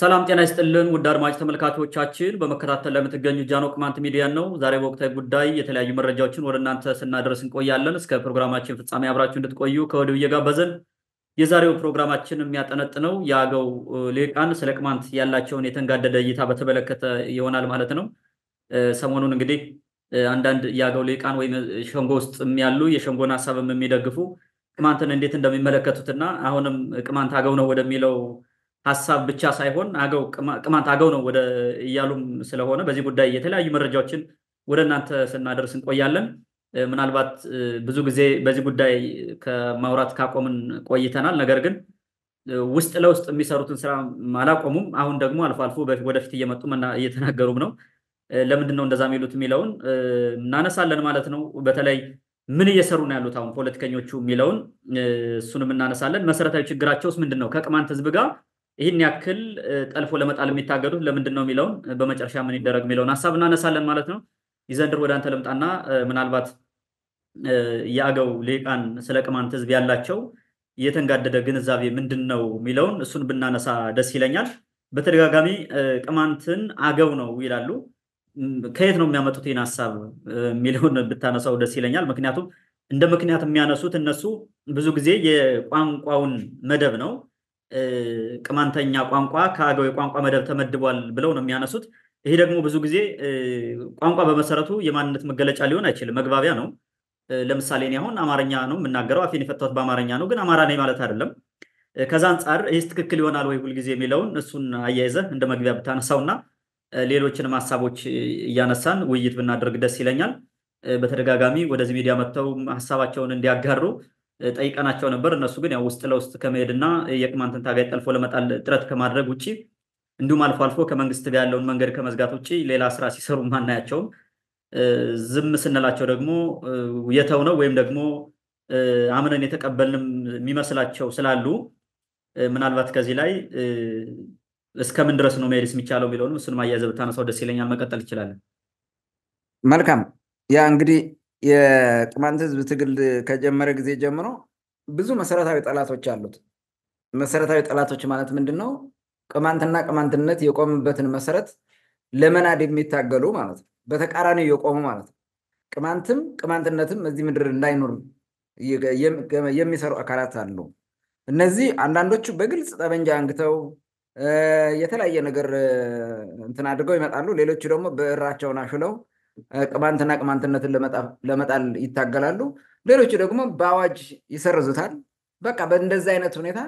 ሰላም ጤና ይስጥልን ውድ አድማጭ ተመልካቾቻችን፣ በመከታተል ለምትገኙ ጃኖ ቅማንት ሚዲያ ነው። ዛሬ በወቅታዊ ጉዳይ የተለያዩ መረጃዎችን ወደ እናንተ ስናደርስ እንቆያለን። እስከ ፕሮግራማችን ፍጻሜ አብራችሁ እንድትቆዩ ከወዲሁ እየጋበዘን የዛሬው ፕሮግራማችን የሚያጠነጥነው የአገው ሊቃን ስለ ቅማንት ያላቸውን የተንጋደደ እይታ በተመለከተ ይሆናል ማለት ነው። ሰሞኑን እንግዲህ አንዳንድ የአገው ሊቃን ወይም ሸንጎ ውስጥ ያሉ የሸንጎን ሀሳብም የሚደግፉ ቅማንትን እንዴት እንደሚመለከቱትና አሁንም ቅማንት አገው ነው ወደሚለው ሀሳብ ብቻ ሳይሆን አገው ቅማንት አገው ነው ወደ እያሉም ስለሆነ በዚህ ጉዳይ የተለያዩ መረጃዎችን ወደ እናንተ ስናደርስ እንቆያለን። ምናልባት ብዙ ጊዜ በዚህ ጉዳይ ከማውራት ካቆምን ቆይተናል። ነገር ግን ውስጥ ለውስጥ የሚሰሩትን ስራ አላቆሙም። አሁን ደግሞ አልፎ አልፎ ወደፊት እየመጡ እየተናገሩም ነው። ለምንድን ነው እንደዛ የሚሉት የሚለውን እናነሳለን ማለት ነው። በተለይ ምን እየሰሩ ነው ያሉት አሁን ፖለቲከኞቹ የሚለውን እሱንም እናነሳለን። መሰረታዊ ችግራቸውስ ምንድን ነው? ከቅማንት ህዝብ ጋር ይህን ያክል ጠልፎ ለመጣል የሚታገዱት ለምንድን ነው የሚለውን በመጨረሻ ምን ይደረግ የሚለውን ሀሳብ እናነሳለን ማለት ነው። ይዘንድር ወደ አንተ ልምጣና ምናልባት የአገው ሊቃን ስለ ቅማንት ህዝብ ያላቸው የተንጋደደ ግንዛቤ ምንድን ነው የሚለውን እሱን ብናነሳ ደስ ይለኛል። በተደጋጋሚ ቅማንትን አገው ነው ይላሉ። ከየት ነው የሚያመጡት ይህን ሀሳብ የሚለውን ብታነሳው ደስ ይለኛል። ምክንያቱም እንደ ምክንያት የሚያነሱት እነሱ ብዙ ጊዜ የቋንቋውን መደብ ነው ቅማንተኛ ቋንቋ ከአገው የቋንቋ መደብ ተመድቧል ብለው ነው የሚያነሱት። ይሄ ደግሞ ብዙ ጊዜ ቋንቋ በመሰረቱ የማንነት መገለጫ ሊሆን አይችልም፣ መግባቢያ ነው። ለምሳሌ እኔ አሁን አማርኛ ነው የምናገረው፣ አፌን የፈታሁት በአማርኛ ነው፣ ግን አማራ ነኝ ማለት አይደለም። ከዛ አንጻር ይህስ ትክክል ይሆናል ወይ ሁልጊዜ የሚለውን እሱን አያይዘህ እንደ መግቢያ ብታነሳውና ሌሎችንም ሀሳቦች እያነሳን ውይይት ብናደርግ ደስ ይለኛል። በተደጋጋሚ ወደዚህ ሚዲያ መጥተው ሀሳባቸውን እንዲያጋሩ ጠይቀናቸው ነበር። እነሱ ግን ያው ውስጥ ለውስጥ ከመሄድና የቅማንትን ታጋይ ጠልፎ ለመጣል ጥረት ከማድረግ ውጭ እንዲሁም አልፎ አልፎ ከመንግስት ጋር ያለውን መንገድ ከመዝጋት ውጭ ሌላ ስራ ሲሰሩ ማናያቸውም። ዝም ስንላቸው ደግሞ የተው ነው ወይም ደግሞ አምነን የተቀበልንም የሚመስላቸው ስላሉ ምናልባት ከዚህ ላይ እስከምን ድረስ ነው መሄድ የሚቻለው የሚለውንም እሱን አያይዘህ ብታነሳው ደስ ይለኛል። መቀጠል ይችላለን። መልካም ያ እንግዲህ የቅማንት ህዝብ ትግል ከጀመረ ጊዜ ጀምሮ ብዙ መሰረታዊ ጠላቶች አሉት። መሰረታዊ ጠላቶች ማለት ምንድን ነው? ቅማንትና ቅማንትነት የቆምበትን መሰረት ለመናድ የሚታገሉ ማለት ነው። በተቃራኒ የቆሙ ማለት ነው። ቅማንትም ቅማንትነትም እዚህ ምድር እንዳይኖር የሚሰሩ አካላት አሉ። እነዚህ አንዳንዶቹ በግልጽ ጠበንጃ አንግተው የተለያየ ነገር እንትን አድርገው ይመጣሉ። ሌሎቹ ደግሞ ብዕራቸውን አሽለው ቅማንትና ቅማንትነትን ለመጣል ይታገላሉ። ሌሎቹ ደግሞ በአዋጅ ይሰርዙታል። በቃ በእንደዚህ አይነት ሁኔታ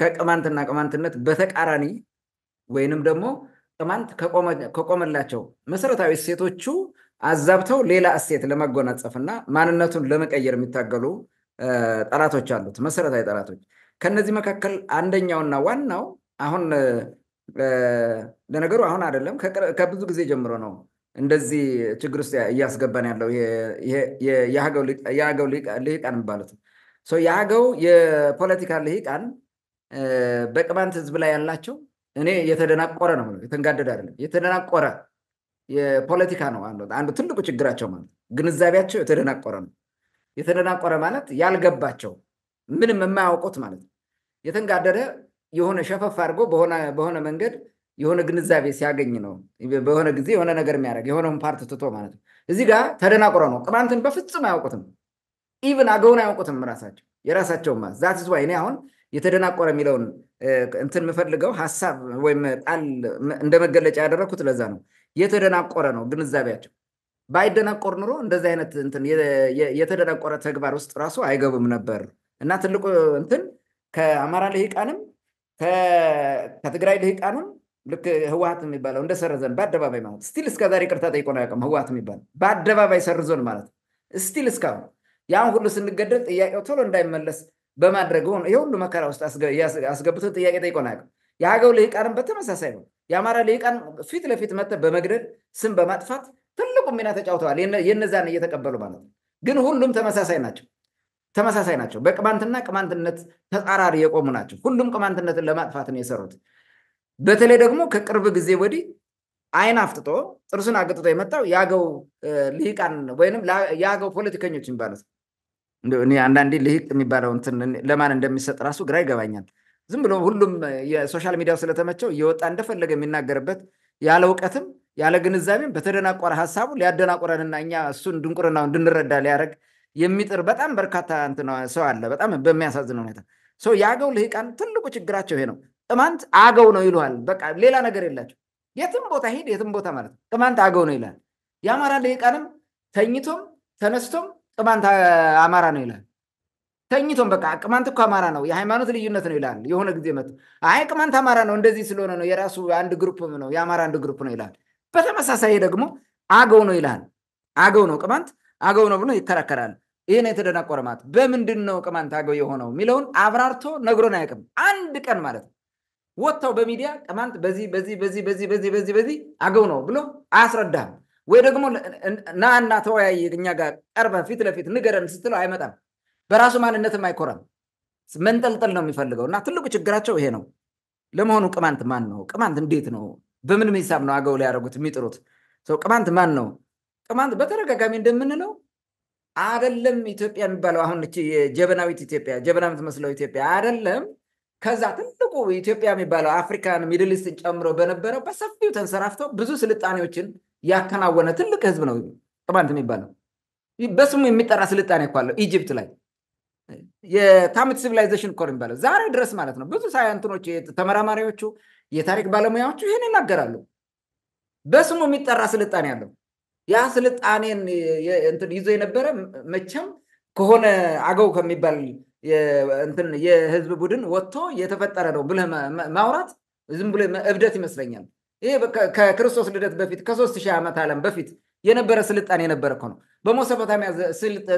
ከቅማንትና ቅማንትነት በተቃራኒ ወይንም ደግሞ ቅማንት ከቆመላቸው መሰረታዊ እሴቶቹ አዛብተው ሌላ እሴት ለመጎናጸፍ እና ማንነቱን ለመቀየር የሚታገሉ ጠላቶች አሉት፣ መሰረታዊ ጠላቶች። ከነዚህ መካከል አንደኛውና ዋናው አሁን ለነገሩ አሁን አይደለም ከብዙ ጊዜ ጀምሮ ነው እንደዚህ ችግር ውስጥ እያስገባን ያለው የሀገው ልሂቃን የሚባሉት የሀገው የፖለቲካ ልሂቃን በቅማንት ህዝብ ላይ ያላቸው እኔ የተደናቆረ ነው የተንጋደደ አይደለም የተደናቆረ የፖለቲካ ነው አንዱ ትልቁ ችግራቸው ማለት ግንዛቤያቸው የተደናቆረ ነው የተደናቆረ ማለት ያልገባቸው ምንም የማያውቁት ማለት ነው የተንጋደደ የሆነ ሸፈፍ አድርጎ በሆነ መንገድ የሆነ ግንዛቤ ሲያገኝ ነው በሆነ ጊዜ የሆነ ነገር የሚያደርግ የሆነውን ፓርት ትቶ ማለት ነው። እዚህ ጋር ተደናቁረ ነው። ቅማንትን በፍጹም አያውቁትም። ኢቭን አገውን አያውቁትም ራሳቸው የራሳቸው ማ ዛት ዝዋይ እኔ አሁን የተደናቆረ የሚለውን እንትን የምፈልገው ሀሳብ ወይም ቃል እንደ መገለጫ ያደረግኩት ለዛ ነው። የተደናቆረ ነው ግንዛቤያቸው። ባይደናቆር ኑሮ እንደዚህ አይነት እንትን የተደናቆረ ተግባር ውስጥ ራሱ አይገቡም ነበር እና ትልቁ እንትን ከአማራ ልሂቃንም ከትግራይ ልሂቃንም ልክ ህወሀት የሚባለው እንደሰረዘን በአደባባይ ማለት ስቲል እስከ ዛሬ ቅርታ ጠይቆን አያውቅም። ህወሀት የሚባለው በአደባባይ ሰርዞን ማለት ስቲል እስካሁን ያን ሁሉ ስንገደል ጥያቄው ቶሎ እንዳይመለስ በማድረግ የሁሉ ይህ ሁሉ መከራ ውስጥ አስገብቶ ጥያቄ ጠይቆን አያውቅም። የሀገው ልሂቃንም በተመሳሳይ ነው። የአማራ ልሂቃን ፊት ለፊት መተ በመግደል ስም በማጥፋት ትልቁ ሚና ተጫውተዋል። የነዛን እየተቀበሉ ማለት ነው። ግን ሁሉም ተመሳሳይ ናቸው ተመሳሳይ ናቸው። በቅማንትና ቅማንትነት ተጻራሪ የቆሙ ናቸው። ሁሉም ቅማንትነትን ለማጥፋት ነው የሰሩት። በተለይ ደግሞ ከቅርብ ጊዜ ወዲህ አይን አፍጥጦ ጥርሱን አግጥጦ የመጣው የአገው ልሂቃን ወይም የአገው ፖለቲከኞች የሚባሉት አንዳንዴ ልሂቅ የሚባለው ለማን እንደሚሰጥ ራሱ ግራ ይገባኛል። ዝም ብሎ ሁሉም የሶሻል ሚዲያው ስለተመቸው እየወጣ እንደፈለገ የሚናገርበት ያለ እውቀትም ያለ ግንዛቤም በተደናቆረ ሀሳቡ ሊያደናቆረንና እኛ እሱን ድንቁርናው እንድንረዳ ሊያደረግ የሚጥር በጣም በርካታ ሰው አለ። በጣም በሚያሳዝን ሁኔታ ሰው የአገው ልሂቃን ትልቁ ችግራቸው ይሄ ነው። ቅማንት አገው ነው ይለዋል። በቃ ሌላ ነገር የላቸው። የትም ቦታ ሄድ፣ የትም ቦታ ማለት ነው። ቅማንት አገው ነው ይላል። የአማራ ልሂቃንም ተኝቶም ተነስቶም ቅማንት አማራ ነው ይላል። ተኝቶም በቃ ቅማንት እኮ አማራ ነው፣ የሃይማኖት ልዩነት ነው ይላል። የሆነ ጊዜ መጥቶ አይ ቅማንት አማራ ነው እንደዚህ ስለሆነ ነው የራሱ አንድ ግሩፕ ነው የአማራ አንድ ግሩፕ ነው ይላል። በተመሳሳይ ደግሞ አገው ነው ይላል። አገው ነው ቅማንት አገው ነው ብሎ ይከራከራል። ይህ ነው የተደናቆረ ማለት። በምንድን ነው ቅማንት አገው የሆነው የሚለውን አብራርቶ ነግሮን አያውቅም። አንድ ቀን ማለት ነው ወጥተው በሚዲያ ቅማንት በዚህ በዚህ በዚህ በዚህ በዚህ በዚህ በዚህ አገው ነው ብሎ አያስረዳም ወይ ደግሞ ናና ተወያይ እኛ ጋር ቀርበ ፊት ለፊት ንገረን ስትለው አይመጣም። በራሱ ማንነትም አይኮረም? መንጠልጠል ነው የሚፈልገው እና ትልቁ ችግራቸው ይሄ ነው። ለመሆኑ ቅማንት ማን ነው? ቅማንት እንዴት ነው? በምን ሂሳብ ነው አገው ሊያደርጉት የሚጥሩት? ቅማንት ማን ነው? ቅማንት በተደጋጋሚ እንደምንለው አደለም ኢትዮጵያ የሚባለው አሁን ጀበናዊት ኢትዮጵያ ጀበና የምትመስለው ኢትዮጵያ አደለም ከዛ ትልቁ ኢትዮጵያ የሚባለው አፍሪካን ሚድልስትን ጨምሮ በነበረው በሰፊው ተንሰራፍቶ ብዙ ስልጣኔዎችን ያከናወነ ትልቅ ህዝብ ነው ቅማንት የሚባለው። በስሙ የሚጠራ ስልጣኔ እኮ አለው ኢጅፕት ላይ የታምት ሲቪላይዜሽን እኮ ነው የሚባለው ዛሬ ድረስ ማለት ነው። ብዙ ሳይንቲኖች፣ ተመራማሪዎቹ፣ የታሪክ ባለሙያዎቹ ይህን ይናገራሉ። በስሙ የሚጠራ ስልጣኔ አለው። ያ ስልጣኔን ይዞ የነበረ መቼም ከሆነ አገው ከሚባል የህዝብ ቡድን ወጥቶ የተፈጠረ ነው ብለህ ማውራት ዝም ብሎ እብደት ይመስለኛል። ይሄ ከክርስቶስ ልደት በፊት ከሶስት ሺህ ዓመት ዓለም በፊት የነበረ ስልጣኔ የነበረ እኮ ነው። በሞሰፖታሚያ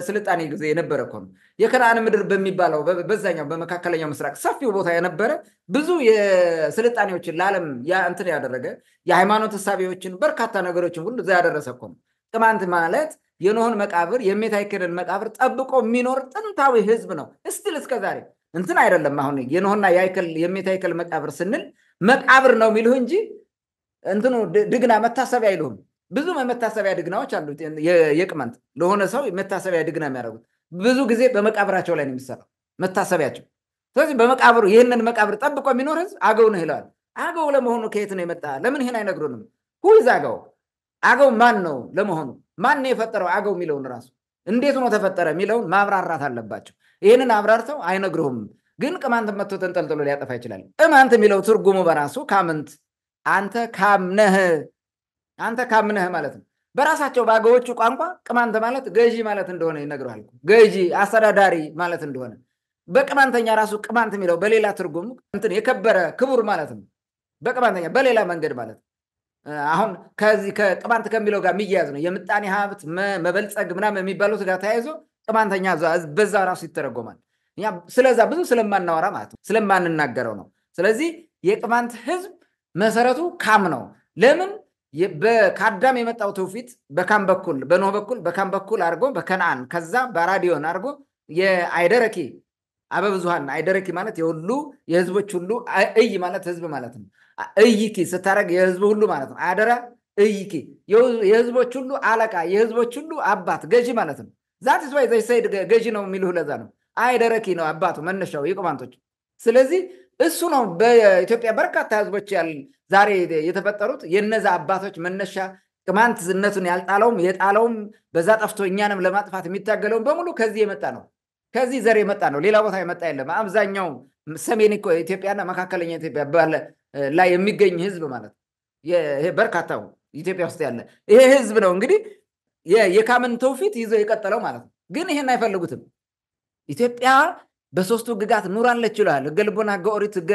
ስልጣኔ ጊዜ የነበረ እኮ ነው። የከነአን ምድር በሚባለው በዛኛው በመካከለኛው ምስራቅ ሰፊው ቦታ የነበረ ብዙ የስልጣኔዎችን ለዓለም እንትን ያደረገ የሃይማኖት እሳቤዎችን በርካታ ነገሮችን ሁሉ እዛ ያደረሰ እኮ ነው። ቅማንት ማለት የኖህን መቃብር የእመቤታ መቃብር ጠብቆ የሚኖር ጥንታዊ ህዝብ ነው። እስትል እስከ ዛሬ እንትን አይደለም። አሁን የኖህና የእመቤታ መቃብር ስንል መቃብር ነው የሚልሁ እንጂ እንትኑ ድግና መታሰቢያ አይልሁም። ብዙ መታሰቢያ ድግናዎች አሉ። የቅመንት ለሆነ ሰው መታሰቢያ ድግና የሚያደርጉት ብዙ ጊዜ በመቃብራቸው ላይ ነው የሚሰራው መታሰቢያቸው። ስለዚህ በመቃብሩ ይህንን መቃብር ጠብቆ የሚኖር ህዝብ አገው ነው ይለዋል። አገው ለመሆኑ ከየት ነው የመጣ? ለምን ይህን አይነግሩንም? ሁይዝ አገው አገው ማን ነው ለመሆኑ? ማን ነው የፈጠረው አገው የሚለውን ራሱ እንዴት ነው ተፈጠረ የሚለውን ማብራራት አለባቸው። ይህንን አብራርተው አይነግርሁም፣ ግን ቅማንት መጥቶ ተንጠልጥሎ ሊያጠፋ ይችላል። ቅማንት የሚለው ትርጉሙ በራሱ ካምንት፣ አንተ ካምነህ፣ አንተ ካምነህ ማለት ነው። በራሳቸው በአገዎቹ ቋንቋ ቅማንት ማለት ገዢ ማለት እንደሆነ ይነግረዋል። ገዢ አስተዳዳሪ ማለት እንደሆነ በቅማንተኛ ራሱ ቅማንት የሚለው በሌላ ትርጉም እንትን የከበረ ክቡር ማለት ነው። በቅማንተኛ በሌላ መንገድ ማለት ነው። አሁን ከዚህ ከቅማንት ከሚለው ጋር የሚያያዝ ነው። የምጣኔ ሀብት መበልጸግ ምናምን የሚባሉት ጋር ተያይዞ ቅማንተኛ በዛ ራሱ ይተረጎማል። ስለዛ ብዙ ስለማናወራ ማለት ነው፣ ስለማንናገረው ነው። ስለዚህ የቅማንት ህዝብ መሰረቱ ካም ነው። ለምን ከአዳም የመጣው ትውፊት በካም በኩል በኖህ በኩል በካም በኩል አድርጎ በከነአን ከዛ በአራዲዮን አድርጎ የአይደረኪ አበብዙሃን አይደረኪ ማለት የሁሉ የህዝቦች ሁሉ እይ ማለት ህዝብ ማለት ነው። እይኪ ስታደረግ የህዝብ ሁሉ ማለት ነው። አደራ እይኪ የህዝቦች ሁሉ አለቃ፣ የህዝቦች ሁሉ አባት ገዢ ማለት ነው። ዛት ስ ዘ ገዢ ነው የሚልህ ለዛ ነው። አይደረኪ ነው አባቱ መነሻው የቁማንቶች። ስለዚህ እሱ ነው በኢትዮጵያ በርካታ ህዝቦች ያል ዛሬ የተፈጠሩት የነዛ አባቶች መነሻ ቅማንት ዝነቱን ያልጣለውም የጣለውም በዛ ጠፍቶ እኛንም ለማጥፋት የሚታገለውም በሙሉ ከዚህ የመጣ ነው። ከዚህ ዘር የመጣ ነው። ሌላ ቦታ የመጣ የለም። አብዛኛው ሰሜን ኢትዮጵያና መካከለኛ ኢትዮጵያ ላይ የሚገኝ ህዝብ ማለት ነው። በርካታው ኢትዮጵያ ውስጥ ያለ ይሄ ህዝብ ነው እንግዲህ የካምን ትውፊት ይዞ የቀጠለው ማለት ነው። ግን ይሄን አይፈልጉትም። ኢትዮጵያ በሶስቱ ህግጋት ኑራለች ይለዋል። ህገ ልቦና፣ ህገ ኦሪት፣ ህገ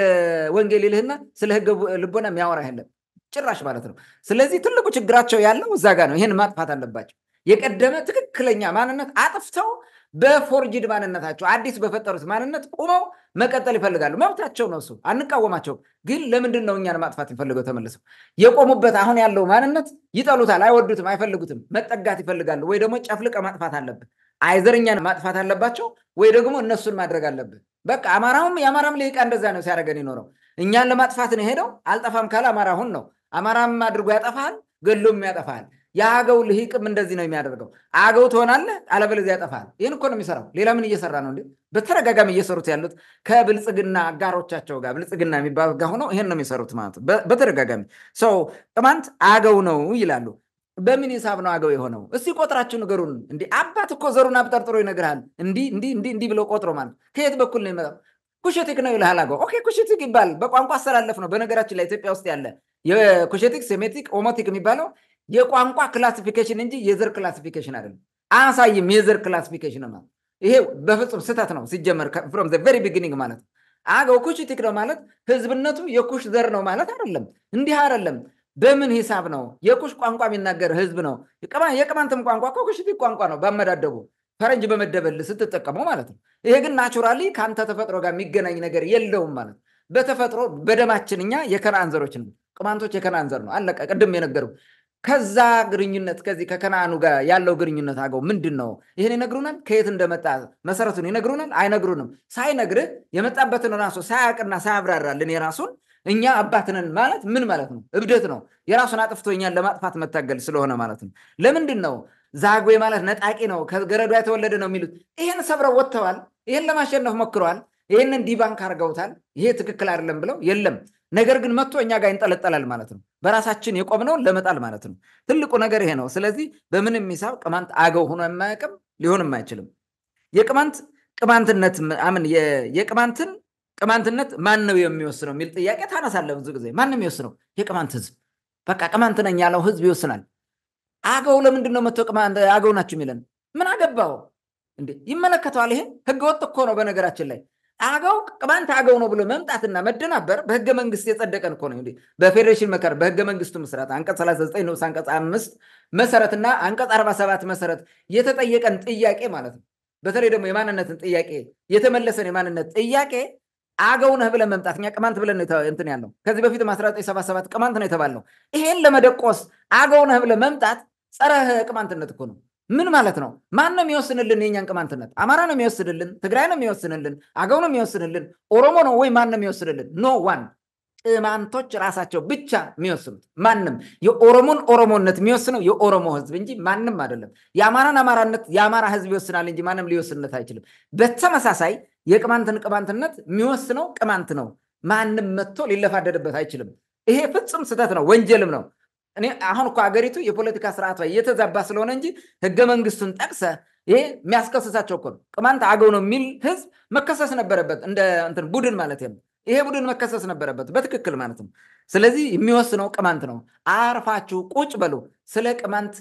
ወንጌል ይልህና ስለ ህገ ልቦና የሚያወራ የለም ጭራሽ ማለት ነው። ስለዚህ ትልቁ ችግራቸው ያለው እዛ ጋር ነው። ይህን ማጥፋት አለባቸው። የቀደመ ትክክለኛ ማንነት አጥፍተው በፎርጅድ ማንነታቸው አዲስ በፈጠሩት ማንነት ቁመው መቀጠል ይፈልጋሉ። መብታቸው ነው፣ እሱ አንቃወማቸው። ግን ለምንድን ነው እኛን ማጥፋት ይፈልገው? ተመልሰው የቆሙበት አሁን ያለው ማንነት ይጠሉታል፣ አይወዱትም፣ አይፈልጉትም። መጠጋት ይፈልጋሉ። ወይ ደግሞ ጨፍልቀ ማጥፋት አለብህ፣ አይዘርኛን ማጥፋት አለባቸው፣ ወይ ደግሞ እነሱን ማድረግ አለብህ። በቃ አማራውም የአማራም ሊቃ እንደዛ ነው ሲያደርገን ይኖረው። እኛን ለማጥፋት ነው ሄደው። አልጠፋም ካለ አማራ ሁን ነው። አማራም አድርጎ ያጠፋል ገሎም ያጠፋል። የአገው ልሂቅም እንደዚህ ነው የሚያደርገው። አገው ትሆናለህ፣ አለበለዚያ ያጠፋል። ይህን እኮ ነው የሚሰራው። ሌላ ምን እየሰራ ነው እንዴ? በተደጋጋሚ እየሰሩት ያሉት ከብልጽግና አጋሮቻቸው ጋር ብልጽግና የሚባሉት ጋር ሆነው ይህን ነው የሚሰሩት ማለት ነው። በተደጋጋሚ ሰው ቅማንት አገው ነው ይላሉ። በምን ሂሳብ ነው አገው የሆነው? እስቲ ቆጥራችሁ ንገሩን። እንዲህ አባት እኮ ዘሩን አብጠርጥሮ ይነግርሃል። እንዲህ እንዲህ እንዲህ እንዲህ ብሎ ቆጥሮ ማለት ከየት በኩል ነው ይመጣው? ኩሸቲክ ነው ይልሃል። አገው ኦኬ፣ ኩሽቲክ ይባል በቋንቋ አሰላለፍ ነው። በነገራችን ላይ ኢትዮጵያ ውስጥ ያለ የኩሸቲክ ሴሜቲክ፣ ኦሞቲክ የሚባለው የቋንቋ ክላሲፊኬሽን እንጂ የዘር ክላሲፊኬሽን አይደለም። አያሳይም። የዘር ክላሲፊኬሽን ማለት ይሄ በፍጹም ስህተት ነው። ሲጀመር ፍሮም ዘ ቨሪ ቢግኒንግ ማለት አገው ኩሽቲክ ነው ማለት ህዝብነቱ የኩሽ ዘር ነው ማለት አይደለም። እንዲህ አይደለም። በምን ሂሳብ ነው የኩሽ ቋንቋ የሚናገር ህዝብ ነው? የቅማንትም ቋንቋ እኮ ቲክ ቋንቋ ነው በመዳደቡ ፈረንጅ በመደበል ስትጠቀሙ ማለት ነው። ይሄ ግን ናቹራሊ ከአንተ ተፈጥሮ ጋር የሚገናኝ ነገር የለውም ማለት በተፈጥሮ በደማችን እኛ የከነአን ዘሮች ነው። ቅማንቶች የከነአን ዘር ነው። አለቀ። ቅድም የነገሩ ከዛ ግንኙነት ከዚህ ከከነአኑ ጋር ያለው ግንኙነት አገው ምንድን ነው? ይህን ይነግሩናል። ከየት እንደመጣ መሰረቱን ይነግሩናል። አይነግሩንም። ሳይነግርህ የመጣበትን ራሱ ሳያቅና ሳያብራራልን የራሱን እኛ አባትነን ማለት ምን ማለት ነው? እብደት ነው። የራሱን አጥፍቶ እኛን ለማጥፋት መታገል ስለሆነ ማለት ነው። ለምንድን ነው ዛግዌ ማለት ነጣቂ ነው፣ ከገረዷ የተወለደ ነው የሚሉት? ይህን ሰብረው ወጥተዋል። ይህን ለማሸነፍ ሞክረዋል። ይህንን ዲባንክ አድርገውታል። ይሄ ትክክል አይደለም ብለው የለም ነገር ግን መጥቶ እኛ ጋር ይንጠለጠላል ማለት ነው። በራሳችን የቆምነውን ለመጣል ማለት ነው። ትልቁ ነገር ይሄ ነው። ስለዚህ በምንም ሂሳብ ቅማንት አገው ሆኖ የማያውቅም ሊሆንም አይችልም። የቅማንት ቅማንትነት ምን የቅማንትን ቅማንትነት ማን ነው የሚወስነው የሚል ጥያቄ ታነሳለ። ብዙ ጊዜ ማንም የሚወስነው የቅማንት ህዝብ በቃ ቅማንት ነኝ ያለው ህዝብ ይወስናል። አገው ለምንድን ነው መቶ አገው ናቸው የሚለን? ምን አገባው እንዴ? ይመለከተዋል። ይሄ ህገ ወጥ እኮ ነው። በነገራችን ላይ አገው ቅማንት አገው ነው ብሎ መምጣትና መደናበር በህገ መንግስት የጸደቀን እኮ ነው። በፌዴሬሽን መከር በህገ መንግስቱ ምስረት አንቀጽ 39 ንዑስ አንቀጽ 5 መሰረትና አንቀጽ 47 መሰረት የተጠየቀን ጥያቄ ማለት ነው። በተለይ ደግሞ የማንነትን ጥያቄ የተመለሰን የማንነት ጥያቄ አገው ነህ ብለን መምጣት እኛ ቅማንት ብለን እንትን ያለው ከዚህ በፊትም 1977 ቅማንት ነው የተባልነው። ይሄን ለመደቆስ አገው ነህ ብለን መምጣት ጸረ ቅማንትነት እኮ ነው። ምን ማለት ነው? ማን ነው የሚወስንልን የእኛን ቅማንትነት? አማራ ነው የሚወስንልን? ትግራይ ነው የሚወስንልን? አገው ነው የሚወስንልን? ኦሮሞ ነው ወይ? ማን ነው የሚወስንልን? ኖ ዋን ቅማንቶች ራሳቸው ብቻ የሚወስኑት። ማንም የኦሮሞን ኦሮሞነት የሚወስነው የኦሮሞ ህዝብ እንጂ ማንም አይደለም። የአማራን አማራነት የአማራ ህዝብ ይወስናል እንጂ ማንም ሊወስንለት አይችልም። በተመሳሳይ የቅማንትን ቅማንትነት የሚወስነው ቅማንት ነው። ማንም መጥቶ ሊለፋደድበት አይችልም። ይሄ ፍጹም ስህተት ነው፣ ወንጀልም ነው። እኔ አሁን እኮ ሀገሪቱ የፖለቲካ ስርዓቷ እየተዛባ ስለሆነ እንጂ ህገ መንግስቱን ጠቅሰ ይሄ የሚያስከስሳቸው እኮ ነው። ቅማንት አገው ነው የሚል ህዝብ መከሰስ ነበረበት፣ እንደ እንትን ቡድን ማለት ነው። ይሄ ቡድን መከሰስ ነበረበት በትክክል ማለት ነው። ስለዚህ የሚወስነው ቅማንት ነው። አርፋችሁ ቁጭ በሉ። ስለ ቅማንት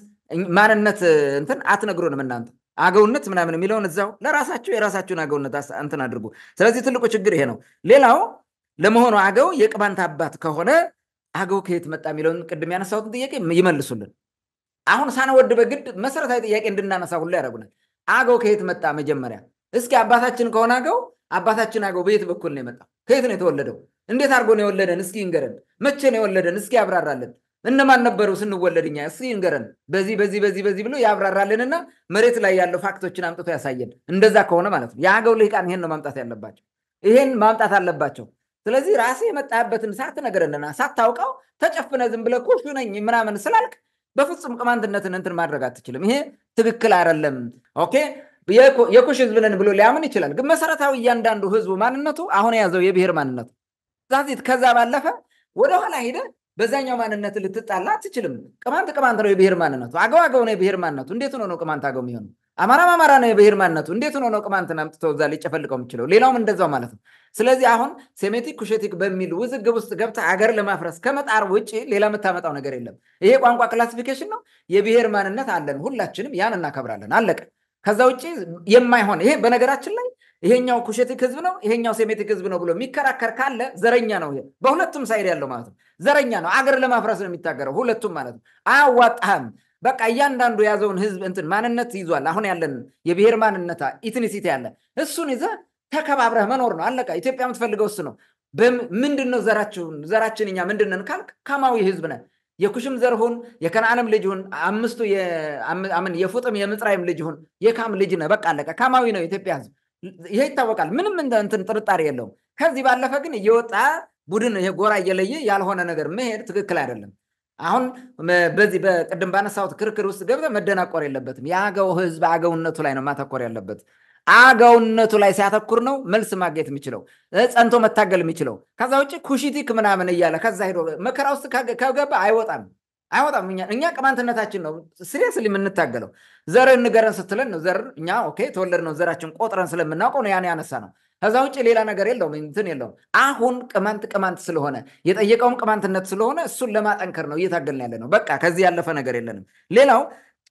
ማንነት እንትን አትነግሩንም እናንተ አገውነት ምናምን የሚለውን እዛው ለራሳቸው የራሳችሁን አገውነት እንትን አድርጉ። ስለዚህ ትልቁ ችግር ይሄ ነው። ሌላው ለመሆኑ አገው የቅማንት አባት ከሆነ አገው ከየት መጣ የሚለውን ቅድም ያነሳሁትን ጥያቄ ይመልሱልን። አሁን ሳንወድ በግድ መሰረታዊ ጥያቄ እንድናነሳ ሁሉ ያደረጉናል። አገው ከየት መጣ? መጀመሪያ እስኪ አባታችን ከሆነ አገው አባታችን አገው በየት በኩል ነው የመጣው? ከየት ነው የተወለደው? እንዴት አድርጎ ነው የወለደን? እስኪ እንገረን መቼ ነው የወለደን? እስኪ ያብራራልን። እነማን ነበሩ ስንወለድ እኛ? እስኪ እንገረን በዚህ በዚህ በዚህ በዚህ ብሎ ያብራራልንና መሬት ላይ ያለው ፋክቶችን አምጥቶ ያሳየን። እንደዛ ከሆነ ማለት ነው የአገው ልሂቃን ይሄን ነው ማምጣት ያለባቸው። ይሄን ማምጣት አለባቸው። ስለዚህ ራሴ የመጣበትን ሳትነግረንና ሳታውቀው ተጨፍነ ዝም ብለህ ኩሹ ነኝ ምናምን ስላልክ በፍጹም ቅማንትነትን እንትን ማድረግ አትችልም። ይሄ ትክክል አይደለም። ኦኬ የኩሽ ህዝብ ነን ብሎ ሊያምን ይችላል። ግን መሰረታዊ እያንዳንዱ ህዝቡ ማንነቱ አሁን የያዘው የብሔር ማንነቱ ዛዚት ከዛ ባለፈ ወደኋላ ሄደ በዛኛው ማንነት ልትጣላ አትችልም። ቅማንት ቅማንት ነው የብሔር ማንነቱ። አገው አገው ነው የብሔር ማንነቱ። እንዴት ሆኖ ነው ቅማንት አገው የሚሆነው? አማራም አማራ ነው የብሔር ማንነቱ። እንዴት ሆኖ ነው ቅማንትን አምጥቶ እዛ ሊጨፈልቀው የምችለው? ሌላውም እንደዛው ማለት ነው። ስለዚህ አሁን ሴሜቲክ ኩሸቲክ በሚል ውዝግብ ውስጥ ገብተ አገር ለማፍረስ ከመጣር ውጭ ሌላ የምታመጣው ነገር የለም። ይሄ ቋንቋ ክላሲፊኬሽን ነው። የብሔር ማንነት አለን፣ ሁላችንም ያን እናከብራለን። አለቀ። ከዛ ውጭ የማይሆን ይሄ በነገራችን ላይ ይሄኛው ኩሸቲክ ህዝብ ነው፣ ይሄኛው ሴሜቲክ ህዝብ ነው ብሎ የሚከራከር ካለ ዘረኛ ነው። ይሄ በሁለቱም ሳይድ ያለው ማለት ነው። ዘረኛ ነው። አገር ለማፍረስ ነው የሚታገረው፣ ሁለቱም ማለት ነው። አያዋጣህም። በቃ እያንዳንዱ የያዘውን ህዝብ እንትን ማንነት ይዟል። አሁን ያለን የብሔር ማንነት ኢትኒሲቲ ያለ እሱን ይዘህ ተከባብረህ መኖር ነው። አለቃ ኢትዮጵያ የምትፈልገው እሱ ነው። ምንድን ነው ዘራችን ዘራችን እኛ ምንድንን ካልክ ካማዊ ህዝብ ነን። የኩሽም ዘር ሁን፣ የከነዓንም ልጅ ሁን፣ አምስቱ ምን የፉጥም የምጽራይም ልጅ ሁን፣ የካም ልጅ ነህ። በቃ አለቀ። ካማዊ ነው የኢትዮጵያ ህዝብ። ይሄ ይታወቃል። ምንም እንትን ጥርጣሬ የለውም። ከዚህ ባለፈ ግን እየወጣ ቡድን ጎራ እየለየ ያልሆነ ነገር መሄድ ትክክል አይደለም። አሁን በዚህ በቅድም ባነሳሁት ክርክር ውስጥ ገብተህ መደናቆር የለበትም። የአገው ህዝብ አገውነቱ ላይ ነው ማተኮር ያለበት። አገውነቱ ላይ ሲያተኩር ነው መልስ ማግኘት የሚችለው ጸንቶ መታገል የሚችለው። ከዛ ውጭ ኩሽቲክ ምናምን እያለ ከዛ ሄዶ መከራ ውስጥ ከገባ አይወጣም አይወጣም። እኛ እኛ ቅማንትነታችን ነው ስሪየስሊ የምንታገለው። ዘር እንገረን ስትለን ነው ዘር እኛ ኦኬ ተወለድ ነው ዘራችን ቆጥረን ስለምናውቀው ነው ያን ያነሳ ነው። ከዛ ውጭ ሌላ ነገር የለውም እንትን የለውም። አሁን ቅማንት ቅማንት ስለሆነ የጠየቀውም ቅማንትነት ስለሆነ እሱን ለማጠንከር ነው እየታገልን ያለ ነው። በቃ ከዚህ ያለፈ ነገር የለንም። ሌላው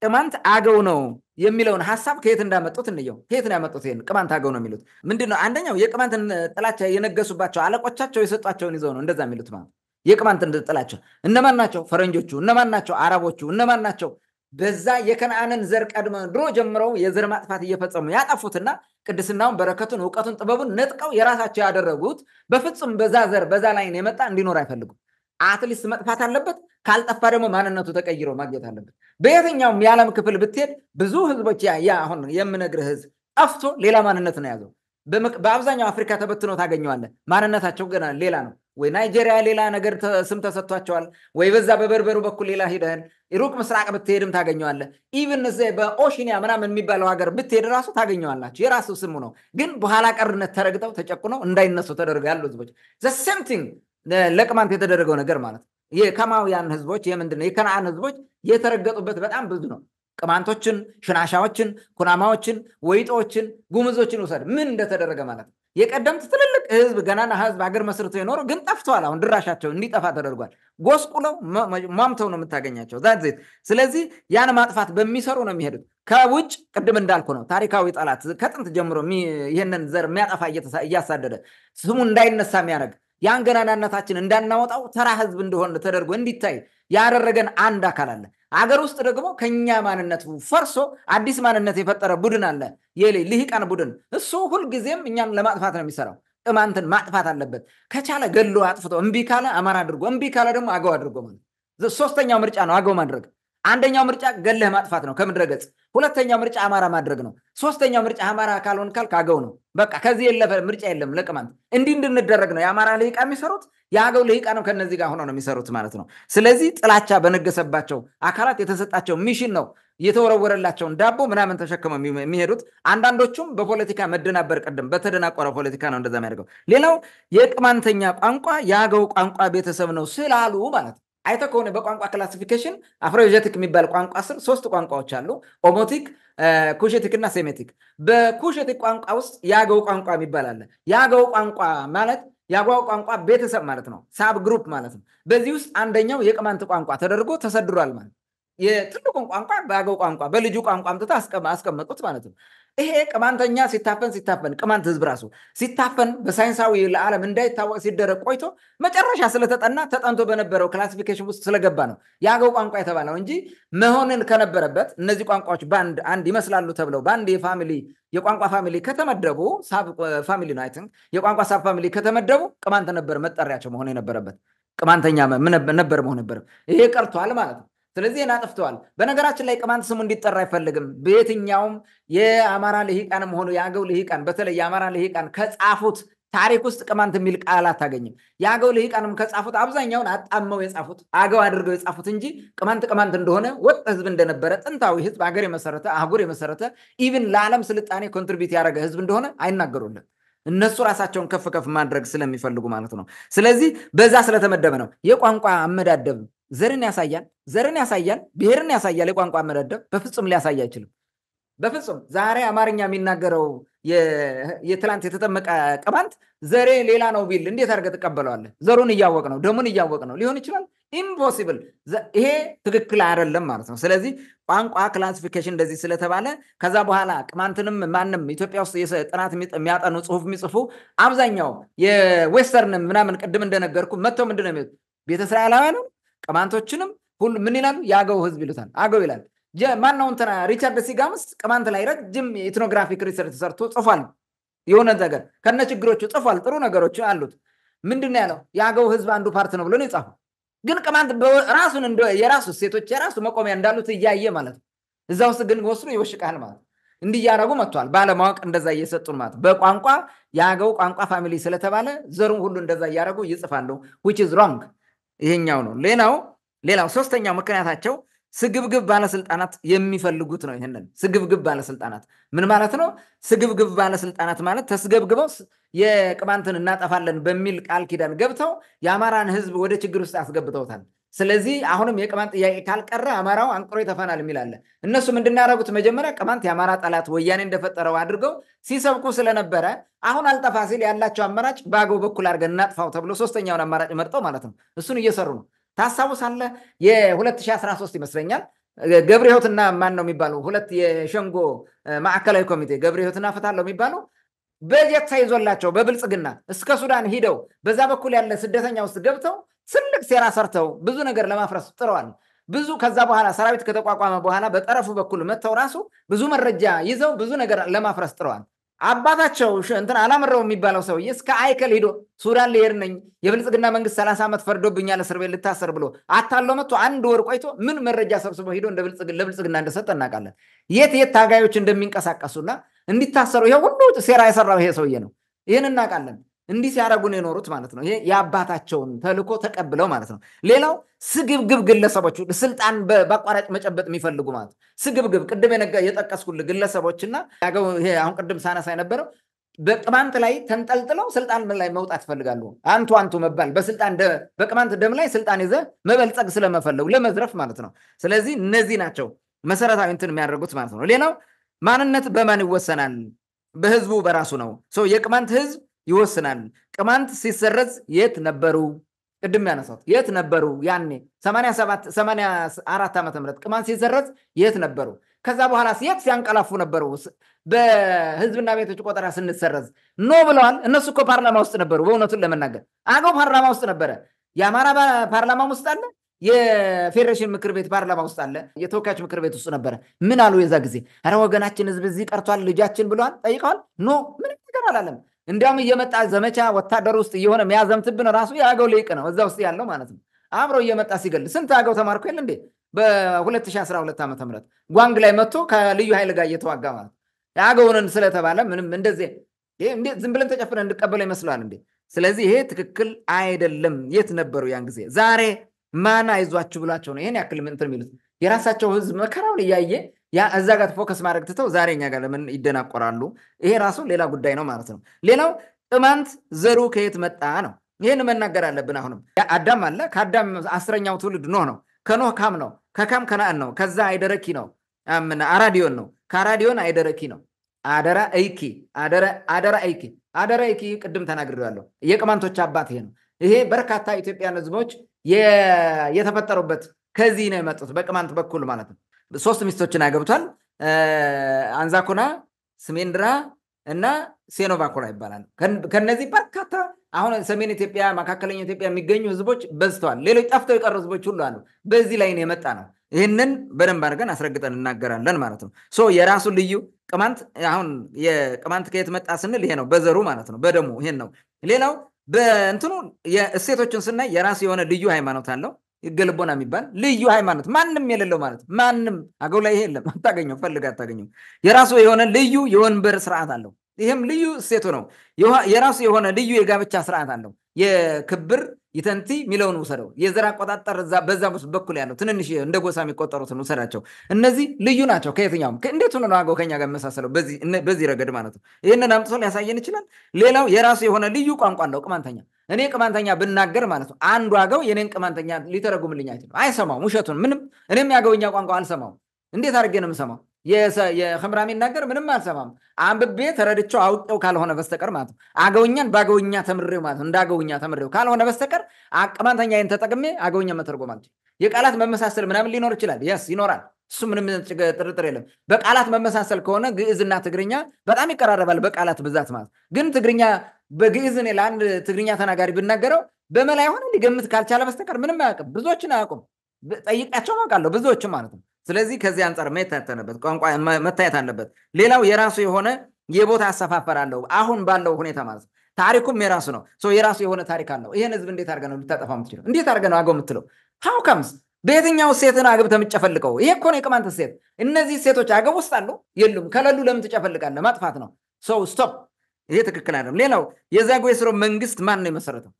ቅማንት አገው ነው የሚለውን ሀሳብ ከየት እንዳመጡት እንየው። ከየት ነው ያመጡት? ይሄን ቅማንት አገው ነው የሚሉት ምንድን ነው? አንደኛው የቅማንትን ጥላቻ የነገሱባቸው አለቆቻቸው የሰጧቸውን ይዘው ነው እንደዛ የሚሉት ማለት የቅማንትን ጥላቻ እነማን ናቸው? ፈረንጆቹ እነማን ናቸው? አረቦቹ እነማን ናቸው? በዛ የከነአንን ዘር ቀድመ ድሮ ጀምረው የዘር ማጥፋት እየፈጸሙ ያጠፉትና ቅድስናውን፣ በረከቱን፣ እውቀቱን፣ ጥበቡን ነጥቀው የራሳቸው ያደረጉት በፍጹም በዛ ዘር በዛ ላይን የመጣ እንዲኖር አይፈልጉም። አትሊስት መጥፋት አለበት። ካልጠፋ ደግሞ ማንነቱ ተቀይሮ ማግኘት አለበት። በየትኛውም የዓለም ክፍል ብትሄድ ብዙ ህዝቦች ያ አሁን የምነግርህ ህዝብ ጠፍቶ ሌላ ማንነት ነው ያዘው። በአብዛኛው አፍሪካ ተበትኖ ታገኘዋለህ። ማንነታቸው ገና ሌላ ነው። ወይ ናይጄሪያ ሌላ ነገር ስም ተሰጥቷቸዋል፣ ወይ በዛ በበርበሩ በኩል ሌላ ሂደህን ሩቅ ምስራቅ ብትሄድም ታገኘዋለህ። ኢቨን እዚ በኦሽኒያ ምናምን የሚባለው ሀገር ብትሄድ ራሱ ታገኘዋላቸው። የራሱ ስሙ ነው። ግን በኋላ ቀርነት ተረግጠው ተጨቁነው እንዳይነሱ ተደርገው ያሉ ህዝቦች ዘ ሴም ቲንግ ለቅማንት የተደረገው ነገር ማለት ነው። የከማውያን ህዝቦች የምንድን የከነአን ህዝቦች የተረገጡበት በጣም ብዙ ነው። ቅማንቶችን፣ ሽናሻዎችን፣ ኩናማዎችን፣ ወይጦችን፣ ጉምዞችን ውሰድ ምን እንደተደረገ ማለት ነው። የቀደምት ትልልቅ ህዝብ ገናና ህዝብ ሀገር መስርቶ የኖረው ግን ጠፍተዋል። አሁን ድራሻቸው እንዲጠፋ ተደርጓል። ጎስቁለው ሟምተው ነው የምታገኛቸው ዛዜት። ስለዚህ ያን ማጥፋት በሚሰሩ ነው የሚሄዱት። ከውጭ ቅድም እንዳልኩ ነው ታሪካዊ ጠላት ከጥንት ጀምሮ ይህንን ዘር የሚያጠፋ እያሳደደ ስሙ እንዳይነሳ የሚያደርግ ያን ገናናነታችን እንዳናወጣው ተራ ህዝብ እንደሆን ተደርጎ እንዲታይ ያደረገን አንድ አካል አለ። አገር ውስጥ ደግሞ ከኛ ማንነት ፈርሶ አዲስ ማንነት የፈጠረ ቡድን አለ። የሌ ልሂቃን ቡድን እሱ ሁልጊዜም እኛን ለማጥፋት ነው የሚሰራው። ቅማንትን ማጥፋት አለበት። ከቻለ ገሎ አጥፍቶ፣ እምቢ ካለ አማራ አድርጎ፣ እምቢ ካለ ደግሞ አገው አድርጎ ማለት ሶስተኛው ምርጫ ነው አገው ማድረግ። አንደኛው ምርጫ ገለህ ማጥፋት ነው ከምድረ ገጽ። ሁለተኛው ምርጫ አማራ ማድረግ ነው። ሶስተኛው ምርጫ አማራ ካልሆን ካልክ አገው ነው። በቃ ከዚህ የለፈ ምርጫ የለም። ለቅማንት እንዲህ እንድንደረግ ነው የአማራ ልሂቃ የሚሰሩት፣ የአገው ልሂቃ ነው ከነዚህ ጋር ሆነው ነው የሚሰሩት ማለት ነው። ስለዚህ ጥላቻ በነገሰባቸው አካላት የተሰጣቸው ሚሽን ነው የተወረወረላቸውን ዳቦ ምናምን ተሸክመው የሚሄዱት አንዳንዶቹም በፖለቲካ መደናበር ቅድም በተደናቆረ ፖለቲካ ነው እንደዛ የሚያደርገው። ሌላው የቅማንተኛ ቋንቋ የአገው ቋንቋ ቤተሰብ ነው ስላሉ ማለት ነው አይተ ከሆነ በቋንቋ ክላሲፊኬሽን አፍሮኤዥቲክ የሚባል ቋንቋ ስር ሶስት ቋንቋዎች አሉ። ኦሞቲክ፣ ኩሽቲክ እና ሴሜቲክ። በኩሽቲክ ቋንቋ ውስጥ የአገው ቋንቋ የሚባል አለ። የአገው ቋንቋ ማለት የአገው ቋንቋ ቤተሰብ ማለት ነው፣ ሳብ ግሩፕ ማለት ነው። በዚህ ውስጥ አንደኛው የቅማንት ቋንቋ ተደርጎ ተሰድሯል ማለት የትልቁን ቋንቋ በአገው ቋንቋ በልጁ ቋንቋ አምጥታ አስቀመጡት ማለት ነው። ይሄ ቅማንተኛ ሲታፈን ሲታፈን ቅማንት ህዝብ ራሱ ሲታፈን በሳይንሳዊ ለዓለም እንዳይታወቅ ሲደረግ ቆይቶ መጨረሻ ስለተጠና ተጠንቶ በነበረው ክላሲፊኬሽን ውስጥ ስለገባ ነው የአገው ቋንቋ የተባለው እንጂ መሆንን ከነበረበት እነዚህ ቋንቋዎች በአንድ አንድ ይመስላሉ ተብለው በአንድ የፋሚሊ የቋንቋ ፋሚሊ ከተመደቡ ሳብ ፋሚሊ ነው አይ የቋንቋ ሳብ ፋሚሊ ከተመደቡ ቅማንት ነበር መጠሪያቸው መሆን የነበረበት ቅማንተኛ ነበር መሆን ነበር ይሄ ቀርቷል ማለት ነው ስለዚህ ይህን አጥፍተዋል። በነገራችን ላይ ቅማንት ስሙ እንዲጠራ አይፈልግም። በየትኛውም የአማራ ልሂቃንም ሆኑ የአገው ልሂቃን በተለይ የአማራ ልሂቃን ከጻፉት ታሪክ ውስጥ ቅማንት የሚል ቃል አታገኝም። የአገው ልሂቃንም ከጻፉት አብዛኛውን አጣመው የጻፉት አገው አድርገው የጻፉት እንጂ ቅማንት ቅማንት እንደሆነ ወጥ ህዝብ እንደነበረ ጥንታዊ ህዝብ አገር የመሰረተ አህጉር የመሰረተ ኢቭን ለዓለም ስልጣኔ ኮንትሪቢዩት ያደረገ ህዝብ እንደሆነ አይናገሩልን። እነሱ ራሳቸውን ከፍ ከፍ ማድረግ ስለሚፈልጉ ማለት ነው ስለዚህ በዛ ስለተመደበ ነው የቋንቋ አመዳደብ ዘርን ያሳያል ዘርን ያሳያል ብሔርን ያሳያል የቋንቋ አመዳደብ በፍጹም ሊያሳይ አይችልም በፍጹም ዛሬ አማርኛ የሚናገረው የትላንት የተጠመቀ ቅማንት ዘሬ ሌላ ነው ቢል እንዴት አድርገህ ትቀበለዋለህ ዘሩን እያወቅ ነው ደሙን እያወቅ ነው ሊሆን ይችላል ኢምፖሲብል ይሄ ትክክል አይደለም ማለት ነው። ስለዚህ ቋንቋ ክላሲፊኬሽን እንደዚህ ስለተባለ ከዛ በኋላ ቅማንትንም ማንም ኢትዮጵያ ውስጥ ጥናት የሚያጠኑ ጽሁፍ የሚጽፉ አብዛኛው የዌስተርን ምናምን ቅድም እንደነገርኩ መጥተው ምንድን ነው የሚሉት ቤተ እስራኤላውያንም ቅማንቶችንም ሁሉ ምን ይላሉ? የአገው ህዝብ ይሉታል። አገው ይላል። ማናው እንትና ሪቻርድ ሲጋምስ ቅማንት ላይ ረጅም ኢትኖግራፊክ ሪሰርች ሰርቶ ጽፏል። የሆነ ነገር ከነ ችግሮቹ ጽፏል። ጥሩ ነገሮች አሉት። ምንድን ያለው የአገው ህዝብ አንዱ ፓርት ነው ብሎ ነው የጻፈው። ግን ቅማንት ራሱን እንደ የራሱ ሴቶች የራሱ መቆሚያ እንዳሉት እያየ ማለት ነው እዛ ውስጥ ግን ወስዶ ይወሽቃል ማለት እንዲያረጉ መጥቷል ባለማወቅ እንደዛ እየሰጡን ማለት በቋንቋ የአገው ቋንቋ ፋሚሊ ስለተባለ ዘሩን ሁሉ እንደዛ እያደረጉ ይጽፋሉ ዊች ሮንግ ይሄኛው ነው ሌላው ሌላው ሶስተኛው ምክንያታቸው ስግብግብ ባለስልጣናት የሚፈልጉት ነው። ይህንን ስግብግብ ባለስልጣናት ምን ማለት ነው? ስግብግብ ባለስልጣናት ማለት ተስገብግበው የቅማንትን እናጠፋለን በሚል ቃል ኪዳን ገብተው የአማራን ህዝብ ወደ ችግር ውስጥ አስገብተውታል። ስለዚህ አሁንም የቅማንት ጥያቄ ካልቀረ አማራው አንቅሮ ይተፋናል የሚላለ እነሱ ምንድናረጉት? መጀመሪያ ቅማንት የአማራ ጠላት ወያኔ እንደፈጠረው አድርገው ሲሰብኩ ስለነበረ አሁን አልጠፋ ሲል ያላቸው አማራጭ በአገው በኩል አድርገን እናጥፋው ተብሎ ሶስተኛውን አማራጭ መርጠው ማለት ነው እሱን እየሰሩ ነው። ታስታውሳለህ? የ2013 ይመስለኛል ገብረ ህይወትና ማን ነው የሚባለው ሁለት የሸንጎ ማዕከላዊ ኮሚቴ ገብረ ሕይወትና ፈታለው የሚባለው በጀት ተይዞላቸው በብልጽግና እስከ ሱዳን ሂደው በዛ በኩል ያለ ስደተኛ ውስጥ ገብተው ትልቅ ሴራ ሰርተው ብዙ ነገር ለማፍረስ ጥረዋል። ብዙ ከዛ በኋላ ሰራዊት ከተቋቋመ በኋላ በጠረፉ በኩል መጥተው ራሱ ብዙ መረጃ ይዘው ብዙ ነገር ለማፍረስ ጥረዋል። አባታቸው እንትን አላምረው የሚባለው ሰውዬ እስከ አይከል ሄዶ ሱዳን ልሄድ ነኝ የብልጽግና መንግስት ሰላሳ ዓመት ፈርዶብኛል እስር ቤት ልታሰር ብሎ አታሎ መጥቶ አንድ ወር ቆይቶ ምን መረጃ ሰብስበ ሄዶ ለብልጽግና እንደሰጠ እናውቃለን። የት የት ታጋዮች እንደሚንቀሳቀሱና እንዲታሰሩ ይሄ ሁሉ ሴራ የሰራው ይሄ ሰውዬ ነው። ይህን እናውቃለን። እንዲህ ሲያደረጉን የኖሩት ማለት ነው። ይሄ የአባታቸውን ተልኮ ተቀብለው ማለት ነው። ሌላው ስግብግብ ግለሰቦች፣ ስልጣን በአቋራጭ መጨበጥ የሚፈልጉ ማለት ስግብግብ ቅድም የጠቀስኩልህ ግለሰቦችና አሁን ቅድም ሳነሳ የነበረው በቅማንት ላይ ተንጠልጥለው ስልጣን ላይ መውጣት ይፈልጋሉ። አንቱ አንቱ መባል በስልጣን በቅማንት ደም ላይ ስልጣን ይዘ መበልጸግ ስለመፈለጉ ለመዝረፍ ማለት ነው። ስለዚህ እነዚህ ናቸው መሰረታዊ እንትን የሚያደርጉት ማለት ነው። ሌላው ማንነት በማን ይወሰናል? በህዝቡ በራሱ ነው። የቅማንት ህዝብ ይወስናል። ቅማንት ሲሰረዝ የት ነበሩ? ቅድም ያነሳት የት ነበሩ? ያኔ 84 ዓመተ ምህረት ቅማንት ሲሰረዝ የት ነበሩ? ከዛ በኋላ የት ሲያንቀላፉ ነበሩ? በህዝብና ቤቶች ቆጠራ ስንሰረዝ ኖ ብለዋል። እነሱ እኮ ፓርላማ ውስጥ ነበሩ። በእውነቱን ለመናገር አገው ፓርላማ ውስጥ ነበረ። የአማራ ፓርላማ ውስጥ አለ። የፌዴሬሽን ምክር ቤት ፓርላማ ውስጥ አለ። የተወካዮች ምክር ቤት ውስጥ ነበረ። ምን አሉ የዛ ጊዜ? ኧረ ወገናችን ህዝብ እዚህ ቀርቷል ልጃችን ብለዋል። ጠይቀዋል። ኖ ምንም ነገር አላለም። እንዲያውም እየመጣ ዘመቻ ወታደር ውስጥ እየሆነ የሚያዘምትብን ራሱ የአገው ሊቅ ነው እዛ ውስጥ ያለው ማለት ነው አብሮ እየመጣ ሲገል ስንት አገው ተማርኩ የለ እንዴ በ2012 ዓ ም ጓንግ ላይ መጥቶ ከልዩ ኃይል ጋር እየተዋጋ ማለት የአገውንን ስለተባለ ምንም እንደዚህ ዝም ብለን ተጨፍነ እንድቀበለው ይመስለዋል እንዴ ስለዚህ ይሄ ትክክል አይደለም የት ነበሩ ያን ጊዜ ዛሬ ማን አይዟችሁ ብሏቸው ነው ይህን ያክል ምንትን የሚሉት የራሳቸው ህዝብ መከራውን እያየ ያ እዛ ጋር ፎከስ ማድረግ ትተው ዛሬ እኛ ጋር ለምን ይደናቆራሉ? ይሄ ራሱ ሌላ ጉዳይ ነው ማለት ነው። ሌላው ቅማንት ዘሩ ከየት መጣ ነው። ይህን መናገር አለብን። አሁንም አዳም አለ። ከአዳም አስረኛው ትውልድ ኖህ ነው። ከኖህ ካም ነው። ከካም ከነአን ነው። ከዛ አይደረኪ ነው። አራዲዮን ነው። ከአራዲዮን አይደረኪ ነው። አደራ እይኪ አደራ እይኪ አደራ እይኪ ቅድም ተናግሬዋለሁ። የቅማንቶች አባት ይሄ ነው። ይሄ በርካታ ኢትዮጵያን ህዝቦች የተፈጠሩበት ከዚህ ነው የመጡት በቅማንት በኩል ማለት ነው። ሶስት ሚስቶችን አገብቷል። አንዛኮና፣ ስሜንድራ እና ሴኖቫኮራ ይባላል። ከነዚህ በርካታ አሁን ሰሜን ኢትዮጵያ፣ መካከለኛ ኢትዮጵያ የሚገኙ ህዝቦች በዝተዋል። ሌሎች ጠፍተው የቀሩ ህዝቦች ሁሉ አሉ። በዚህ ላይ ነው የመጣ ነው። ይህንን በደንብ አድርገን አስረግጠን እናገራለን ማለት ነው። ሶ የራሱ ልዩ ቅማንት አሁን የቅማንት ከየት መጣ ስንል ይሄ ነው፣ በዘሩ ማለት ነው፣ በደሙ ይሄን ነው። ሌላው በእንትኑ የእሴቶችን ስናይ የራሱ የሆነ ልዩ ሃይማኖት አለው። ገለቦና የሚባል ልዩ ሃይማኖት ማንም የሌለው ማለት ማንም አገው ላይ ይሄ የለም አታገኘው ፈልግ አታገኘው የራሱ የሆነ ልዩ የወንበር ስርዓት አለው ይህም ልዩ እሴቱ ነው የራሱ የሆነ ልዩ የጋብቻ ስርዓት አለው የክብር ይተንቲ የሚለውን ውሰደው የዘር አቆጣጠር በዛ በኩል ያለው ትንንሽ እንደ ጎሳ የሚቆጠሩትን ውሰዳቸው እነዚህ ልዩ ናቸው ከየትኛውም እንዴት ሆነ ነው አገው ከኛ ጋር የሚመሳሰለው በዚህ ረገድ ማለት ነው ይህንን አምጥቶ ሊያሳየን ይችላል ሌላው የራሱ የሆነ ልዩ ቋንቋ አለው ቅማንተኛ እኔ ቅማንተኛ ብናገር ማለት ነው አንዱ አገው የኔን ቅማንተኛ ሊተረጉምልኝ አይችልም አይሰማውም ውሸቱን ምንም እኔም የአገውኛ ቋንቋ አልሰማውም እንዴት አድርጌ ነው የምሰማው የክምራ የሚናገር ምንም አልሰማም አንብቤ ተረድቸው አውቄው ካልሆነ በስተቀር ማለት ነው አገውኛን በአገውኛ ተምሬው ማለት ነው እንደ አገውኛ ተምሬው ካልሆነ በስተቀር ቅማንተኛዬን ተጠቅሜ አገውኛ መተርጎም አልችል የቃላት መመሳሰል ምናምን ሊኖር ይችላል የስ ይኖራል እሱ ምንም ጥርጥር የለም። በቃላት መመሳሰል ከሆነ ግዕዝና ትግርኛ በጣም ይቀራረባል፣ በቃላት ብዛት ማለት ግን ትግርኛ በግዕዝ ለአንድ ትግርኛ ተናጋሪ ብናገረው በመላ የሆነ ሊገምት ካልቻለ በስተቀር ምንም አያውቅም። ብዙዎችን አያውቁም። ጠይቃቸው አውቃለሁ፣ ብዙዎችን ማለት ነው። ስለዚህ ከዚህ አንጻር መታተነበት ቋንቋ መታየት አለበት። ሌላው የራሱ የሆነ የቦታ አሰፋፈር አለው፣ አሁን ባለው ሁኔታ ማለት ነው። ታሪኩም የራሱ ነው። የራሱ የሆነ ታሪክ አለው። ይህን ህዝብ እንዴት አድርገህ ነው ልታጠፋ ምትችለው? እንዴት አድርገህ ነው አገው የምትለው? ሀው ከምስ በየትኛው ሴትን አግብተህ የምትጨፈልቀው? ይሄ እኮ ነው የቅማንት ሴት። እነዚህ ሴቶች አገብ ውስጥ አሉ የሉም? ከለሉ ለምን ትጨፈልቃለ ማጥፋት ነው። ሰው ስቶፕ። ይሄ ትክክል አይደለም። ሌላው የዛጉዌ ሥርወ መንግስት ማን ነው የመሰረተው?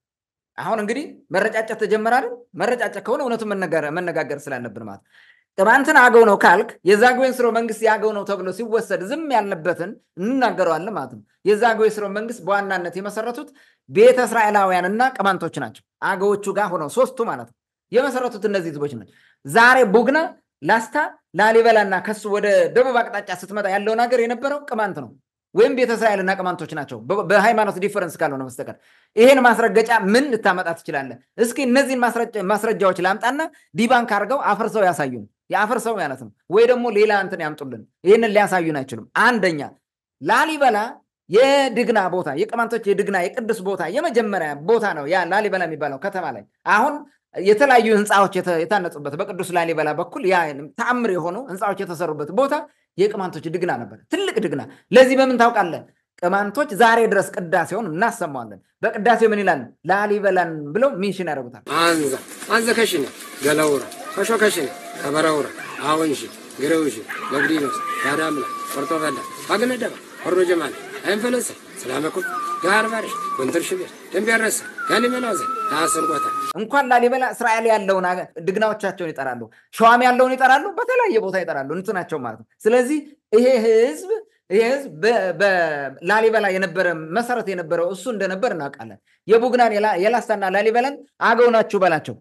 አሁን እንግዲህ መረጫጨት ተጀመራል አይደል? መረጫጨት ከሆነ እውነቱ መነጋገር ስላለብን ማለት ቅማንትን አገው ነው ካልክ የዛጉዌን ሥርወ መንግስት ያገው ነው ተብሎ ሲወሰድ ዝም ያልንበትን እንናገረዋለን ማለት ነው። የዛጉዌ ሥርወ መንግስት በዋናነት የመሰረቱት ቤተ እስራኤላውያንና ቅማንቶች ናቸው። አገዎቹ ጋር ሆነው ሶስቱ ማለት ነው። የመሰረቱት እነዚህ ህዝቦች ነ ዛሬ ቡግና፣ ላስታ፣ ላሊበላና ከሱ ወደ ደቡብ አቅጣጫ ስትመጣ ያለው ነገር የነበረው ቅማንት ነው ወይም ቤተ እስራኤልና ቅማንቶች ናቸው በሃይማኖት ዲፈረንስ ካልሆነ መስጠቀር ይሄን ማስረገጫ ምን ልታመጣ ትችላለህ? እስኪ እነዚህን ማስረጃዎች ላምጣና ዲባንክ አድርገው አፍርሰው ያሳዩን። የአፍርሰው ማለት ነው ወይ ደግሞ ሌላ እንትን ያምጡልን። ይህንን ሊያሳዩን አይችሉም። አንደኛ ላሊበላ የድግና ቦታ የቅማንቶች የድግና የቅዱስ ቦታ የመጀመሪያ ቦታ ነው ያ ላሊበላ የሚባለው ከተማ ላይ አሁን የተለያዩ ህንፃዎች የታነጹበት በቅዱስ ላሊበላ በኩል ተአምር የሆኑ ህንፃዎች የተሰሩበት ቦታ የቅማንቶች ድግና ነበር፣ ትልቅ ድግና። ለዚህ በምን ታውቃለን? ቅማንቶች ዛሬ ድረስ ቅዳሴውን እናሰማዋለን። በቅዳሴው ምን ይላል? ላሊበላን ብለው ሚንሽን ያደርጉታል። አንዘ አንዘ ከሽነ ገለውረ ከሾ ከሽነ ከበረውረ አሁንሽ ግረውሽ ለግዲኖስ ያዳምላ ቆርጦፈላ ባግነደባ አግነደባ ጀማል አይንፈለሰ እንኳን ላሊበላ እስራኤል ያለውን ድግናዎቻቸውን ይጠራሉ፣ ሸዋም ያለውን ይጠራሉ፣ በተለያየ ቦታ ይጠራሉ። ናቸው ማለት ነው። ስለዚህ ይሄ ህዝብ ይህ ህዝብ ላሊበላ የነበረ መሰረት የነበረው እሱ እንደነበር እናውቃለን። የቡግናን የላስታና ላሊበላን አገው ናችሁ በላቸው።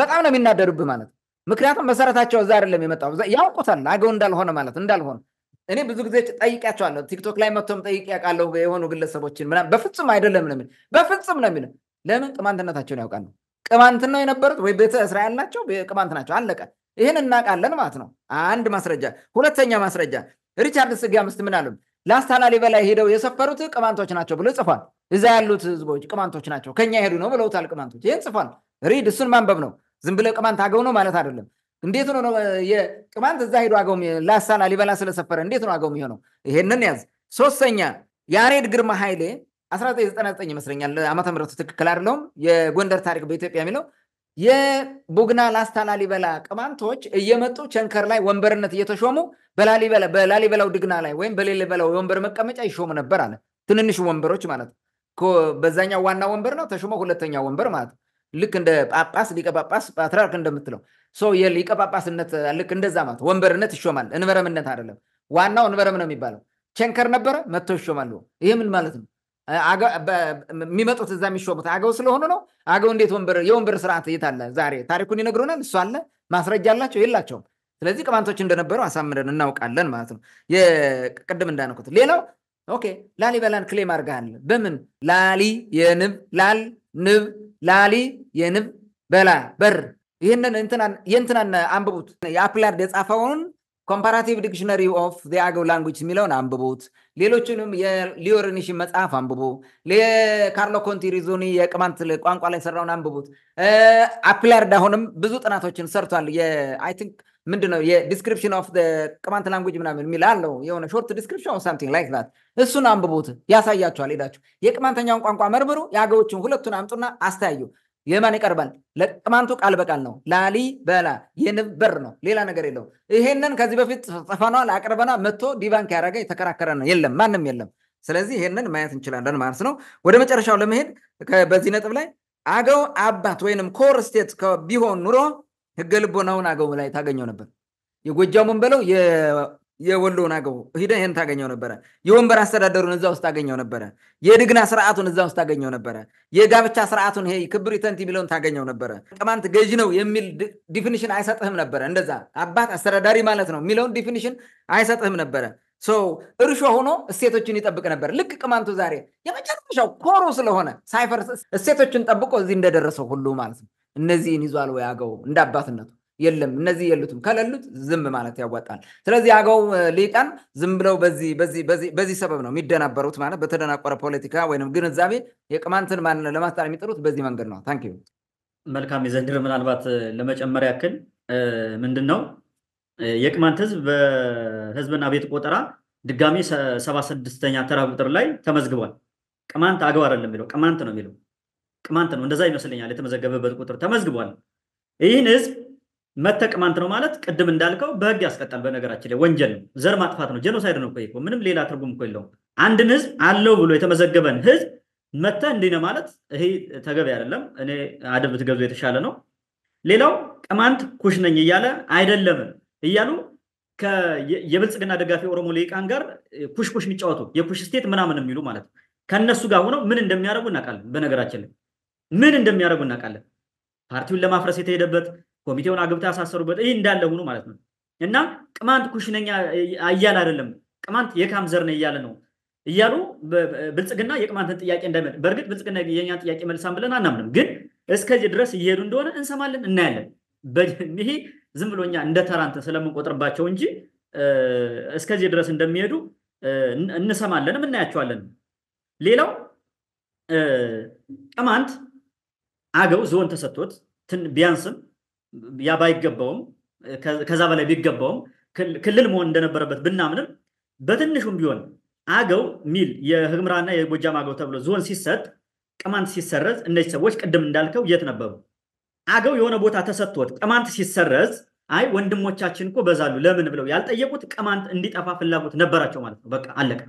በጣም ነው የሚናደዱብህ ማለት ምክንያቱም መሰረታቸው እዛ አይደለም የመጣው ያውቁታል፣ አገው እንዳልሆነ ማለት እንዳልሆነ እኔ ብዙ ጊዜ ጠይቂያቸዋለሁ ቲክቶክ ላይ መቶም ጠይቅ ያውቃለሁ የሆኑ ግለሰቦችን ምናምን በፍጹም አይደለም ነው በፍጹም ነው የሚለው ለምን ቅማንትነታቸውን ያውቃሉ ቅማንት ነው የነበሩት ወይ ቤተ እስራኤል ናቸው ቅማንት ናቸው አለቀ ይህን እናውቃለን ማለት ነው አንድ ማስረጃ ሁለተኛ ማስረጃ ሪቻርድ ስጋ ምስት ምን አሉ ላስታ ላሊበላ ሄደው የሰፈሩት ቅማንቶች ናቸው ብሎ ጽፏል እዛ ያሉት ህዝቦች ቅማንቶች ናቸው ከኛ ሄዱ ነው ብለውታል ቅማንቶች ይህን ጽፏል ሪድ እሱን ማንበብ ነው ዝም ብለ ቅማንት አገው ነው ማለት አይደለም እንዴት ነው ቅማንት እዛ ሄዶ አገው ላሳ ላሊበላ ስለሰፈረ እንዴት ነው አገው የሚሆነው? ይሄንን ያዝ። ሶስተኛ ያሬድ ግርማ ኃይሌ 1999 ይመስለኛል ዓመተ ምሕረቱ ትክክል አይደለሁም። የጎንደር ታሪክ በኢትዮጵያ የሚለው የቡግና ላስታ ላሊበላ ቅማንቶች እየመጡ ቸንከር ላይ ወንበርነት እየተሾሙ በላሊበላው ድግና ላይ ወይም በላሊበላው የወንበር መቀመጫ ይሾሙ ነበር አለ። ትንንሽ ወንበሮች ማለት በዛኛው ዋና ወንበር ነው ተሾመ ሁለተኛ ወንበር ማለት ልክ እንደ ጳጳስ ሊቀ ጳጳስ ፓትርያርክ እንደምትለው ሰው የሊቀ ጳጳስነት ልክ እንደዛ ማለት ወንበርነት ይሾማል። እንበረምነት አይደለም። ዋናው እንበረም ነው የሚባለው። ቸንከር ነበረ መጥቶ ይሾማሉ። ይህ ምን ማለት ነው? የሚመጡት እዛ የሚሾሙት አገው ስለሆኑ ነው። አገው እንዴት ወንበር የወንበር ስርዓት የት አለ? ዛሬ ታሪኩን ይነግሩናል። እሱ አለ ማስረጃ አላቸው የላቸውም። ስለዚህ ቅማንቶች እንደነበሩ አሳምረን እናውቃለን ማለት ነው። ቅድም እንዳነኩት ሌላው ኦኬ ላሊበላን ክሌም አድርገሃል። በምን ላሊ የንብ ላል ንብ ላሊ የንብ በላ በር ይህንን የእንትናን አንብቡት የአፕላርድ የጻፈውን ኮምፓራቲቭ ዲክሽነሪ ኦፍ አገው ላንጉጅ የሚለውን አንብቡት። ሌሎቹንም የሊዮርኒሽ መጽሐፍ አንብቡ። የካርሎ ኮንቲ ሪዞኒ የቅማንት ቋንቋ ላይ ሰራውን አንብቡት። አፕላርድ አሁንም ብዙ ጥናቶችን ሰርቷል። አይ ቲንክ ምንድነው የዲስክሪፕሽን ኦፍ ቅማንት ላንጉጅ ምናምን የሚል አለው የሆነ ሾርት ዲስክሪፕሽን ሳምቲንግ ላይክ ዛት እሱን አንብቡት ያሳያችኋል ሄዳችሁ የቅማንተኛውን ቋንቋ መርምሩ የአገዎችን ሁለቱን አምጡና አስተያዩ የማን ይቀርባል? ለቅማንቱ ቃል በቃል ነው። ላሊ በላ የንብ በር ነው። ሌላ ነገር የለው። ይሄንን ከዚህ በፊት ጽፈኗል፣ አቅርበናል። መጥቶ ዲቫንክ ያደረገ የተከራከረ ነው የለም፣ ማንም የለም። ስለዚህ ይሄንን ማየት እንችላለን ማለት ነው። ወደ መጨረሻው ለመሄድ በዚህ ነጥብ ላይ አገው አባት ወይንም ኮር ስቴት ቢሆን ኑሮ ህገ ልቦናውን አገው ላይ ታገኘው ነበር። የጎጃሙን በለው የወሎን አገቡ ሂደ ይህን ታገኘው ነበረ። የወንበር አስተዳደሩን እዛ ውስጥ ታገኘው ነበረ። የድግና ስርዓቱን እዛ ውስጥ ታገኘው ነበረ። የጋብቻ ስርዓቱን ይሄ ክብር ተንቲ የሚለውን ታገኘው ነበረ። ቅማንት ገዥ ነው የሚል ዲፊኒሽን አይሰጥህም ነበረ። እንደዛ አባት አስተዳዳሪ ማለት ነው የሚለውን ዲፊኒሽን አይሰጥህም ነበረ። እርሾ ሆኖ እሴቶችን ይጠብቅ ነበር። ልክ ቅማንቱ ዛሬ የመጨረሻው ኮሮ ስለሆነ ሳይፈርስ እሴቶችን ጠብቆ እዚህ እንደደረሰው ሁሉ ማለት ነው። እነዚህን ይዟል ወይ አገው እንደ አባትነቱ የለም እነዚህ የሉትም ከሌሉት ዝም ማለት ያዋጣል ስለዚህ አገው ሊቃን ዝም ብለው በዚህ ሰበብ ነው የሚደናበሩት ማለት በተደናቆረ ፖለቲካ ወይም ግንዛቤ የቅማንትን ማንነት ለማስጣል የሚጥሩት በዚህ መንገድ ነው ታንኪዩ መልካም የዘንድር ምናልባት ለመጨመር ያክል ምንድን ነው የቅማንት ህዝብ በህዝብና ቤት ቆጠራ ድጋሚ ሰባ ስድስተኛ ተራ ቁጥር ላይ ተመዝግቧል ቅማንት አገው አይደለም የሚለው ቅማንት ነው የሚለው ቅማንት ነው እንደዛ ይመስለኛል የተመዘገበበት ቁጥር ተመዝግቧል ይህን ህዝብ መተቅማንት ነው ማለት ቅድም እንዳልከው በህግ ያስቀጣል። በነገራችን ላይ ወንጀል ነው፣ ዘር ማጥፋት ነው፣ ጀኖሳይድ ነው እኮ ምንም ሌላ ትርጉም እኮ የለውም። አንድን ህዝብ አለው ብሎ የተመዘገበን ህዝብ መተ እንዲህ ነው ማለት ይሄ ተገቢ አይደለም። እኔ አደብ ብትገዙ የተሻለ ነው። ሌላው ቅማንት ኩሽ ነኝ እያለ አይደለም እያሉ የብልጽግና ደጋፊ ኦሮሞ ሊቃን ጋር ኩሽ ኩሽ የሚጫወቱ የኩሽ ስቴት ምናምን የሚሉ ማለት ነው። ከእነሱ ጋር ሆነው ምን እንደሚያደርጉ እናውቃለን። በነገራችን ላይ ምን እንደሚያደርጉ እናውቃለን። ፓርቲውን ለማፍረስ የተሄደበት ኮሚቴውን አግብታ ያሳሰሩበት ይህ እንዳለ ሆኖ ማለት ነው እና ቅማንት ኩሽነኛ እያለ አይደለም ቅማንት የካም ዘር ነው እያለ ነው እያሉ ብልጽግና የቅማንትን ጥያቄ እንዳይመ በእርግጥ ብልጽግና የኛን ጥያቄ መልሳን ብለን አናምንም ግን እስከዚህ ድረስ እየሄዱ እንደሆነ እንሰማለን እናያለን ይሄ ዝም ብሎኛ እንደ ተራንተ ስለምንቆጥርባቸው እንጂ እስከዚህ ድረስ እንደሚሄዱ እንሰማለንም እናያቸዋለን ሌላው ቅማንት አገው ዞን ተሰጥቶት ቢያንስም ያ ባይገባውም ከዛ በላይ ቢገባውም ክልል መሆን እንደነበረበት ብናምንም በትንሹም ቢሆን አገው ሚል የህምራና የጎጃም አገው ተብሎ ዞን ሲሰጥ ቅማንት ሲሰረዝ እነዚህ ሰዎች ቅድም እንዳልከው የት ነበሩ? አገው የሆነ ቦታ ተሰጥቶት ቅማንት ሲሰረዝ አይ ወንድሞቻችን እኮ በዛሉ ለምን ብለው ያልጠየቁት ቅማንት እንዲጠፋ ፍላጎት ነበራቸው ማለት ነው። በቃ አለቀ።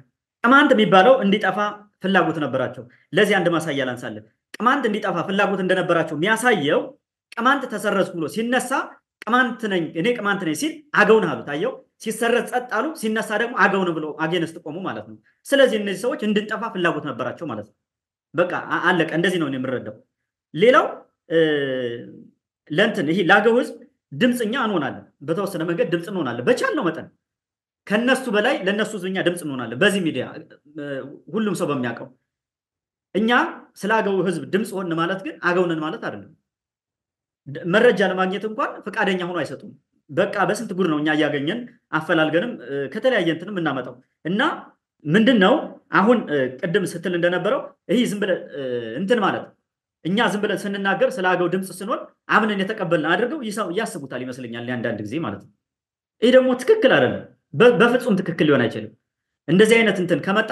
ቅማንት የሚባለው እንዲጠፋ ፍላጎት ነበራቸው። ለዚህ አንድ ማሳያ ላንሳለን። ቅማንት እንዲጠፋ ፍላጎት እንደነበራቸው የሚያሳየው ቅማንት ተሰረዝኩ ብሎ ሲነሳ ቅማንት ነኝ እኔ ቅማንት ነኝ ሲል አገው ነህ አሉት። አየው ሲሰረዝ ጸጥ አሉ። ሲነሳ ደግሞ አገው ነው ብሎ አጌንስት ቆሙ ማለት ነው። ስለዚህ እነዚህ ሰዎች እንድንጠፋ ፍላጎት ነበራቸው ማለት ነው። በቃ አለቀ። እንደዚህ ነው የምንረዳው። ሌላው ለንትን ይሄ ለአገው ህዝብ ድምፅኛ እንሆናለን። በተወሰነ መንገድ ድምፅ እንሆናለን በቻልነው መጠን ከነሱ በላይ ለነሱ ህዝብኛ ድምፅ እንሆናለን። በዚህ ሚዲያ ሁሉም ሰው በሚያውቀው እኛ ስለ አገው ህዝብ ድምፅ ሆን ማለት ግን አገውነን ማለት አይደለም። መረጃ ለማግኘት እንኳን ፈቃደኛ ሆኖ አይሰጡም። በቃ በስንት ጉድ ነው እኛ እያገኘን አፈላልገንም ከተለያየ እንትንም እናመጣው እና ምንድን ነው አሁን ቅድም ስትል እንደነበረው ይህ ዝም ብለህ እንትን ማለት እኛ ዝም ብለን ስንናገር ስለ አገው ድምፅ ስንሆን አምነን የተቀበልን አድርገው እያስቡታል ይመስለኛል አንዳንድ ጊዜ ማለት ነው። ይህ ደግሞ ትክክል አይደለም፣ በፍጹም ትክክል ሊሆን አይችልም። እንደዚህ አይነት እንትን ከመጣ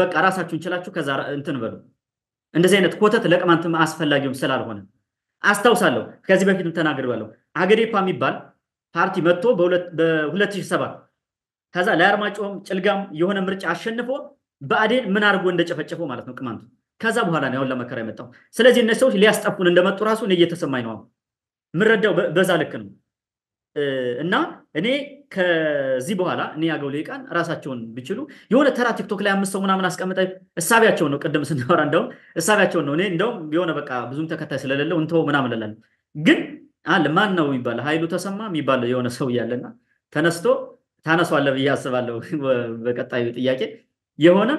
በቃ ራሳችሁን ችላችሁ ከዛ እንትን በሉ። እንደዚህ አይነት ኮተት ለቅማንትም አስፈላጊውም ስላልሆነ አስታውሳለሁ። ከዚህ በፊትም ተናግሬያለሁ። አገዴፓ የሚባል ፓርቲ መጥቶ በ2007 ከዛ ላይ ጭልጋም የሆነ ምርጫ አሸንፎ በአዴን ምን አድርጎ እንደጨፈጨፈው ማለት ነው ቅማንቱ። ከዛ በኋላ ነው ያሁን ለመከራ የመጣው። ስለዚህ እነዚህ ሰዎች ሊያስጠፉን እንደመጡ ራሱ እየተሰማኝ ነው። የምረዳው በዛ ልክ ነው። እና እኔ ከዚህ በኋላ እኔ ያገው ሊቃን ራሳቸውን ቢችሉ የሆነ ተራ ቲክቶክ ላይ አምስት ሰው ምናምን አስቀምጠ እሳቢያቸውን ነው ቅድም ስናወራ እንደውም እሳቢያቸውን ነው እኔ እንደውም የሆነ በቃ ብዙም ተከታይ ስለሌለው እንተው ምናምን ላለ ግን አለ ማን ነው የሚባለ ሀይሉ ተሰማ የሚባለ የሆነ ሰው እያለና ተነስቶ ታነሷለ ብዬ አስባለሁ በቀጣዩ ጥያቄ የሆነ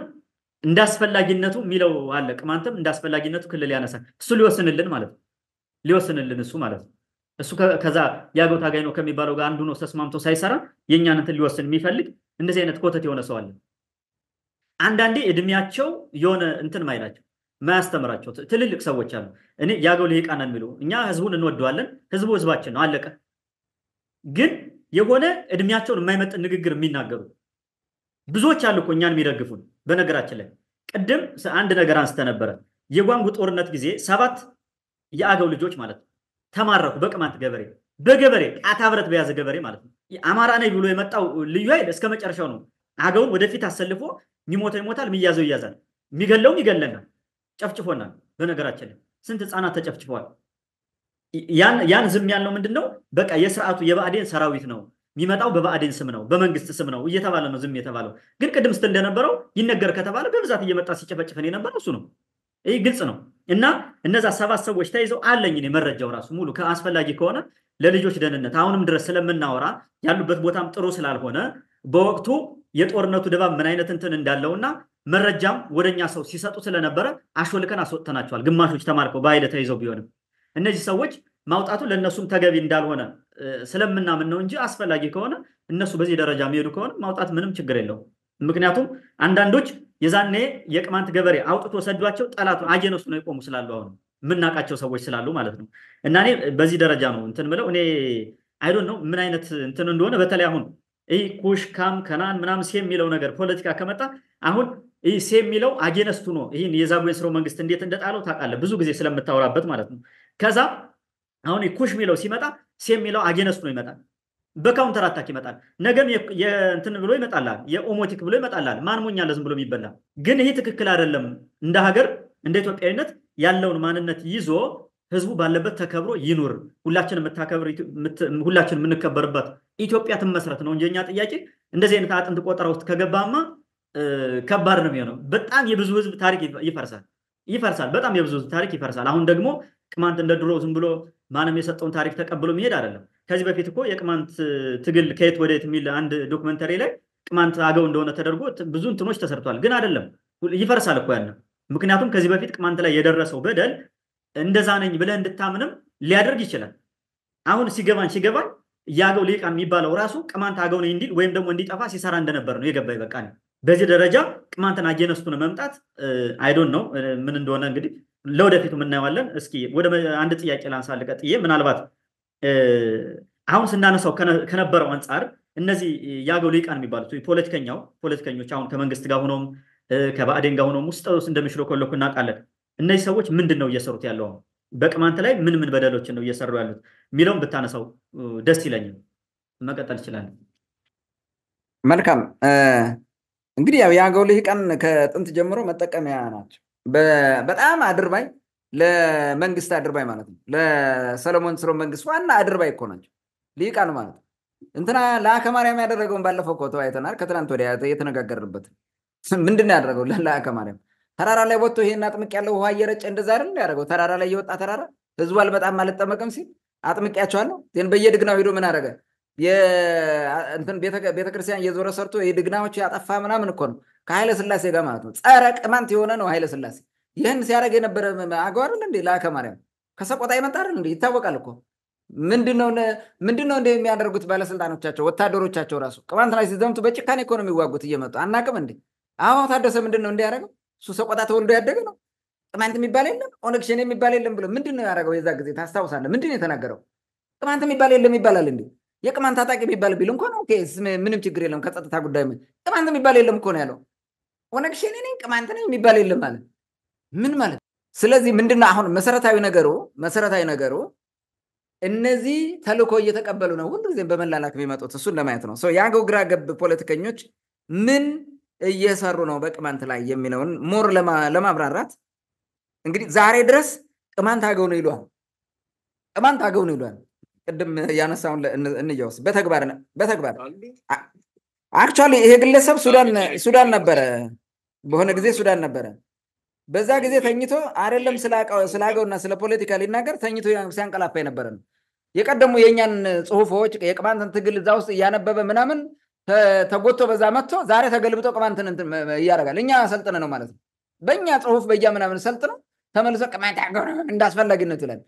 እንዳስፈላጊነቱ የሚለው አለ ቅማንትም እንዳስፈላጊነቱ ክልል ያነሳል እሱ ሊወስንልን ማለት ነው ሊወስንልን እሱ ማለት ነው እሱ ከዛ የአገው ታጋይ ነው ከሚባለው ጋር አንዱ ነው ተስማምቶ ሳይሰራ የእኛን እንትን ሊወስን የሚፈልግ እንደዚህ አይነት ኮተት የሆነ ሰው አለ። አንዳንዴ እድሜያቸው የሆነ እንትን ማይላቸው ማያስተምራቸው ትልልቅ ሰዎች አሉ። እኔ የአገው ልሂቃን የሚሉ እኛ ህዝቡን እንወደዋለን፣ ህዝቡ ህዝባችን ነው አለቀ። ግን የሆነ እድሜያቸውን የማይመጥን ንግግር የሚናገሩ ብዙዎች አሉ እኮ እኛን የሚደግፉን። በነገራችን ላይ ቅድም አንድ ነገር አንስተ ነበረ። የጓንጉ ጦርነት ጊዜ ሰባት የአገው ልጆች ማለት ነው ተማረኩ። በቅማንት ገበሬ በገበሬ ቃታ ብረት በያዘ ገበሬ ማለት ነው። አማራ ነኝ ብሎ የመጣው ልዩ ኃይል እስከ መጨረሻው ነው። አገውን ወደፊት አሰልፎ የሚሞተው ይሞታል፣ የሚያዘው ይያዛል፣ የሚገለውም ይገለናል። ጨፍጭፎናል። በነገራችን ላይ ስንት ህፃናት ተጨፍጭፈዋል። ያን ዝም ያልነው ምንድን ነው? በቃ የስርዓቱ የባዕዴን ሰራዊት ነው የሚመጣው፣ በባዕዴን ስም ነው፣ በመንግስት ስም ነው እየተባለ ነው ዝም የተባለው። ግን ቅድም ስትል እንደነበረው ይነገር ከተባለ በብዛት እየመጣ ሲጨፈጭፈን የነበረ እሱ ነው። ይህ ግልጽ ነው እና እነዛ ሰባት ሰዎች ተይዘው አለኝ መረጃው ራሱ ሙሉ ከአስፈላጊ ከሆነ ለልጆች ደህንነት አሁንም ድረስ ስለምናወራ ያሉበት ቦታም ጥሩ ስላልሆነ በወቅቱ የጦርነቱ ድባብ ምን አይነት እንትን እንዳለውና መረጃም ወደኛ ሰው ሲሰጡ ስለነበረ አሾልከን አስወጥተናቸዋል። ግማሾች ተማርከው በኃይለ ተይዘው ቢሆንም እነዚህ ሰዎች ማውጣቱ ለእነሱም ተገቢ እንዳልሆነ ስለምናምን ነው እንጂ አስፈላጊ ከሆነ እነሱ በዚህ ደረጃ የሚሄዱ ከሆነ ማውጣት ምንም ችግር የለውም። ምክንያቱም አንዳንዶች የዛኔ የቅማንት ገበሬ አውጥቶ ሰዷቸው ጠላቱ አየን ውስጥ ነው የቆሙ ስላሉ አሁን የምናውቃቸው ሰዎች ስላሉ ማለት ነው። እና እኔ በዚህ ደረጃ ነው እንትን ምለው እኔ አይዶን ነው ምን አይነት እንትን እንደሆነ በተለይ አሁን ይህ ኩሽ ካም ከናን ምናም ሴ የሚለው ነገር ፖለቲካ ከመጣ አሁን ይህ ሴ የሚለው አጌነስቱ ነው። ይህን የዛጉዌን ስርወ መንግስት እንዴት እንደጣለው ታውቃለህ፣ ብዙ ጊዜ ስለምታወራበት ማለት ነው። ከዛ አሁን ኩሽ የሚለው ሲመጣ ሴ የሚለው አጌነስቱ ነው ይመጣል። በካውንተር አታክ ይመጣል። ነገም የእንትን ብሎ ይመጣላል፣ የኦሞቲክ ብሎ ይመጣላል። ማን ሞኛለ ዝም ብሎ የሚበላ ግን ይሄ ትክክል አይደለም። እንደ ሀገር እንደ ኢትዮጵያዊነት ያለውን ማንነት ይዞ ህዝቡ ባለበት ተከብሮ ይኑር። ሁላችን ሁላችን የምንከበርበት ኢትዮጵያ ትመስረት ነው እንጂ ጥያቄ እንደዚህ አይነት አጥንት ቆጠራ ውስጥ ከገባማ ከባድ ነው የሚሆነው። በጣም የብዙ ህዝብ ታሪክ ይፈርሳል ይፈርሳል። በጣም የብዙ ህዝብ ታሪክ ይፈርሳል። አሁን ደግሞ ቅማንት እንደ ድሮ ዝም ብሎ ማንም የሰጠውን ታሪክ ተቀብሎ መሄድ አይደለም። ከዚህ በፊት እኮ የቅማንት ትግል ከየት ወደየት የሚል አንድ ዶክመንተሪ ላይ ቅማንት አገው እንደሆነ ተደርጎ ብዙ እንትኖች ተሰርቷል። ግን አይደለም ይፈርሳል እኮ ያለ ምክንያቱም ከዚህ በፊት ቅማንት ላይ የደረሰው በደል እንደዛ ነኝ ብለህ እንድታምንም ሊያደርግ ይችላል። አሁን ሲገባን ሲገባን የአገው ሊቃ የሚባለው ራሱ ቅማንት አገው ነኝ እንዲል ወይም ደግሞ እንዲጠፋ ሲሰራ እንደነበር ነው የገባ ይበቃ። በዚህ ደረጃ ቅማንትን አጀነስቱን መምጣት አይዶን ነው ምን እንደሆነ እንግዲህ ለወደፊቱ የምናየዋለን። እስኪ ወደ አንድ ጥያቄ ላንሳ ልቀጥዬ ምናልባት አሁን ስናነሳው ከነበረው አንጻር እነዚህ የአገው ሊቃን የሚባሉት ፖለቲከኛው ፖለቲከኞች አሁን ከመንግስት ጋር ሆኖም ከባዕዴን ጋር ሆኖም ውስጥ ውስጥ ከለኩ እናውቃለን። እነዚህ ሰዎች ምንድን ነው እየሰሩት ያለው? በቅማንት ላይ ምን ምን በደሎችን ነው እየሰሩ ያሉት የሚለውም ብታነሳው ደስ ይለኛል። መቀጠል ይችላል። መልካም እንግዲህ ያው የአገው ሊቃን ከጥንት ጀምሮ መጠቀሚያ ናቸው። በጣም አድርባይ ለመንግስት አድርባይ ማለት ነው ለሰለሞን ስሮ መንግስት ዋና አድርባይ እኮ ናቸው ሊቃን ማለት ነው እንትና ለአከ ማርያም ያደረገውን ባለፈው እኮ ተወያይተናል ከትናንት ወዲያ የተነጋገርንበት ምንድን ያደረገው ለአከ ማርያም ተራራ ላይ ወጥቶ ይሄን አጥምቅ ያለው ውሃ እየረጨ እንደዛ አይደል ያደረገው ተራራ ላይ የወጣ ተራራ ህዝቡ አልመጣም አልጠመቅም ሲል አጥምቂያቸዋለሁ ን በየድግናው ሂዶ ምን አደረገ ቤተክርስቲያን እየዞረ ሰርቶ የድግናዎች ያጠፋ ምናምን እኮ ነው ከኃይለስላሴ ጋር ማለት ነው ጸረ ቅማንት የሆነ ነው ኃይለስላሴ ይህን ሲያደርግ የነበረ አገባር እን ለአከ ማርያም ከሰቆጣ የመጣ አይደል እንዴ? ይታወቃል እኮ ምንድነው እንደ የሚያደርጉት ባለስልጣኖቻቸው ወታደሮቻቸው ራሱ ቅማንት ላይ ሲዘምቱ በጭካኔ እኮ ነው የሚዋጉት እየመጡ አናቅም እንዴ? አሁን ታደሰ ምንድን ነው እንዲያደረገው? እሱ ሰቆጣ ተወልዶ ያደገ ነው። ቅማንት የሚባል የለም ኦነግ ሸኔ የሚባል የለም ብሎ ምንድን ነው ያደረገው? የዛ ጊዜ ታስታውሳለህ? ምንድን ነው የተናገረው? ቅማንት የሚባል የለም ይባላል እንዴ? የቅማንት ታጣቂ የሚባል ቢል እንኳን ምንም ችግር የለም። ከጸጥታ ጉዳይ ቅማንት የሚባል የለም እኮ ነው ያለው። ኦነግ ሸኔ ነኝ ቅማንት ነኝ የሚባል የለም ማለት ምን ማለት ስለዚህ ምንድነው አሁን መሰረታዊ ነገሩ መሰረታዊ ነገሩ እነዚህ ተልኮ እየተቀበሉ ነው ሁሉ ጊዜም በመላላክ የሚመጡት እሱን ለማየት ነው የአገው ግራ ገብ ፖለቲከኞች ምን እየሰሩ ነው በቅማንት ላይ የሚለውን ሞር ለማብራራት እንግዲህ ዛሬ ድረስ ቅማንት አገው ነው ይሏል ቅማንት አገው ነው ይሏል ቅድም ያነሳውን እንየውስ በተግባር አክቹዋሊ ይሄ ግለሰብ ሱዳን ነበረ በሆነ ጊዜ ሱዳን ነበረ በዛ ጊዜ ተኝቶ አይደለም ስለ ሀገሩና ስለ ፖለቲካ ሊናገር ተኝቶ ሲያንቀላፋ የነበረ ነው። የቀደሙ የእኛን ጽሁፎች የቅማንትን ትግል እዛ ውስጥ እያነበበ ምናምን ተጎቶ በዛ መጥቶ ዛሬ ተገልብጦ ቅማንትን እያደረጋል። እኛ ሰልጥነ ነው ማለት ነው። በእኛ ጽሁፍ በእያ ምናምን ሰልጥ ነው ተመልሶ ቅማንት እንዳስፈላጊነት ይላል።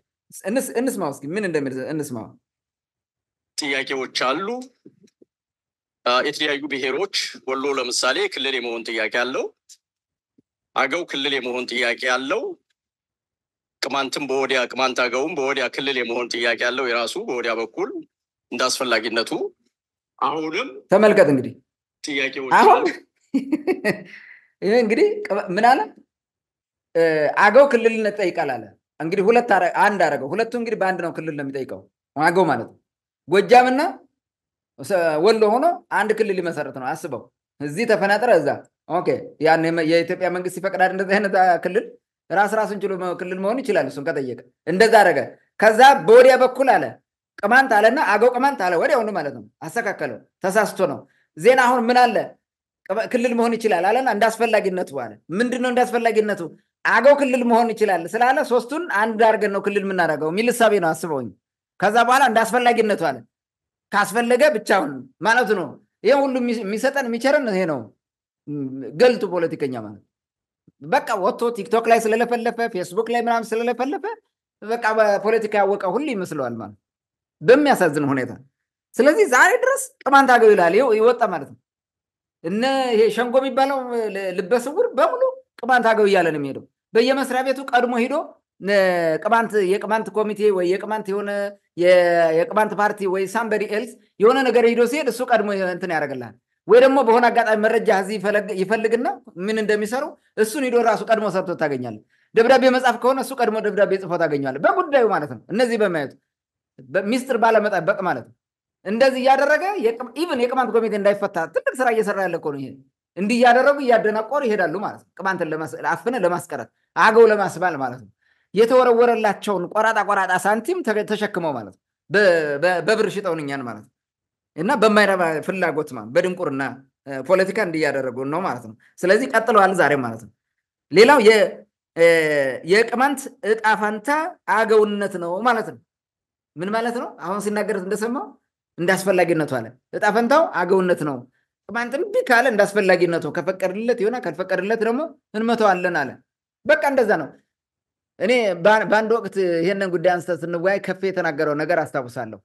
እንስማው እስኪ ምን እንደሚል እንስማው። ጥያቄዎች አሉ። የተለያዩ ብሔሮች ወሎ ለምሳሌ ክልል የመሆን ጥያቄ አለው። አገው ክልል የመሆን ጥያቄ አለው። ቅማንትም በወዲያ ቅማንት አገውም በወዲያ ክልል የመሆን ጥያቄ አለው የራሱ በወዲያ በኩል እንደ አስፈላጊነቱ አሁንም ተመልከት እንግዲህ ጥያቄዎች አሁን ይህ እንግዲህ ምን አለ አገው ክልልነት ይጠይቃል አለ። እንግዲህ ሁለት አንድ አረገው ሁለቱ እንግዲህ በአንድ ነው ክልል ነው የሚጠይቀው አገው ማለት ነው። ጎጃምና ወሎ ሆኖ አንድ ክልል ሊመሰረት ነው። አስበው እዚህ ተፈናጥረ እዛ ኦኬ ያን የኢትዮጵያ መንግስት ይፈቅዳል እንደዚህ አይነት ክልል ራስ ራሱን ችሎ ክልል መሆን ይችላል። እሱን ከጠየቀ እንደዛ አደረገ። ከዛ በወዲያ በኩል አለ ቅማንት አለና አገው ቅማንት አለ ወዲያውኑ ማለት ነው። አስተካከለው። ተሳስቶ ነው ዜና። አሁን ምን አለ ክልል መሆን ይችላል አለና እንደ አስፈላጊነቱ አለ። ምንድነው እንደ አስፈላጊነቱ አገው ክልል መሆን ይችላል ስላለ ሶስቱን አንድ አድርገን ነው ክልል የምናደርገው የሚል እሳቤ ነው አስበውኝ። ከዛ በኋላ እንደ አስፈላጊነቱ አለ ካስፈለገ ብቻውን ማለቱ ነው። ይህ ሁሉ የሚሰጠን የሚቸረን ይሄ ነው። ገልጡ ፖለቲከኛ ማለት በቃ ወጥቶ ቲክቶክ ላይ ስለለፈለፈ ፌስቡክ ላይ ምናምን ስለለፈለፈ በቃ በፖለቲካ ያወቀ ሁሉ ይመስለዋል ማለት በሚያሳዝን ሁኔታ። ስለዚህ ዛሬ ድረስ ቅማንት አገው ይላል ይወጣ ማለት ነው። እነ ይሄ ሸንጎ የሚባለው ልበስውር በሙሉ ቅማንት አገው እያለ ነው የሚሄደው። በየመስሪያ ቤቱ ቀድሞ ሂዶ ቅማንት የቅማንት ኮሚቴ ወይ የቅማንት የሆነ የቅማንት ፓርቲ ወይ ሳምበሪ ኤልስ የሆነ ነገር ሂዶ ሲሄድ እሱ ቀድሞ እንትን ያደርግልሃል። ወይ ደግሞ በሆነ አጋጣሚ መረጃ ህዝብ ይፈልግና ምን እንደሚሰሩ እሱን ሂዶ ራሱ ቀድሞ ሰርቶ ታገኛለ ደብዳቤ መጽሐፍ ከሆነ እሱ ቀድሞ ደብዳቤ ጽፎ ታገኘዋለ በጉዳዩ ማለት ነው እነዚህ በማየቱ ሚስጥር ባለመጠበቅ ማለት ነው እንደዚህ እያደረገ ኢቨን የቅማንት ኮሚቴ እንዳይፈታ ትልቅ ስራ እየሰራ ያለ ነው ይሄ እንዲህ እያደረጉ እያደናቆሩ ይሄዳሉ ማለት ነው ቅማንትን አፍነ ለማስቀረት አገው ለማስባል ማለት ነው የተወረወረላቸውን ቆራጣ ቆራጣ ሳንቲም ተሸክመው ማለት ነው በብር ሽጠውንኛን ማለት ነው እና በማይረባ ፍላጎት በድንቁርና ፖለቲካ እንዲያደረጉ ነው ማለት ነው። ስለዚህ ቀጥለዋል ዛሬ ማለት ነው። ሌላው የቅማንት እጣ ፋንታ አገውነት ነው ማለት ነው። ምን ማለት ነው? አሁን ሲናገር እንደሰማው እንዳስፈላጊነቱ አለ። እጣ ፈንታው አገውነት ነው። ቅማንት እምቢ ካለ እንዳስፈላጊነቱ ከፈቀድለት ይሆና ካልፈቀድለት ደግሞ እንመተዋለን አለ። በቃ እንደዛ ነው። እኔ በአንድ ወቅት ይህንን ጉዳይ አንስተ ስንወያይ ከፍ የተናገረው ነገር አስታውሳለሁ።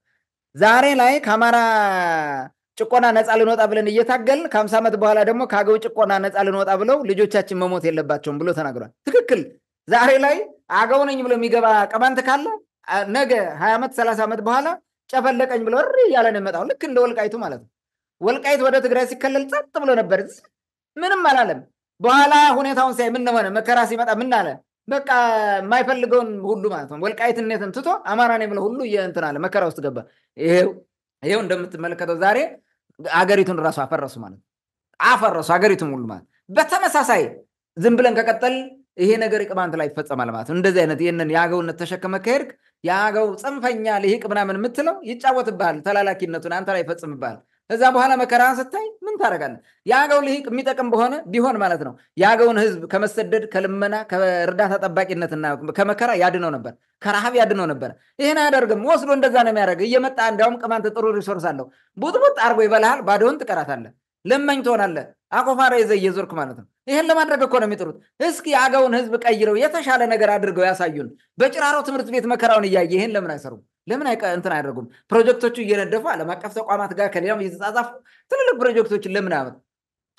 ዛሬ ላይ ከአማራ ጭቆና ነፃ ልንወጣ ብለን እየታገል ከአምሳ ዓመት በኋላ ደግሞ ከአገው ጭቆና ነፃ ልንወጣ ብለው ልጆቻችን መሞት የለባቸውም ብሎ ተናግሯል። ትክክል። ዛሬ ላይ አገው ነኝ ብሎ የሚገባ ቀማንት ካለ ነገ ሀያ ዓመት ሰላሳ ዓመት በኋላ ጨፈለቀኝ ብሎ ር እያለ ነው የመጣው። ልክ እንደ ወልቃይቱ ማለት ነው። ወልቃይት ወደ ትግራይ ሲከለል ጸጥ ብሎ ነበር፣ ምንም አላለም። በኋላ ሁኔታውን ሳይ ምን ሆነ፣ መከራ ሲመጣ ምን አለ፣ በቃ የማይፈልገውን ሁሉ ማለት ነው። ወልቃይትነትን ትቶ አማራ ነኝ ብለው ሁሉ እንትን አለ መከራ ውስጥ ገባ። ይሄው እንደምትመለከተው ዛሬ አገሪቱን እራሱ አፈረሱ ማለት አፈረሱ አገሪቱን ሁሉ ማለት። በተመሳሳይ ዝም ብለን ከቀጠል ይሄ ነገር ቅማንት ላይ ይፈጸማል ማለት ነው። እንደዚህ አይነት ይህንን የአገውነት ተሸክመ ከሄድክ የአገው ጽንፈኛ ልሂቅ ምናምን የምትለው ይጫወትብሃል። ተላላኪነቱን አንተ ላይ ይፈጽምብሃል። እዛ በኋላ መከራን ስታይ ምን ታደረጋለ? የአገው ልሂቅ የሚጠቅም በሆነ ቢሆን ማለት ነው የአገውን ህዝብ ከመሰደድ ከልመና ከእርዳታ ጠባቂነትና ከመከራ ያድነው ነበር፣ ከረሃብ ያድነው ነበር። ይህን አያደርግም። ወስዶ እንደዛ ነው የሚያደርግ። እየመጣ እንዲያውም ቅማንት ጥሩ ሪሶርስ አለው። ቡጥቡጥ አድርጎ ይበልሃል። ባዶውን ትቀራታለህ። ለማኝ ትሆናለ። አኮፋራ ይዘ እየዞርክ ማለት ነው። ይህን ለማድረግ እኮ ነው የሚጥሩት። እስኪ የአገውን ህዝብ ቀይረው የተሻለ ነገር አድርገው ያሳዩን። በጭራሮ ትምህርት ቤት መከራውን እያየ ይህን ለምን አይሰሩም? ለምን እንትን አያደርጉም? ፕሮጀክቶቹ እየነደፉ አለም አቀፍ ተቋማት ጋር ከሌላም እየተጻጻፉ ትልልቅ ፕሮጀክቶችን ለምን አመት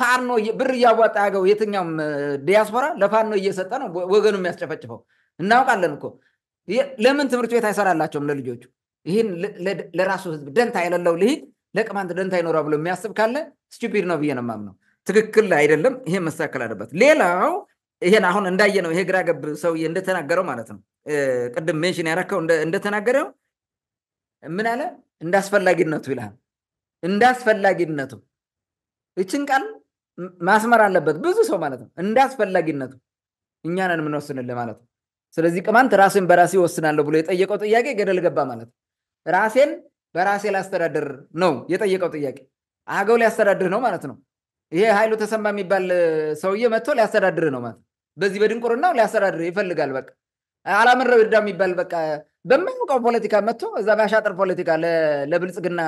ፋኖ ብር እያዋጣ ያገው የትኛውም ዲያስፖራ ለፋኖ እየሰጠ ነው ወገኑ የሚያስጨፈጭፈው። እናውቃለን እኮ ለምን ትምህርት ቤት አይሰራላቸውም ለልጆቹ? ይህን ለራሱ ህዝብ ደንታ የሌለው ልሂቅ ለቅማንት ደንታ ይኖራ ብሎ የሚያስብ ካለ ስቱፒድ ነው ብዬ ነው የማምነው። ትክክል አይደለም። ይሄ መስተካከል አለበት። ሌላው ይሄን አሁን እንዳየ ነው ይሄ ግራ ገብ ሰውዬ እንደተናገረው ማለት ነው ቅድም ሜንሽን ያረከው እንደተናገረው ምን አለ እንዳስፈላጊነቱ አስፈላጊነቱ ይልሃል እንደ ይችን ቃል ማስመር አለበት ብዙ ሰው ማለት ነው እንዳስፈላጊነቱ አስፈላጊነቱ እኛንን የምንወስንልህ ማለት ነው ስለዚህ ቅማንት ራሴን በራሴ ይወስናለሁ ብሎ የጠየቀው ጥያቄ ገደል ገባ ማለት ነው ራሴን በራሴ ላስተዳድር ነው የጠየቀው ጥያቄ አገው ሊያስተዳድር ነው ማለት ነው ይሄ ኃይሉ ተሰማ የሚባል ሰውዬ መጥቶ ሊያስተዳድር ነው ማለት በዚህ በድንቁርናው ሊያስተዳድር ይፈልጋል በቃ አላምረው ይርዳ የሚባል በቃ በማያውቀው ፖለቲካ መጥቶ እዛ በአሻጥር ፖለቲካ ለብልጽግና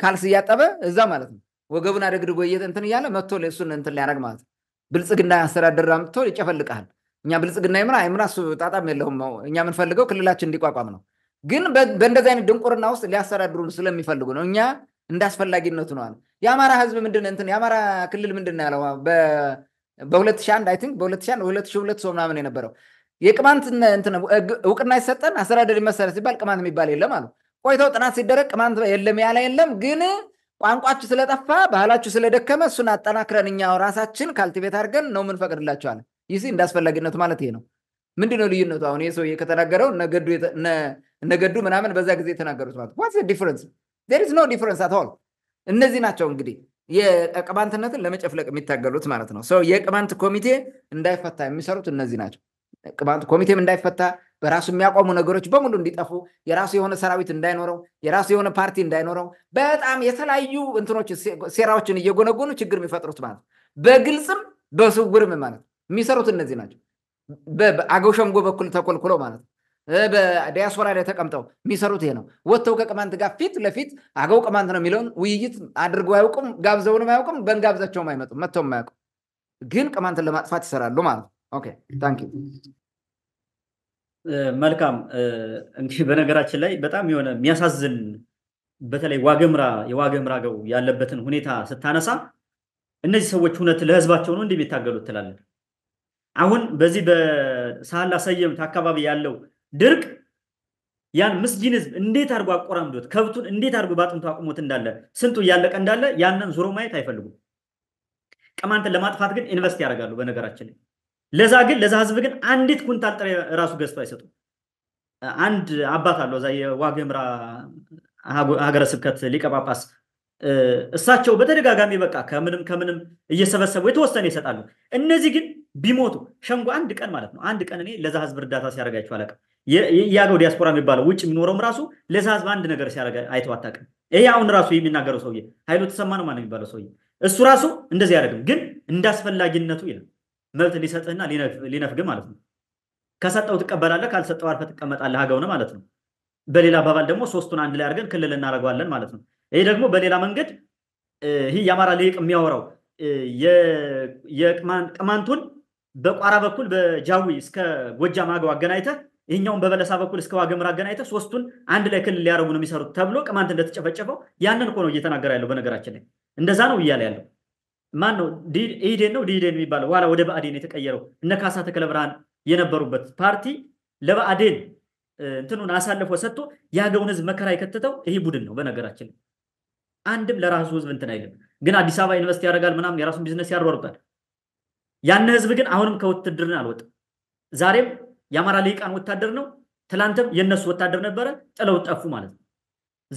ካልስ እያጠበ እዛ ማለት ነው ወገቡን አደግድጎ እንትን እያለ መጥቶ እሱን እንትን ሊያደርግ ማለት ነው። ብልጽግና አስተዳደር አምጥቶ ይጨፈልቅሃል። እኛ ብልጽግና ይምራ አይምራ እሱ ጣጣም የለውም። እኛ የምንፈልገው ክልላችን እንዲቋቋም ነው። ግን በእንደዚህ አይነት ድንቁርና ውስጥ ሊያስተዳድሩን ስለሚፈልጉ ነው። እኛ እንደ አስፈላጊነቱ ነዋል። የአማራ ህዝብ ምንድን እንትን የአማራ ክልል ምንድን ያለው በ በ2001 አይ ቲንክ በ2001 2002 ሰው ምናምን የነበረው የቅማንት እውቅና ይሰጠን አስተዳደር ይመሰረ ሲባል ቅማንት የሚባል የለም አሉ። ቆይተው ጥናት ሲደረግ ቅማንት የለም ያለ የለም፣ ግን ቋንቋችሁ ስለጠፋ ባህላችሁ ስለደከመ እሱን አጠናክረን እኛ ራሳችን ካልቲቤት አድርገን ነው ምንፈቅድላቸዋለን። ይህ እንዳስፈላጊነቱ ማለት ይሄ ነው። ምንድን ነው ልዩነቱ? አሁን ይህ ሰውዬ ከተናገረው ነገዱ ምናምን በዛ ጊዜ የተናገሩት ማለት ዋትስ ዲፍረንስ ዜር ኢዝ ኖ ዲፍረንስ አት ኦል። እነዚህ ናቸው እንግዲህ የቅማንትነትን ለመጨፍለቅ የሚታገሉት ማለት ነው። የቅማንት ኮሚቴ እንዳይፈታ የሚሰሩት እነዚህ ናቸው። ቅባንት ኮሚቴም እንዳይፈታ በራሱ የሚያቆሙ ነገሮች በሙሉ እንዲጠፉ የራሱ የሆነ ሰራዊት እንዳይኖረው የራሱ የሆነ ፓርቲ እንዳይኖረው በጣም የተለያዩ እንትኖች ሴራዎችን እየጎነጎኑ ችግር የሚፈጥሩት ማለት ነው። በግልጽም በስውርም ማለት ነው የሚሰሩት እነዚህ ናቸው። በአገው ሸንጎ በኩል ተኮልኩለው ማለት ነው። በዲያስፖራ ላይ ተቀምጠው የሚሰሩት ይሄ ነው። ወጥተው ከቅማንት ጋር ፊት ለፊት አገው ቅማንት ነው የሚለውን ውይይት አድርገው አያውቁም። ጋብዘውንም አያውቁም። በንጋብዛቸውም አይመጡም። መጥተውም አያውቁም። ግን ቅማንትን ለማጥፋት ይሰራሉ ማለት ነው። ኦኬ ታንክ መልካም እንግዲህ በነገራችን ላይ በጣም የሆነ የሚያሳዝን በተለይ ዋገምራ የዋገምራ ገው ያለበትን ሁኔታ ስታነሳ እነዚህ ሰዎች እውነት ለህዝባቸው ነው እንዲህ የሚታገሉት ትላለን አሁን በዚህ በሳህላ ሰየምት አካባቢ ያለው ድርቅ ያን ምስጊን ህዝብ እንዴት አድርጎ አቆራምዶት ከብቱን እንዴት አድርጎ በአጥንቱ አቁሞት እንዳለ ስንቱ እያለቀ እንዳለ ያንን ዙሮ ማየት አይፈልጉም ቅማንትን ለማጥፋት ግን ኢንቨስት ያደርጋሉ በነገራችን ላይ ለዛ ግን ለዛ ህዝብ ግን አንዲት ኩንታል ጥሬ ራሱ ገዝቶ አይሰጡ አንድ አባት አለው እዛ የዋግምራ ሀገረ ስብከት ሊቀጳጳስ እሳቸው በተደጋጋሚ በቃ ከምንም ከምንም እየሰበሰቡ የተወሰነ ይሰጣሉ። እነዚህ ግን ቢሞቱ ሸንጎ አንድ ቀን ማለት ነው አንድ ቀን እኔ ለዛ ህዝብ እርዳታ ሲያደርጋቸው አለቀ የአገው ዲያስፖራ የሚባለው ውጭ የሚኖረውም ራሱ ለዛ ህዝብ አንድ ነገር ሲያደርግ አይተው አታውቅም። ይሄ አሁን ራሱ የሚናገረው ሰውዬ ኃይሉ ተሰማ ነው ማነው የሚባለው ሰውዬ እሱ ራሱ እንደዚህ አያደርግም፣ ግን እንዳስፈላጊነቱ ይላል። መብት ሊሰጥህና ሊነፍግህ ማለት ነው። ከሰጠው ትቀበላለህ፣ ካልሰጠው ትቀመጣለ ትቀመጣለህ። ሀገውነ ማለት ነው። በሌላ አባባል ደግሞ ሶስቱን አንድ ላይ አድርገን ክልል እናደርገዋለን ማለት ነው። ይህ ደግሞ በሌላ መንገድ ይህ የአማራ ሊቅ የሚያወራው የቅማንቱን በቋራ በኩል በጃዊ እስከ ጎጃም አገው አገናኝተህ ይህኛውን በበለሳ በኩል እስከ ዋገምራ አገናኝተህ ሶስቱን አንድ ላይ ክልል ሊያደርጉ ነው የሚሰሩት ተብሎ ቅማንት እንደተጨፈጨፈው ያንን እኮ ነው እየተናገረ ያለው። በነገራችን ላይ እንደዛ ነው እያለ ያለው። ማን ነው ኢዴን ነው ዲኢዴን የሚባለው ኋላ ወደ ብአዴን የተቀየረው እነ ካሳ ተክለ ብርሃን የነበሩበት ፓርቲ ለብአዴን እንትኑን አሳልፎ ሰጥቶ የሀገውን ህዝብ መከራ የከተተው ይሄ ቡድን ነው በነገራችን አንድም ለራሱ ህዝብ እንትን አይልም ግን አዲስ አበባ ዩኒቨርስቲ ያደርጋል ምናምን የራሱን ቢዝነስ ያሯሩጣል ያን ህዝብ ግን አሁንም ከውትድርን አልወጥ ዛሬም የአማራ ልሂቃን ወታደር ነው ትላንትም የእነሱ ወታደር ነበረ ጥለው ጠፉ ማለት ነው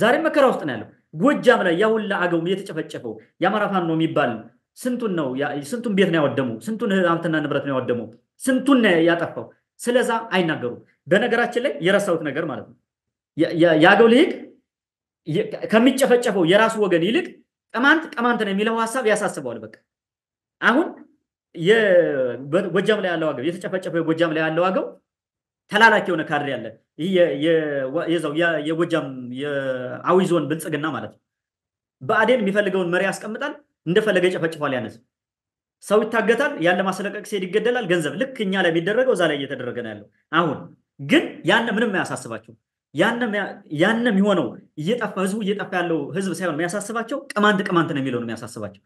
ዛሬም መከራ ውስጥ ነው ያለው ጎጃም ላይ ያሁላ አገው የተጨፈጨፈው የአማራ ፋኖ የሚባል ስንቱን ነው ስንቱን ቤት ነው ያወደሙ፣ ስንቱን ሀብትና ንብረት ነው ያወደሙ፣ ስንቱን ያጠፋው። ስለዛ አይናገሩም። በነገራችን ላይ የረሳሁት ነገር ማለት ነው የአገው ልሂቅ ከሚጨፈጨፈው የራሱ ወገን ይልቅ ቅማንት ቅማንት ነው የሚለው ሀሳብ ያሳስበዋል። በቃ አሁን ጎጃም ላይ ያለው አገው የተጨፈጨፈው የጎጃም ላይ ያለው አገው ተላላኪ የሆነ ካድሬ ያለ ይህ የጎጃም የአዊ ዞን ብልጽግና ማለት ነው። ብአዴን የሚፈልገውን መሪ ያስቀምጣል። እንደፈለገ ይጨፈጭፏል። ያነስ ሰው ይታገታል። ያን ማስለቀቅ ሲሄድ ይገደላል። ገንዘብ ልክ እኛ ላይ የሚደረገው እዛ ላይ እየተደረገ ነው ያለው። አሁን ግን ያነ ምንም አያሳስባቸው። ያነ የሚሆነው እየጠፋ ህዝቡ እየጠፋ ያለው ህዝብ ሳይሆን የሚያሳስባቸው ቅማንት ቅማንት ነው የሚለው ነው የሚያሳስባቸው።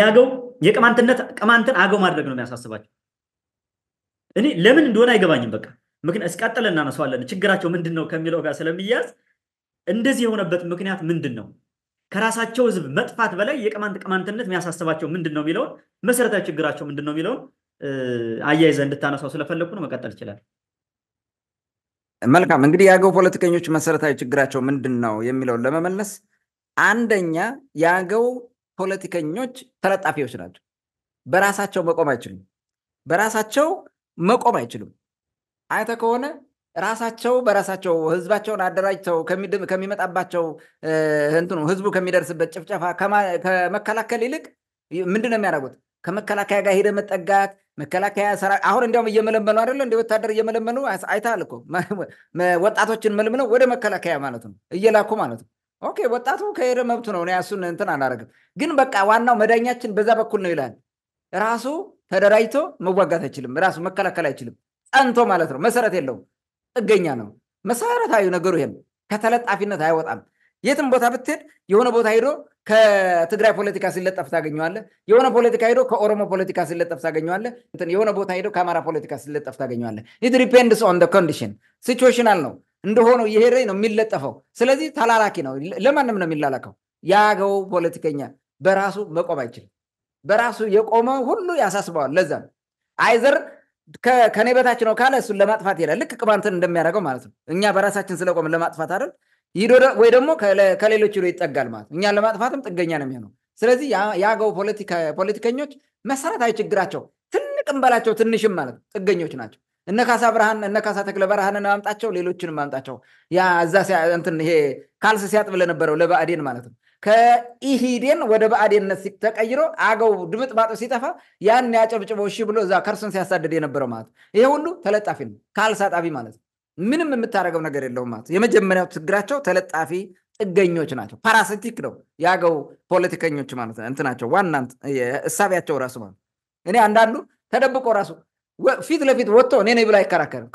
ያገው የቅማንትነት ቅማንትን አገው ማድረግ ነው የሚያሳስባቸው። እኔ ለምን እንደሆነ አይገባኝም። በቃ ምክንያት እስቀጥለን እናነሳዋለን። ችግራቸው ምንድን ነው ከሚለው ጋር ስለሚያዝ እንደዚህ የሆነበት ምክንያት ምንድን ነው? ከራሳቸው ህዝብ መጥፋት በላይ የቅማንት ቅማንትነት የሚያሳስባቸው ምንድን ነው የሚለውን መሰረታዊ ችግራቸው ምንድን ነው የሚለውን አያይዘ እንድታነሳው ስለፈለግኩ ነው። መቀጠል ይችላል። መልካም እንግዲህ የአገው ፖለቲከኞች መሰረታዊ ችግራቸው ምንድን ነው የሚለውን ለመመለስ አንደኛ የአገው ፖለቲከኞች ተለጣፊዎች ናቸው። በራሳቸው መቆም አይችሉም። በራሳቸው መቆም አይችሉም። አይተ ከሆነ ራሳቸው በራሳቸው ህዝባቸውን አደራጅተው ከሚመጣባቸው እንትኑ ህዝቡ ከሚደርስበት ጭፍጨፋ ከመከላከል ይልቅ ምንድን ነው የሚያደርጉት? ከመከላከያ ጋር ሄደ መጠጋት መከላከያ ሰራ አሁን እንዲያውም እየመለመኑ አይደለ እንደ ወታደር እየመለመኑ አይተሃል እኮ ወጣቶችን መልምነው ወደ መከላከያ ማለት ነው እየላኩ ማለት ነው። ኦኬ ወጣቱ ከሄደ መብቱ ነው። እሱን እንትን አላደርግም። ግን በቃ ዋናው መዳኛችን በዛ በኩል ነው ይላል። ራሱ ተደራጅቶ መዋጋት አይችልም። ራሱ መከላከል አይችልም። ጸንቶ ማለት ነው መሰረት የለውም። ጥገኛ ነው። መሰረታዊ ነገሩ ይሄም ከተለጣፊነት አይወጣም። የትም ቦታ ብትሄድ የሆነ ቦታ ሄዶ ከትግራይ ፖለቲካ ሲለጠፍ ታገኘዋለ። የሆነ ፖለቲካ ሄዶ ከኦሮሞ ፖለቲካ ሲለጠፍ ታገኘዋለ። የሆነ ቦታ ሄዶ ከአማራ ፖለቲካ ሲለጠፍ ታገኘዋለ። ኢት ዲፔንድስ ኦን ኮንዲሽን ሲትዌሽናል ነው እንደሆነው የሄደ ነው የሚለጠፈው። ስለዚህ ተላላኪ ነው። ለማንም ነው የሚላላከው። የአገው ፖለቲከኛ በራሱ መቆም አይችልም። በራሱ የቆመ ሁሉ ያሳስበዋል። ለዛ አይዘር ከኔ በታች ነው ካለ እሱን ለማጥፋት ይላል። ልክ ቅባንትን እንደሚያደርገው ማለት ነው። እኛ በራሳችን ስለቆምን ለማጥፋት አይደል ወይ ደግሞ ከሌሎች ሂዶ ይጠጋል ማለት እኛን ለማጥፋትም ጥገኛ ነው የሚሆነው። ስለዚህ የአገው ፖለቲከኞች መሰረታዊ ችግራቸው ትልቅም በላቸው ትንሽም ማለት ነው ጥገኞች ናቸው። እነ ካሳ ብርሃን እነ ካሳ ተክለ ብርሃንን ማምጣቸው ሌሎችን ማምጣቸው ያ እዛ እንትን ይሄ ካልስ ሲያጥብ ለነበረው ለባዕዴን ማለት ነው ከኢሂዴን ወደ በአዴነት ተቀይሮ አገው ድምጥ ማጥ ሲጠፋ ያን ያጨብጭበው እሺ ብሎ እዛ ከርሱን ሲያሳድድ የነበረው ማለት ይሄ ሁሉ ተለጣፊ ነው። ካልሳጣቢ ማለት ምንም የምታደርገው ነገር የለውም ማለት የመጀመሪያው ችግራቸው ተለጣፊ ጥገኞች ናቸው። ፓራሲቲክ ነው የአገው ፖለቲከኞች ማለት ነው። እንትናቸው ዋና እሳቢያቸው ራሱ ማለት እኔ አንዳንዱ ተደብቆ ራሱ ፊት ለፊት ወጥቶ እኔ ነኝ ብሎ አይከራከርም።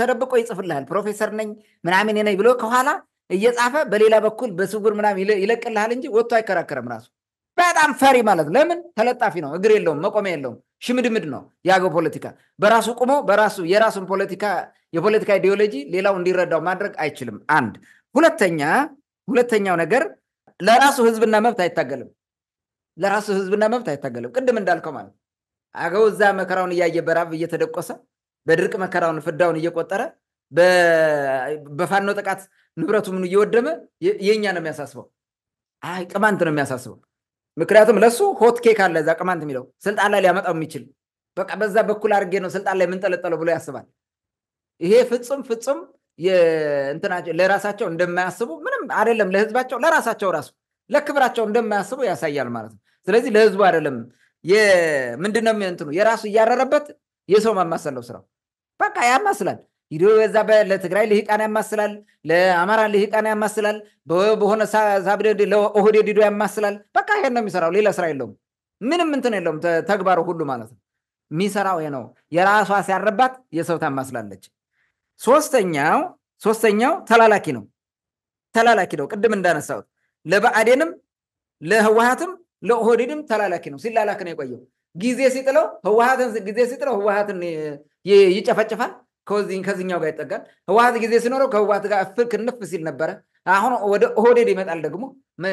ተደብቆ ይጽፍልሃል። ፕሮፌሰር ነኝ ምናምን ነኝ ብሎ ከኋላ እየጻፈ በሌላ በኩል በስጉር ምናም ይለቅልሃል እንጂ ወጥቶ አይከራከርም። ራሱ በጣም ፈሪ ማለት ለምን ተለጣፊ ነው። እግር የለውም፣ መቆሚያ የለውም። ሽምድምድ ነው የአገው ፖለቲካ። በራሱ ቁሞ በራሱ የራሱን ፖለቲካ የፖለቲካ ኢዲዮሎጂ ሌላው እንዲረዳው ማድረግ አይችልም። አንድ ሁለተኛ ሁለተኛው ነገር ለራሱ ህዝብና መብት አይታገልም። ለራሱ ህዝብና መብት አይታገልም። ቅድም እንዳልከው ማለት አገው እዛ መከራውን እያየ በራብ እየተደቆሰ በድርቅ መከራውን ፍዳውን እየቆጠረ በፋኖ ጥቃት ንብረቱ እየወደመ የኛ ነው የሚያሳስበው። አይ ቅማንት ነው የሚያሳስበው። ምክንያቱም ለሱ ሆት ኬክ አለ እዛ ቅማንት የሚለው ስልጣን ላይ ሊያመጣው የሚችል በቃ በዛ በኩል አድርጌ ነው ስልጣን ላይ የምንጠለጠለው ብሎ ያስባል። ይሄ ፍጹም ፍጹም እንትናቸው ለራሳቸው እንደማያስቡ ምንም አይደለም፣ ለህዝባቸው ለራሳቸው ራሱ ለክብራቸው እንደማያስቡ ያሳያል ማለት ነው። ስለዚህ ለህዝቡ አይደለም ምንድነው እንትኑ የራሱ እያረረበት የሰው ማማሰል ነው ስራው። በቃ ያማስላል። ሂዶ በዛ ለትግራይ ልሂቃን ያማስላል፣ ለአማራ ልሂቃን ያማስላል፣ በሆነ ሳብደድ ለኦህዴድ ሂዶ ያማስላል። በቃ ይሄን ነው የሚሰራው። ሌላ ስራ የለውም። ምንም እንትን የለውም። ተግባሩ ሁሉ ማለት ነው የሚሰራው ይሄ ነው። የራሷ ሲያረባት የሰው ታማስላለች። ሶስተኛው ሶስተኛው ተላላኪ ነው። ተላላኪ ነው። ቅድም እንዳነሳሁት ለብአዴንም ለህወሀትም ለኦህዴድም ተላላኪ ነው። ሲላላክ ነው የቆየው። ጊዜ ሲጥለው ህወሀትን ጊዜ ሲጥለው ህወሀትን ይጨፈጭፋል ከዚህኛው ጋር ይጠጋል። ህወሀት ጊዜ ሲኖረው ከህወሀት ጋር እፍር ክንፍ ሲል ነበረ። አሁን ወደ ኦህዴድ ይመጣል ደግሞ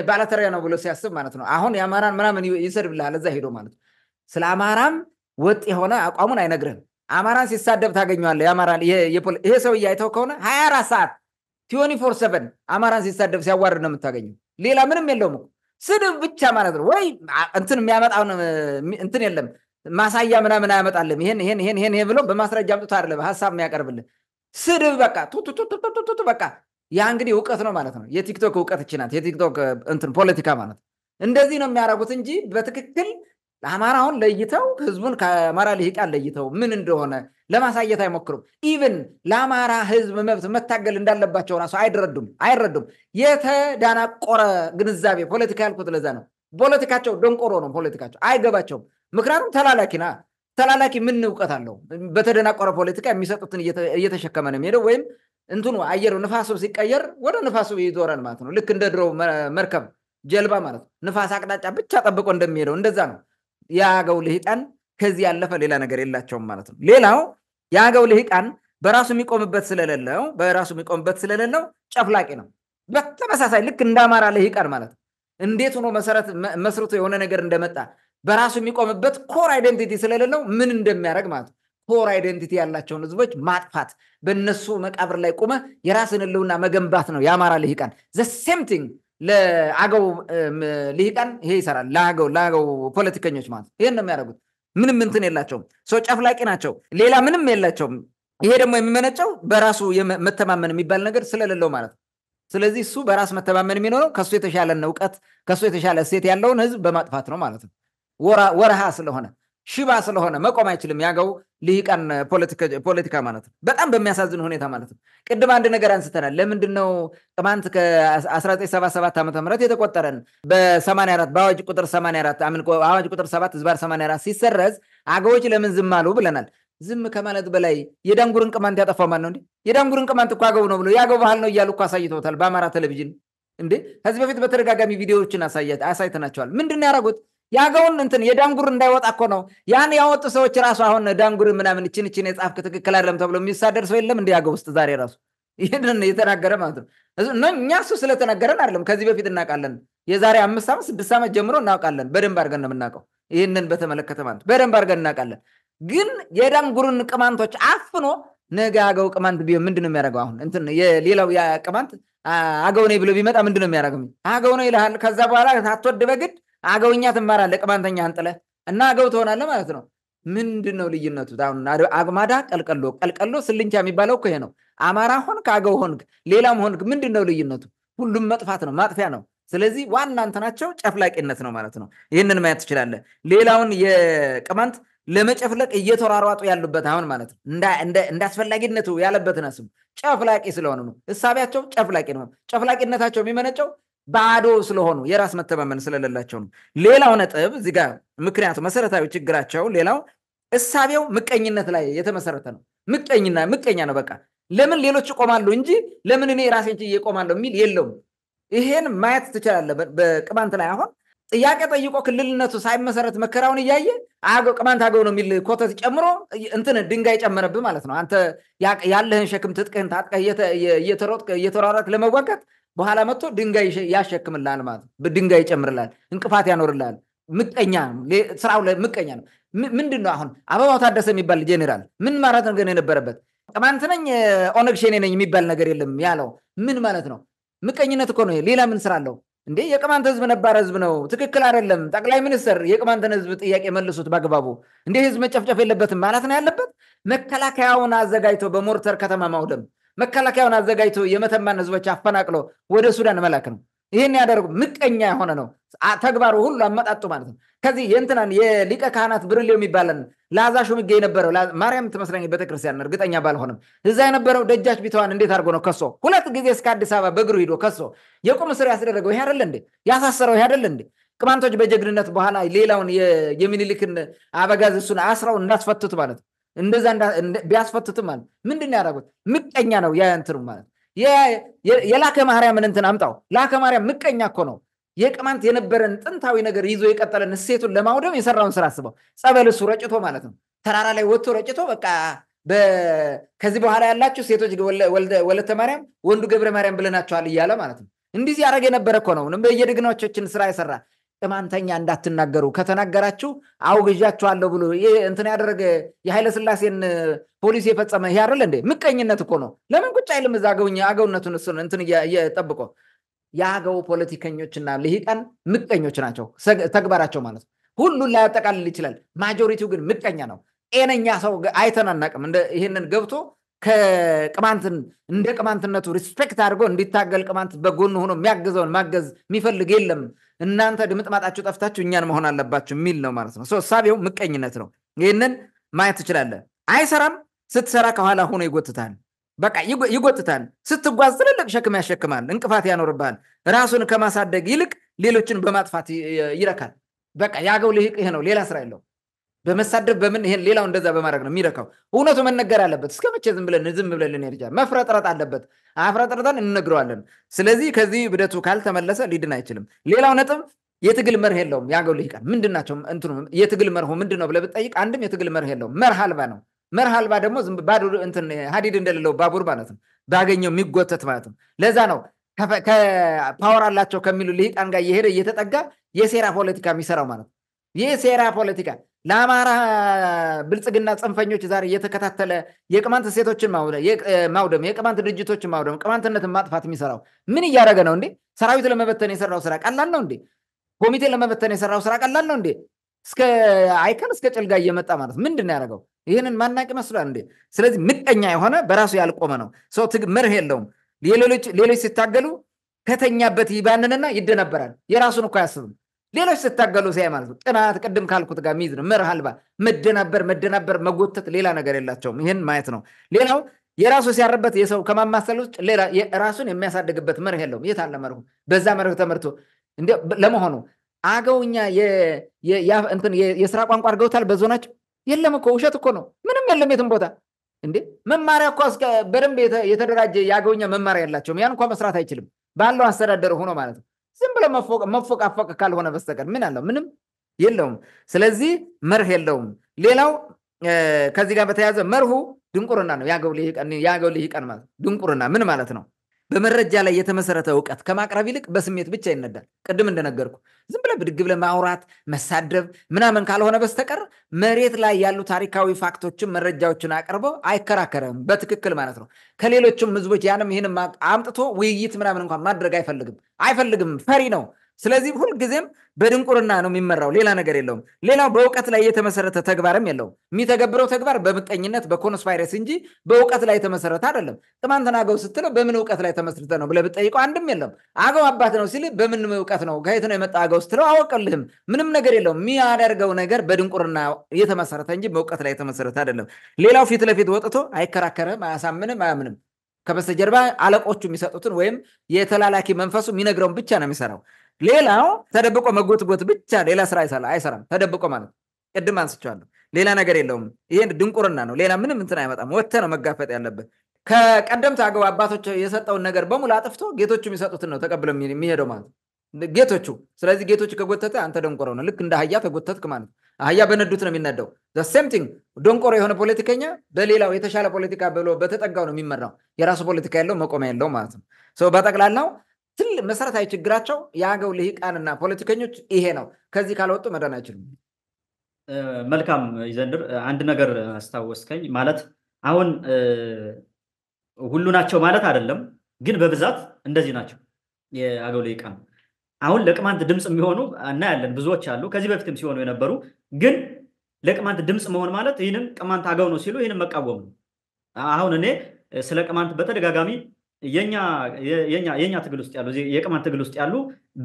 ባለተሪያ ነው ብሎ ሲያስብ ማለት ነው። አሁን የአማራን ምናምን ይሰድብልሃል እዛ ሄዶ ማለት ነው። ስለ አማራም ወጥ የሆነ አቋሙን አይነግርህም። አማራን ሲሳደብ ታገኘዋለህ። ይሄ ሰውዬ እያይተው ከሆነ ሀያ አራት ሰዓት ቲዮኒ ፎር ሰቨን አማራን ሲሳደብ ሲያዋርድ ነው የምታገኘው። ሌላ ምንም የለውም ስድብ ብቻ ማለት ነው። ወይ እንትን የሚያመጣውን እንትን የለም ማሳያ ምናምን አያመጣልም። ይሄን ይሄን ይሄን ይሄን ብሎ በማስረጃ አምጥቶ አይደለም ሀሳብ የሚያቀርብልን ስድብ በቃ ቱቱቱቱቱቱ በቃ ያ እንግዲህ እውቀት ነው ማለት ነው። የቲክቶክ እውቀት እቺ የቲክቶክ እንትን ፖለቲካ ማለት እንደዚህ ነው የሚያደርጉት እንጂ በትክክል አማራውን ለይተው ህዝቡን ከአማራ ልሂቃን ለይተው ምን እንደሆነ ለማሳየት አይሞክሩም። ኢቭን ለአማራ ህዝብ መብት መታገል እንዳለባቸው ራሱ አይረዱም አይረዱም። የተዳናቆረ ግንዛቤ ፖለቲካ ያልኩት ለዛ ነው። ፖለቲካቸው ደንቆሮ ነው። ፖለቲካቸው አይገባቸውም። ምክንያቱም ተላላኪ ና ተላላኪ ምን እውቀት አለው? በተደናቆረ ፖለቲካ የሚሰጡትን እየተሸከመ ነው የሚሄደው ወይም እንትኑ አየሩ ንፋሱ ሲቀየር ወደ ንፋሱ ይዞራል ማለት ነው። ልክ እንደ ድሮ መርከብ ጀልባ ማለት ነው። ንፋስ አቅጣጫ ብቻ ጠብቆ እንደሚሄደው እንደዛ ነው። የአገው ልሂቃን ከዚህ ያለፈ ሌላ ነገር የላቸውም ማለት ነው። ሌላው የአገው ልሂቃን በራሱ የሚቆምበት ስለሌለው በራሱ የሚቆምበት ስለሌለው ጨፍላቂ ነው። በተመሳሳይ ልክ እንደ አማራ ልሂቃን ማለት ነው። እንዴት ሆኖ መሰረት መስርቶ የሆነ ነገር እንደመጣ በራሱ የሚቆምበት ኮር አይደንቲቲ ስለሌለው ምን እንደሚያደርግ ማለት ነው። ኮር አይደንቲቲ ያላቸውን ህዝቦች ማጥፋት፣ በእነሱ መቃብር ላይ ቁመ የራስን ህልውና መገንባት ነው የአማራ ልሂቃን። ዘሴም ቲንግ ለአገው ልሂቃን ይሄ ይሰራል። ለአገው ለአገው ፖለቲከኞች ማለት ይህን ነው የሚያደርጉት። ምንም እንትን የላቸውም። ሰው ጨፍላቂ ናቸው። ሌላ ምንም የላቸውም። ይሄ ደግሞ የሚመነጨው በራሱ መተማመን የሚባል ነገር ስለሌለው ማለት ነው። ስለዚህ እሱ በራስ መተማመን የሚኖረው ከሱ የተሻለን እውቀት ከሱ የተሻለ ሴት ያለውን ህዝብ በማጥፋት ነው ማለት ነው። ወረሃ ስለሆነ ሽባ ስለሆነ መቆም አይችልም። ያገው ልሂቃን ፖለቲካ ማለት ነው። በጣም በሚያሳዝን ሁኔታ ማለት ነው። ቅድም አንድ ነገር አንስተናል። ለምንድን ነው ቅማንት ከ1977 ዓ ም የተቆጠረን በ84 በአዋጅ ቁጥር 84 አዋጅ ቁጥር 7 ዝባር 84 ሲሰረዝ አገዎች ለምን ዝም አሉ ብለናል። ዝም ከማለት በላይ የዳንጉርን ቅማንት ያጠፋው ማን ነው እንዴ? የዳንጉርን ቅማንት እኮ አገው ነው ብሎ ያገው ባህል ነው እያሉ እኮ አሳይተውታል በአማራ ቴሌቪዥን እንዴ። ከዚህ በፊት በተደጋጋሚ ቪዲዮዎችን አሳይተናቸዋል። ምንድን ነው ያደረጉት? የአገውን እንትን የዳንጉር እንዳይወጣ እኮ ነው ያን ያወጡ ሰዎች ራሱ አሁን ዳንጉር ምናምን ችን ችን የጻፍክ ትክክል አይደለም ተብሎ የሚሳደድ ሰው የለም እንዲ ያገው ውስጥ ዛሬ ራሱ ይህንን የተናገረ ማለት ነው እኛ እሱ ስለተናገረን አይደለም ከዚህ በፊት እናውቃለን የዛሬ አምስት ዓመት ስድስት ዓመት ጀምሮ እናውቃለን በደንብ አድርገን ነው የምናውቀው ይህንን በተመለከተ ማለት በደንብ አድርገን እናውቃለን ግን የዳንጉርን ቅማንቶች አፍኖ ነገ አገው ቅማንት ቢሆን ምንድን ነው የሚያደርገው አሁን እንትን የሌላው ቅማንት አገው ነኝ ብሎ ቢመጣ ምንድን ነው የሚያደርገው አገው ነው ይልሃል ከዛ በኋላ አትወድ በግድ አገውኛ ትማራለ ቅማንተኛ አንጥለ እና አገው ትሆናለ ማለት ነው ምንድን ነው ልዩነቱ አግማዳ ቀልቀሎ ቀልቀሎ ስልንቻ የሚባለው እኮ ይሄ ነው አማራ ሆንክ አገው ሆንክ ሌላም ሆንክ ምንድን ነው ልዩነቱ ሁሉም መጥፋት ነው ማጥፊያ ነው ስለዚህ ዋና እንትናቸው ጨፍላቂነት ነው ማለት ነው ይህንን ማየት ትችላለህ ሌላውን የቅማንት ለመጨፍለቅ እየተሯሯጡ ያሉበት አሁን ማለት ነው እንደ አስፈላጊነቱ ያለበትን ስሙ ጨፍላቂ ስለሆኑ ነው እሳቢያቸው ጨፍላቂ ነው ጨፍላቂነታቸው የሚመነጨው ባዶ ስለሆኑ የራስ መተማመን ስለሌላቸው ነው። ሌላው ነጥብ እዚህ ምክንያቱ መሰረታዊ ችግራቸው ሌላው እሳቤው ምቀኝነት ላይ የተመሰረተ ነው። ምቀኝና ምቀኛ ነው። በቃ ለምን ሌሎች ይቆማሉ እንጂ ለምን እኔ ራሴ እንጂ እየቆማለሁ የሚል የለውም። ይሄን ማየት ትችላለ በቅማንት ላይ አሁን ጥያቄ ጠይቆ ክልልነቱ ሳይመሰረት መከራውን እያየ አገው ቅማንት አገው ነው የሚል ኮተት ጨምሮ እንትን ድንጋይ ጨመረብህ ማለት ነው። አንተ ያለህን ሸክም ትጥቅህን ታጥቀህ እየተሯሯጥክ ለመዋጋት በኋላ መጥቶ ድንጋይ ያሸክምላል ማለት ነው። ድንጋይ ይጨምርላል፣ እንቅፋት ያኖርላል። ምቀኛ ስራው ምቀኛ ነው። ምንድን ነው አሁን አበባው ታደሰ የሚባል ጄኔራል ምን ማለት ግን የነበረበት ቅማንት ነኝ ኦነግ ሸኔ ነኝ የሚባል ነገር የለም ያለው ምን ማለት ነው? ምቀኝነት እኮ ነው። ሌላ ምን ስራ አለው እንዴ? የቅማንት ህዝብ ነባር ህዝብ ነው፣ ትክክል አይደለም። ጠቅላይ ሚኒስትር የቅማንትን ህዝብ ጥያቄ መልሱት በአግባቡ። እንዲህ ህዝብ መጨፍጨፍ የለበትም ማለት ነው ያለበት። መከላከያውን አዘጋጅቶ በሞርተር ከተማ ማውደም መከላከያውን አዘጋጅቶ የመተማን ህዝቦች አፈናቅሎ ወደ ሱዳን መላክ ነው። ይህን ያደርጉ ምቀኛ የሆነ ነው ተግባሩ ሁሉ አመጣጡ ማለት ነው። ከዚህ የእንትናን የሊቀ ካህናት ብርሌው የሚባለን ለአዛ ሹምጌ የነበረው ማርያም ትመስለኝ ቤተክርስቲያን እርግጠኛ ባልሆንም እዛ የነበረው ደጃች ቢተዋን እንዴት አድርጎ ነው ከሶ ሁለት ጊዜ እስከ አዲስ አበባ በእግሩ ሂዶ ከሶ የቁም ስር ያስደረገው ይሄ አደለ እንዴ? ያሳሰረው ይሄ አደለ እንዴ? ቅማንቶች በጀግንነት በኋላ ሌላውን የሚኒሊክን አበጋዝ እሱን አስረው እንዳስፈቱት ማለት ነው። እንደዛ ቢያስፈቱትም ማለት ምንድን ያደረጉት ምቀኛ ነው ያንትኑ ማለት የላከ ማርያምን እንትን አምጣው ላከ ማርያም ምቀኛ እኮ ነው የቅማንት የነበረን ጥንታዊ ነገር ይዞ የቀጠለን እሴቱን ለማውደም የሰራውን ስራ አስበው ጸበል እሱ ረጭቶ ማለት ነው ተራራ ላይ ወጥቶ ረጭቶ በቃ ከዚህ በኋላ ያላችሁ ሴቶች ወለተ ማርያም ወንዱ ገብረ ማርያም ብለናቸዋል እያለ ማለት ነው እንዲህ ሲያደረግ የነበረ እኮ ነው የድግናቾችን ስራ የሰራ ቅማንተኛ እንዳትናገሩ ከተናገራችሁ አውግዣችኋለሁ ብሎ እንትን ያደረገ የኃይለስላሴን ፖሊስ ፖሊሲ የፈጸመ ይሄ እንዴ ምቀኝነት እኮ ነው ለምን ቁጭ አይልም እዛ አገውኛ አገውነቱን እሱ እንትን እየጠብቆ የአገው ፖለቲከኞችና ልሂቃን ምቀኞች ናቸው ተግባራቸው ማለት ሁሉን ላያጠቃልል ይችላል ማጆሪቲው ግን ምቀኛ ነው ጤነኛ ሰው አይተን አናቅም ይህንን ገብቶ ከቅማንትን እንደ ቅማንትነቱ ሪስፔክት አድርጎ እንዲታገል ቅማንት በጎን ሆኖ የሚያግዘውን ማገዝ የሚፈልግ የለም። እናንተ ድምጥማጣችሁ ጠፍታችሁ እኛን መሆን አለባችሁ የሚል ነው ማለት ነው። ሳቢው ምቀኝነት ነው። ይህንን ማየት ትችላለህ። አይሰራም። ስትሰራ ከኋላ ሆኖ ይጎትታል። በቃ ይጎትታል። ስትጓዝ ትልልቅ ሸክም ያሸክማል፣ እንቅፋት ያኖርብሃል። ራሱን ከማሳደግ ይልቅ ሌሎችን በማጥፋት ይረካል። በቃ የአገው ልሂቅ ይሄ ነው፣ ሌላ ስራ የለው። በመሳደብ በምን ይሄን ሌላው እንደዛ በማድረግ ነው የሚረካው። እውነቱ መነገር አለበት። እስከ መቼ ዝም ብለን ዝም ብለን ልንሄድ ይችላል? መፍረጥረጥ አለበት። አፍረጥረጠን እንነግረዋለን። ስለዚህ ከዚህ ብደቱ ካልተመለሰ ሊድን አይችልም። ሌላው ነጥብ የትግል መርህ የለውም። የአገው ልሂቃን ምንድን ናቸው? እንትኑ የትግል መርሁ ምንድን ነው ብለህ ብትጠይቅ አንድም የትግል መርህ የለውም። መርህ አልባ ነው። መርህ አልባ ደግሞ ባዶ እንትን ሀዲድ እንደሌለው ባቡር ማለት ነው። ባገኘው የሚጎተት ማለት ነው። ለዛ ነው ከፓወር አላቸው ከሚሉ ልሂቃን ጋር እየሄደ እየተጠጋ የሴራ ፖለቲካ የሚሰራው ማለት ነው። ይህ ሴራ ፖለቲካ ለአማራ ብልጽግና ጽንፈኞች ዛሬ እየተከታተለ የቅማንት ሴቶችን ማውደም፣ የቅማንት ድርጅቶችን ማውደም፣ ቅማንትነትን ማጥፋት የሚሰራው ምን እያደረገ ነው እንዴ? ሰራዊት ለመበተን የሰራው ስራ ቀላል ነው እንዴ? ኮሚቴ ለመበተን የሰራው ስራ ቀላል ነው እንዴ? እስከ አይከን እስከ ጭልጋ እየመጣ ማለት ምንድን ነው ያደረገው? ይህንን ማናቅ ይመስሏል እንዴ? ስለዚህ ምቀኛ የሆነ በራሱ ያልቆመ ነው ሰው። መርህ የለውም። ሌሎች ሲታገሉ ከተኛበት ይባንንና ይደነበራል። የራሱን እኮ አያስብም። ሌሎች ስታገሉ ሲያይ ማለት ነው ጥናት ቅድም ካልኩት ጋር ሚዝ ነው መርህ አልባ መደናበር መደናበር መጎተት ሌላ ነገር የላቸውም ይህን ማየት ነው ሌላው የራሱ ሲያርበት የሰው ከማማሰል ውጭ ሌላ ራሱን የሚያሳድግበት መርህ የለውም የት አለ መርሁ በዛ መርህ ተመርቶ ለመሆኑ አገውኛ የስራ ቋንቋ አድርገውታል በዞናቸው የለም እኮ ውሸት እኮ ነው ምንም የለም የትም ቦታ እንዴ መማሪያ እኳ በደንብ የተደራጀ የአገውኛ መማሪያ የላቸውም ያን እንኳ መስራት አይችልም ባለው አስተዳደር ሆኖ ማለት ነው ዝም ብሎ መፎቃፎቅ ካልሆነ በስተቀር ምን አለው? ምንም የለውም። ስለዚህ መርህ የለውም። ሌላው ከዚህ ጋር መርሁ ድንቁርና ነው። ያገው ልሂቃን ማለት ድንቁርና ምን ማለት ነው? በመረጃ ላይ የተመሰረተ እውቀት ከማቅረብ ይልቅ በስሜት ብቻ ይነዳል። ቅድም እንደነገርኩ ዝም ብለህ ብድግ ብለህ ማውራት፣ መሳደብ ምናምን ካልሆነ በስተቀር መሬት ላይ ያሉ ታሪካዊ ፋክቶችን መረጃዎችን አቅርቦ አይከራከርም በትክክል ማለት ነው። ከሌሎችም ህዝቦች ያንም ይህንም አምጥቶ ውይይት ምናምን እንኳን ማድረግ አይፈልግም አይፈልግም። ፈሪ ነው። ስለዚህ ሁልጊዜም በድንቁርና ነው የሚመራው ሌላ ነገር የለውም ሌላው በእውቀት ላይ የተመሰረተ ተግባርም የለውም የሚተገብረው ተግባር በምቀኝነት ቫይረስ እንጂ በእውቀት ላይ የተመሰረተ አይደለም ጥማንትን አገው ስትለው በምን እውቀት ላይ ተመስርተ ነው ብለ ብጠይቀው አንድም የለም አገው አባት ነው ሲል በምን እውቀት ነው ከየት ነው የመጣ አገው ስትለው አወቀልህም ምንም ነገር የለውም የሚያደርገው ነገር በድንቁርና የተመሰረተ እንጂ በእውቀት ላይ የተመሰረተ አይደለም ሌላው ፊት ለፊት ወጥቶ አይከራከርም አያሳምንም አያምንም ከበስተጀርባ አለቆቹ የሚሰጡትን ወይም የተላላኪ መንፈሱ የሚነግረውን ብቻ ነው የሚሰራው ሌላው ተደብቆ መጎትጎት ብቻ ሌላ ስራ አይሰራም። ተደብቆ ማለት ቅድም አንስቼዋለሁ። ሌላ ነገር የለውም። ይሄ ድንቁርና ነው። ሌላ ምንም እንትን አይመጣም። ወተ ነው መጋፈጥ ያለበት ከቀደምት አገባ አባቶች የሰጠውን ነገር በሙሉ አጥፍቶ ጌቶቹ የሚሰጡትን ነው ተቀብለ የሚሄደው ማለት ጌቶቹ። ስለዚህ ጌቶቹ ከጎተተ አንተ ደንቆሮ ነው። ልክ እንደ አህያ ተጎተትክ ማለት አህያ በነዱት ነው የሚነደው ሴምቲንግ ደንቆሮ የሆነ ፖለቲከኛ በሌላው የተሻለ ፖለቲካ ብሎ በተጠጋው ነው የሚመራው። የራሱ ፖለቲካ ያለው መቆሚያ ያለው ማለት ነው። በጠቅላላው ትልቅ መሰረታዊ ችግራቸው የአገው ልሂቃንና ፖለቲከኞች ይሄ ነው። ከዚህ ካልወጡ መዳን አይችሉም። መልካም ይዘንድር፣ አንድ ነገር አስታወስከኝ። ማለት አሁን ሁሉ ናቸው ማለት አይደለም፣ ግን በብዛት እንደዚህ ናቸው የአገው ልሂቃን። አሁን ለቅማንት ድምፅ የሚሆኑ እናያለን፣ ብዙዎች አሉ፣ ከዚህ በፊትም ሲሆኑ የነበሩ ግን ለቅማንት ድምፅ መሆን ማለት ይህንን ቅማንት አገው ነው ሲሉ ይህንን መቃወም ነው። አሁን እኔ ስለ ቅማንት በተደጋጋሚ የኛ ትግል ውስጥ ያሉ የቅማንት ትግል ውስጥ ያሉ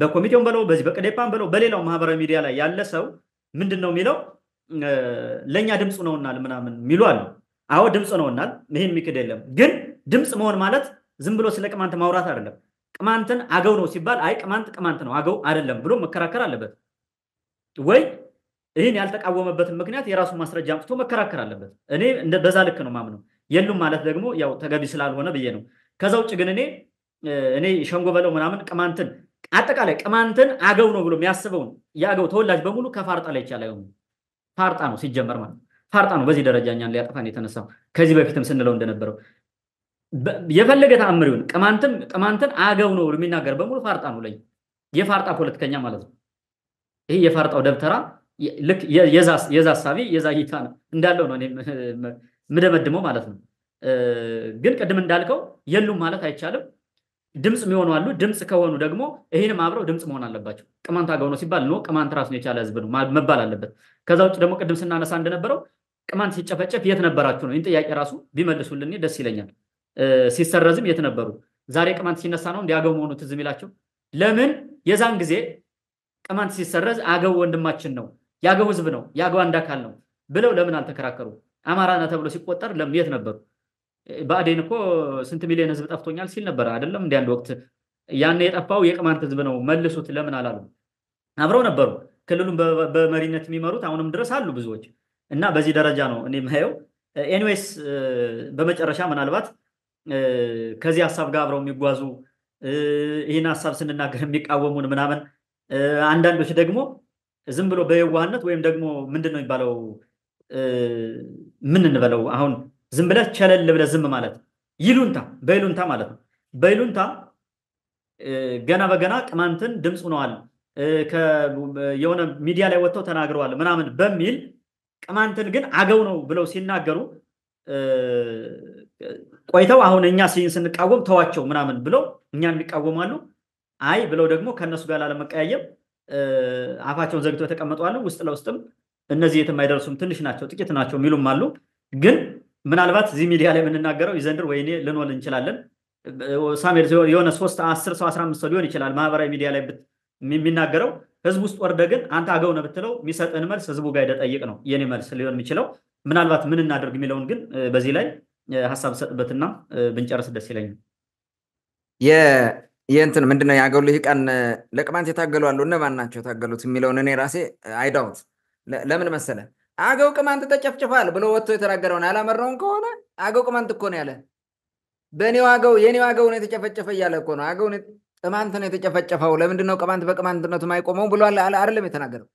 በኮሚቴውን በለው በዚህ በቅዴፓን በለው በሌላው ማህበራዊ ሚዲያ ላይ ያለ ሰው ምንድን ነው የሚለው ለእኛ ድምፅ ነውናል ምናምን የሚሉ አሉ። አዎ ድምፅ ነውናል፣ ይህን የሚክድ የለም። ግን ድምፅ መሆን ማለት ዝም ብሎ ስለ ቅማንት ማውራት አይደለም። ቅማንትን አገው ነው ሲባል አይ ቅማንት ቅማንት ነው አገው አይደለም ብሎ መከራከር አለበት ወይ ይህን ያልተቃወመበትን ምክንያት የራሱ ማስረጃ አምጥቶ መከራከር አለበት። እኔ በዛ ልክ ነው ማምነው። የሉም ማለት ደግሞ ያው ተገቢ ስላልሆነ ብዬ ነው። ከዛ ውጭ ግን እኔ እኔ ሸንጎ በለው ምናምን ቅማንትን አጠቃላይ ቅማንትን አገው ነው ብሎ የሚያስበውን የአገው ተወላጅ በሙሉ ከፋርጣ ላይ ይቻላ ፋርጣ ነው ሲጀመር ማለት ፋርጣ ነው በዚህ ደረጃ እኛን ሊያጠፋን የተነሳው ከዚህ በፊትም ስንለው እንደነበረው የፈለገ ተአምር ይሁን ቅማንትን ቅማንትን አገው ነው የሚናገር በሙሉ ፋርጣ ነው ለኝ የፋርጣ ፖለቲከኛ ማለት ነው ይህ የፋርጣው ደብተራ ልክ የዛ ሳቢ የዛ እይታ ነው እንዳለው ነው ምደመድመው ማለት ነው ግን ቅድም እንዳልከው የሉም ማለት አይቻልም። ድምፅ የሚሆኑ አሉ። ድምፅ ከሆኑ ደግሞ ይህንም አብረው ድምፅ መሆን አለባቸው። ቅማንት አገው ነው ሲባል ነው ቅማንት ራሱን የቻለ ህዝብ ነው መባል አለበት። ከዛ ውጭ ደግሞ ቅድም ስናነሳ እንደነበረው ቅማንት ሲጨፈጨፍ የት ነበራችሁ ነው። ይህን ጥያቄ ራሱ ቢመልሱልን ደስ ይለኛል። ሲሰረዝም የት ነበሩ? ዛሬ ቅማንት ሲነሳ ነው እንዲያገው መሆኑ ትዝ የሚላቸው ለምን? የዛን ጊዜ ቅማንት ሲሰረዝ አገው ወንድማችን ነው፣ የአገው ህዝብ ነው፣ የአገው አንድ አካል ነው ብለው ለምን አልተከራከሩ? አማራ ተብሎ ሲቆጠር ለምን የት ነበሩ? ብአዴን እኮ ስንት ሚሊዮን ህዝብ ጠፍቶኛል ሲል ነበር አይደለም? እንዲ አንድ ወቅት ያን የጠፋው የቅማንት ህዝብ ነው መልሱት ለምን አላሉ? አብረው ነበሩ። ክልሉን በመሪነት የሚመሩት አሁንም ድረስ አሉ ብዙዎች እና በዚህ ደረጃ ነው እኔ የማየው። ኤኒዌይስ በመጨረሻ ምናልባት ከዚህ ሀሳብ ጋር አብረው የሚጓዙ ይህን ሀሳብ ስንናገር የሚቃወሙን ምናምን አንዳንዶች ደግሞ ዝም ብሎ በየዋህነት ወይም ደግሞ ምንድን ነው የሚባለው ምን እንበለው አሁን ዝም ብለህ ቸለል ብለህ ዝም ማለት ነው። ይሉንታ በይሉንታ ማለት ነው። በይሉንታ ገና በገና ቅማንትን ድምፅ ሆነዋል፣ የሆነ ሚዲያ ላይ ወጥተው ተናግረዋል ምናምን በሚል ቅማንትን ግን አገው ነው ብለው ሲናገሩ ቆይተው አሁን እኛ ስንቃወም ተዋቸው ምናምን ብለው እኛን የሚቃወማሉ። አይ ብለው ደግሞ ከእነሱ ጋር ላለመቀያየም አፋቸውን ዘግተው የተቀመጡ አሉ። ውስጥ ለውስጥም እነዚህ የትም አይደርሱም፣ ትንሽ ናቸው፣ ጥቂት ናቸው የሚሉም አሉ ግን ምናልባት እዚህ ሚዲያ ላይ የምንናገረው ይዘንድር ወይኔ ልንሆን እንችላለን ሳሜል የሆነ ሶስት አስር ሰው አስራ አምስት ሰው ሊሆን ይችላል ማህበራዊ ሚዲያ ላይ የሚናገረው ህዝብ ውስጥ ወርደ ግን አንተ አገው ነው ብትለው የሚሰጥን መልስ ህዝቡ ጋር ደጠይቅ ነው የኔ መልስ ሊሆን የሚችለው ምናልባት ምን እናደርግ የሚለውን ግን በዚህ ላይ ሀሳብ ሰጥበትና ብንጨርስ ደስ ይለኛል የእንትን ምንድነው የአገው ልሂቃን ለቅማንት የታገሉ አሉ እነማን ናቸው የታገሉት የሚለውን እኔ ራሴ አይዳውት ለምን መሰለ አገው ቅማንት ተጨፍጭፏል ብሎ ወጥቶ የተናገረውን አላመራውን ከሆነ አገው ቅማንት እኮ ነው ያለ። በእኔው አገው የኔው አገው ነው የተጨፈጨፈ እያለ እኮ ነው። አገው ቅማንት ነው የተጨፈጨፈው፣ ለምንድን ነው ቅማንት በቅማንትነቱ ማይቆመው ብሎ አይደለም የተናገረው።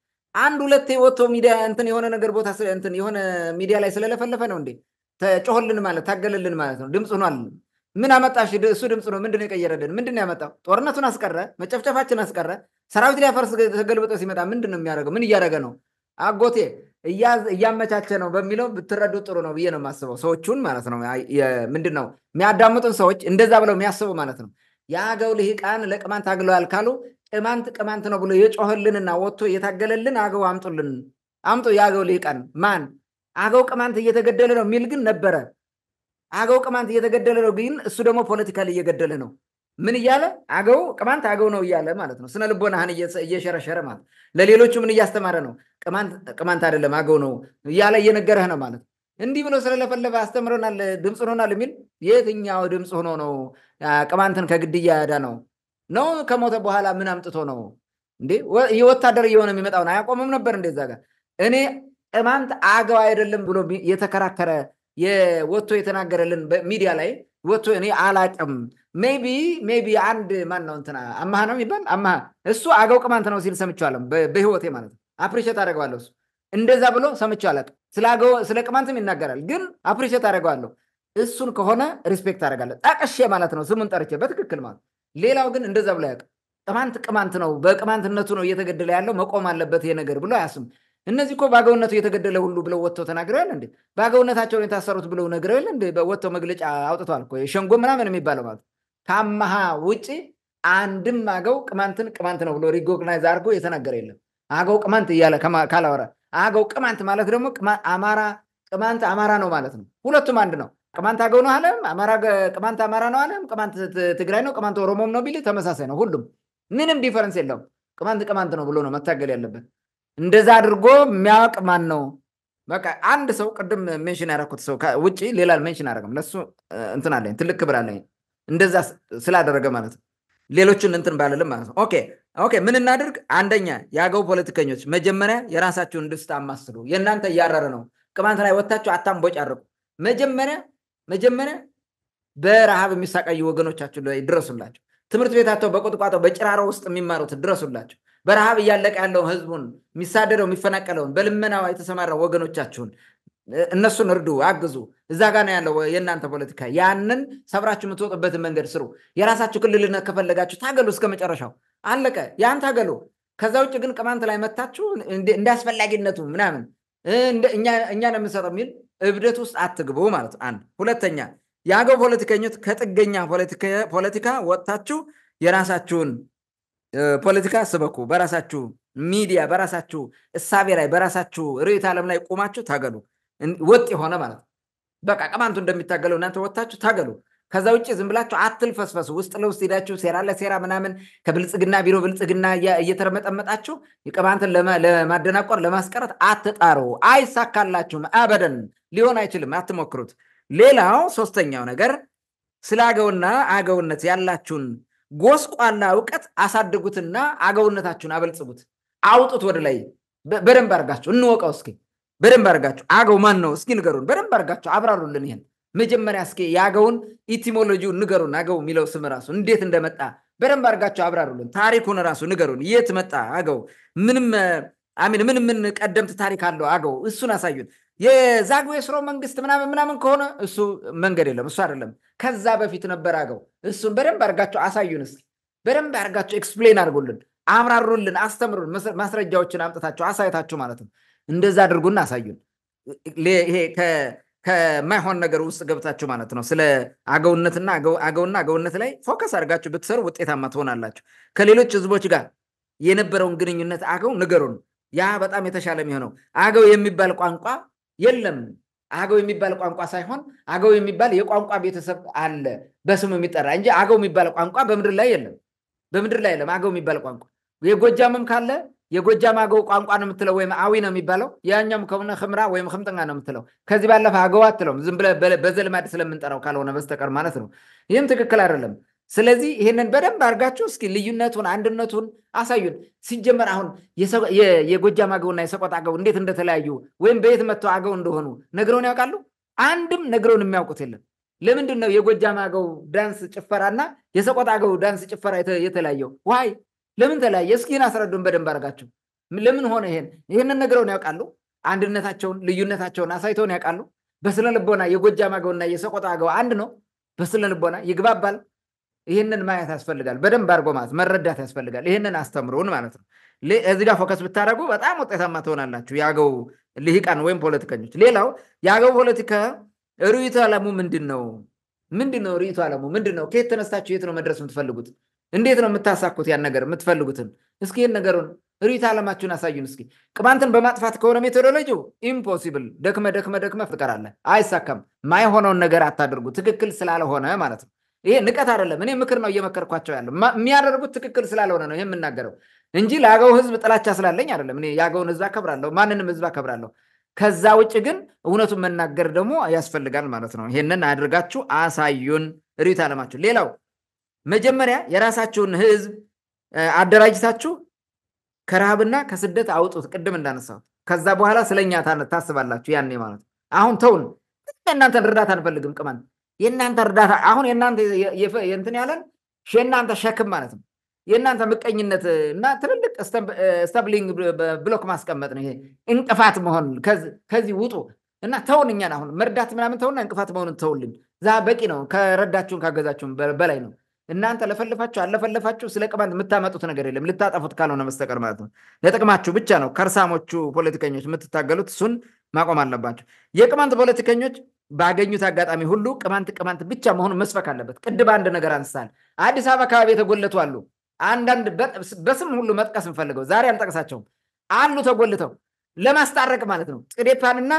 አንድ ሁለቴ ወጥቶ ሚዲያ እንትን የሆነ ነገር ቦታ እንትን የሆነ ሚዲያ ላይ ስለለፈለፈ ነው እንዴ ተጮህልን ማለት ታገለልን ማለት ነው። ድምፅ ሆኗል። ምን አመጣሽ? እሱ ድምፅ ነው። ምንድን ነው የቀየረልን? ምንድን ነው ያመጣው? ጦርነቱን አስቀረ፣ መጨፍጨፋችን አስቀረ። ሰራዊት ሊያፈርስ ተገልብጦ ሲመጣ ምንድን ነው የሚያደርገው? ምን እያደረገ ነው? አጎቴ እያመቻቸ ነው በሚለው ብትረዱ ጥሩ ነው ብዬ ነው የማስበው። ሰዎቹን ማለት ነው። ምንድን ነው የሚያዳምጡን ሰዎች እንደዛ ብለው የሚያስቡ ማለት ነው። የአገው ልሂቃን ለቅማንት አግለዋል ካሉ ቅማንት ቅማንት ነው ብሎ የጮኸልንና ወጥቶ እየታገለልን አገው አምጡልን አምጡ። የአገው ልሂቃን ማን አገው ቅማንት እየተገደለ ነው የሚል ግን ነበረ። አገው ቅማንት እየተገደለ ነው ግን እሱ ደግሞ ፖለቲካል እየገደለ ነው ምን እያለ አገው ቅማንት አገው ነው እያለ ማለት ነው። ስነ ልቦናህን እየሸረሸረ ማለት ለሌሎቹ ምን እያስተማረ ነው? ቅማንት አይደለም አገው ነው እያለ እየነገረህ ነው ማለት እንዲህ ብሎ ስለለፈለፈ አስተምረናል፣ ድምፅ ሆኖናል የሚል የትኛው ድምፅ ሆኖ ነው ቅማንትን ከግድያ ያዳ ነው ነው? ከሞተ በኋላ ምን አምጥቶ ነው እንዴ? የወታደር እየሆነ የሚመጣውን አያቆምም ነበር እንደዛ ጋር እኔ ቅማንት አገው አይደለም ብሎ የተከራከረ ወጥቶ የተናገረልን ሚዲያ ላይ ወጥቶ እኔ አላቅም። ሜቢ ሜቢ አንድ ማን ነው እንትና አማሃ ነው የሚባል አማሃ እሱ አገው ቅማንት ነው ሲል ሰምቼዋለሁ በህይወቴ ማለት ነው። አፕሪሼት አደረገዋለሁ እንደዛ ብሎ ሰምቼው አላውቅም። ስለ ቅማን ስም ይናገራል፣ ግን አፕሪሼት አደረገዋለሁ እሱን ከሆነ ሪስፔክት አደረጋለ ጣቀሽ ማለት ነው ስሙን ጠርቼ በትክክል ማለት። ሌላው ግን እንደዛ ብሎ ያውቅ ቅማንት ቅማንት ነው፣ በቅማንትነቱ ነው እየተገደለ ያለው መቆም አለበት ይሄ ነገር ብሎ አያስም። እነዚህ እኮ በአገውነቱ እየተገደለ ሁሉ ብለው ወጥተው ተናግረው ያለ እንዴ? በአገውነታቸው የታሰሩት ብለው ነግረው ያለ እንዴ? ወጥተው መግለጫ አውጥተዋል እኮ የሸንጎ ምናምን የሚባለው ማለት ከአማሃ ውጭ አንድም አገው ቅማንትን ቅማንት ነው ብሎ ሪኮግናይዝ አድርጎ የተናገረ የለም። አገው ቅማንት እያለ ካላወራ አገው ቅማንት ማለት ደግሞ አማራ ቅማንት አማራ ነው ማለት ነው። ሁለቱም አንድ ነው። ቅማንት አገው ነው አለም፣ ቅማንት አማራ ነው አለም፣ ቅማንት ትግራይ ነው፣ ቅማንት ኦሮሞም ነው ቢል ተመሳሳይ ነው። ሁሉም ምንም ዲፈረንስ የለውም። ቅማንት ቅማንት ነው ብሎ ነው መታገል ያለበት። እንደዛ አድርጎ የሚያውቅ ማን ነው? በቃ አንድ ሰው ቅድም ሜንሽን ያደረኩት ሰው ውጭ ሌላ ሜንሽን አደረግም። ለሱ እንትን አለኝ ትልቅ ክብር አለኝ እንደዛ ስላደረገ ማለት ነው። እንትን ባለልም ማለት ነው። ኦኬ ኦኬ ምን እናደርግ አንደኛ የአገው ፖለቲከኞች መጀመሪያ የራሳችሁን ድስት አማስሉ የእናንተ እያረረ ነው ቅማንት ላይ ወታቸው አታምቦጭ አርቁ መጀመሪያ መጀመሪያ በረሃብ የሚሳቀዩ ወገኖቻችሁ ላይ ድረሱላቸው ትምህርት ቤታቸው በቁጥቋጦ በጭራሮ ውስጥ የሚማሩት ድረሱላቸው በረሃብ እያለቀ ያለውን ህዝቡን የሚሳደደው የሚፈናቀለውን በልመናው የተሰማራ ወገኖቻችሁን እነሱን እርዱ አግዙ እዛ ጋ ነው ያለው የእናንተ ፖለቲካ ያንን ሰብራችሁ የምትወጡበትን መንገድ ስሩ የራሳችሁ ክልልነት ከፈለጋችሁ ታገሉ እስከ መጨረሻው አለቀ። የአንተ ታገሉ። ከዛ ውጭ ግን ቅማንት ላይ መታችሁ እንዳስፈላጊነቱ ምናምን እኛ ነው የምንሰጠው የሚል እብደት ውስጥ አትግቡ ማለት ነው። አንድ ሁለተኛ የአገው ፖለቲከኞች ከጥገኛ ፖለቲካ ወጥታችሁ የራሳችሁን ፖለቲካ ስበኩ። በራሳችሁ ሚዲያ፣ በራሳችሁ እሳቤ ላይ፣ በራሳችሁ ርዕዮተ ዓለም ላይ ቁማችሁ ታገሉ። ወጥ የሆነ ማለት ነው። በቃ ቅማንቱ እንደሚታገለው እናንተ ወጥታችሁ ታገሉ። ከዛ ውጭ ዝም ብላችሁ አትልፈስፈሱ። ውስጥ ለውስጥ ሄዳችሁ ሴራ ለሴራ ምናምን ከብልጽግና ቢሮ ብልጽግና እየተረመጠመጣችሁ ቅማንትን ለማደናቆር ለማስቀረት አትጣሩ። አይሳካላችሁም። አበደን ሊሆን አይችልም። አትሞክሩት። ሌላው ሶስተኛው ነገር ስለ አገውና አገውነት ያላችሁን ጎስቋላ እውቀት አሳድጉትና አገውነታችሁን አበልጽጉት። አውጡት ወደ ላይ በደንብ አርጋችሁ እንወቀው። እስኪ በደንብ አርጋችሁ አገው ማን ነው? እስኪ ንገሩን። በደንብ አርጋችሁ አብራሩልን ይሄን መጀመሪያ እስኪ የአገውን ኢቲሞሎጂውን ንገሩን። አገው የሚለው ስም ራሱ እንዴት እንደመጣ በደንብ አድርጋቸው አብራሩልን። ታሪኩን ራሱ ንገሩን። የት መጣ አገው? ምንም አሚን ምን ምን ቀደምት ታሪክ አለው አገው? እሱን አሳዩን። የዛግዌ ስርወ መንግስት ምናምን ምናምን ከሆነ እሱ መንገድ የለም እሱ አይደለም። ከዛ በፊት ነበር አገው። እሱን በደንብ አድርጋቸው አሳዩን። እስኪ በደንብ አድርጋቸው ኤክስፕሌን አድርጉልን፣ አብራሩልን፣ አስተምሩን። ማስረጃዎችን አምጥታቸው አሳይታችሁ ማለት ነው። እንደዛ አድርጉና አሳዩን። ከማይሆን ነገር ውስጥ ገብታችሁ ማለት ነው ስለ አገውነትና አገውና አገውነት ላይ ፎከስ አድርጋችሁ ብትሰሩ ውጤታማ ትሆናላችሁ ከሌሎች ህዝቦች ጋር የነበረውን ግንኙነት አገው ንገሩን ያ በጣም የተሻለ የሚሆነው አገው የሚባል ቋንቋ የለም አገው የሚባል ቋንቋ ሳይሆን አገው የሚባል የቋንቋ ቤተሰብ አለ በስሙ የሚጠራ እንጂ አገው የሚባል ቋንቋ በምድር ላይ የለም በምድር ላይ የለም አገው የሚባል ቋንቋ የጎጃምም ካለ የጎጃም አገው ቋንቋ ነው የምትለው ወይም አዊ ነው የሚባለው ያኛውም ከሆነ ክምራ ወይም ክምጥና ነው የምትለው ከዚህ ባለፈ አገው አትለውም ዝም ብለህ በዘልማድ ስለምንጠራው ካልሆነ በስተቀር ማለት ነው ይህም ትክክል አይደለም ስለዚህ ይህንን በደንብ አድርጋችሁ እስኪ ልዩነቱን አንድነቱን አሳዩን ሲጀመር አሁን የጎጃም አገውና የሰቆጣ አገው እንዴት እንደተለያዩ ወይም በየት መጥተው አገው እንደሆኑ ነግረውን ያውቃሉ አንድም ነግረውን የሚያውቁት የለም ለምንድን ነው የጎጃም አገው ዳንስ ጭፈራና የሰቆጣ አገው ዳንስ ጭፈራ የተለያየው ዋይ ለምን ተለያየ? እስኪን አስረዱን በደንብ አድርጋችሁ። ለምን ሆነ ይሄን? ይህንን ነግረውን ያውቃሉ? አንድነታቸውን ልዩነታቸውን አሳይተውን ያውቃሉ? በስነ ልቦና የጎጃም አገውና የሰቆጣ አገው አንድ ነው። በስነ ልቦና ይግባባል። ይህንን ማየት ያስፈልጋል። በደንብ አርጎ ማለት መረዳት ያስፈልጋል። ይህንን አስተምሩን ማለት ነው። እዚህ ጋር ፎከስ ብታደርጉ በጣም ውጤታማ ትሆናላችሁ። የአገው ልሂቃን ወይም ፖለቲከኞች። ሌላው የአገው ፖለቲካ ርዕዮተ ዓለሙ ምንድን ነው? ምንድን ነው ርዕዮተ ዓለሙ ምንድን ነው? ከየት ተነስታችሁ የት ነው መድረስ የምትፈልጉት? እንዴት ነው የምታሳኩት ያን ነገር የምትፈልጉትን? እስኪ ይህን ነገሩን ሪት አለማችሁን አሳዩን። እስኪ ቅማንትን በማጥፋት ከሆነ ሜቶዶሎጂው ኢምፖሲብል፣ ደክመ ደክመ ደክመ አለ አይሳካም። ማይሆነውን ነገር አታደርጉ፣ ትክክል ስላልሆነ ማለት ነው። ይሄ ንቀት አይደለም። እኔ ምክር ነው እየመከርኳቸው ያለው። የሚያደርጉት ትክክል ስላልሆነ ነው ይህ የምናገረው እንጂ ለአገው ህዝብ ጥላቻ ስላለኝ አይደለም። እኔ የአገውን ህዝብ አከብራለሁ፣ ማንንም ህዝብ አከብራለሁ። ከዛ ውጭ ግን እውነቱን መናገር ደግሞ ያስፈልጋል ማለት ነው። ይሄንን አድርጋችሁ አሳዩን ሪት አለማችሁ። ሌላው መጀመሪያ የራሳችሁን ህዝብ አደራጅታችሁ ከረሃብና ከስደት አውጡት። ቅድም እንዳነሳሁት ከዛ በኋላ ስለኛ ታስባላችሁ። ያኔ ማለት አሁን ተውን፣ የእናንተን እርዳታ አንፈልግም። ቅመን የእናንተ እርዳታ አሁን የእናንተ እንትን ያለን የእናንተ ሸክም ማለት ነው። የእናንተ ምቀኝነት እና ትልልቅ ስተብሊንግ ብሎክ ማስቀመጥ ነው። ይሄ እንቅፋት መሆን ከዚህ ውጡ እና ተውን፣ እኛን አሁን መርዳት ምናምን ተውና እንቅፋት መሆኑን ተውልን። ዛ በቂ ነው። ከረዳችሁን ካገዛችሁን በላይ ነው። እናንተ ለፈልፋችሁ አለፈለፋችሁ ስለ ቅማንት የምታመጡት ነገር የለም ልታጠፉት ካልሆነ በስተቀር ማለት ነው ለጥቅማችሁ ብቻ ነው ከእርሳሞቹ ፖለቲከኞች የምትታገሉት እሱን ማቆም አለባቸው የቅማንት ፖለቲከኞች ባገኙት አጋጣሚ ሁሉ ቅማንት ቅማንት ብቻ መሆኑ መስፈክ አለበት ቅድብ አንድ ነገር አንስታል አዲስ አበባ አካባቢ የተጎለቱ አሉ አንዳንድ በስም ሁሉ መጥቀስ እንፈልገው ዛሬ አልጠቅሳቸውም አሉ ተጎልተው ለማስታረቅ ማለት ነው ጥዴፓንና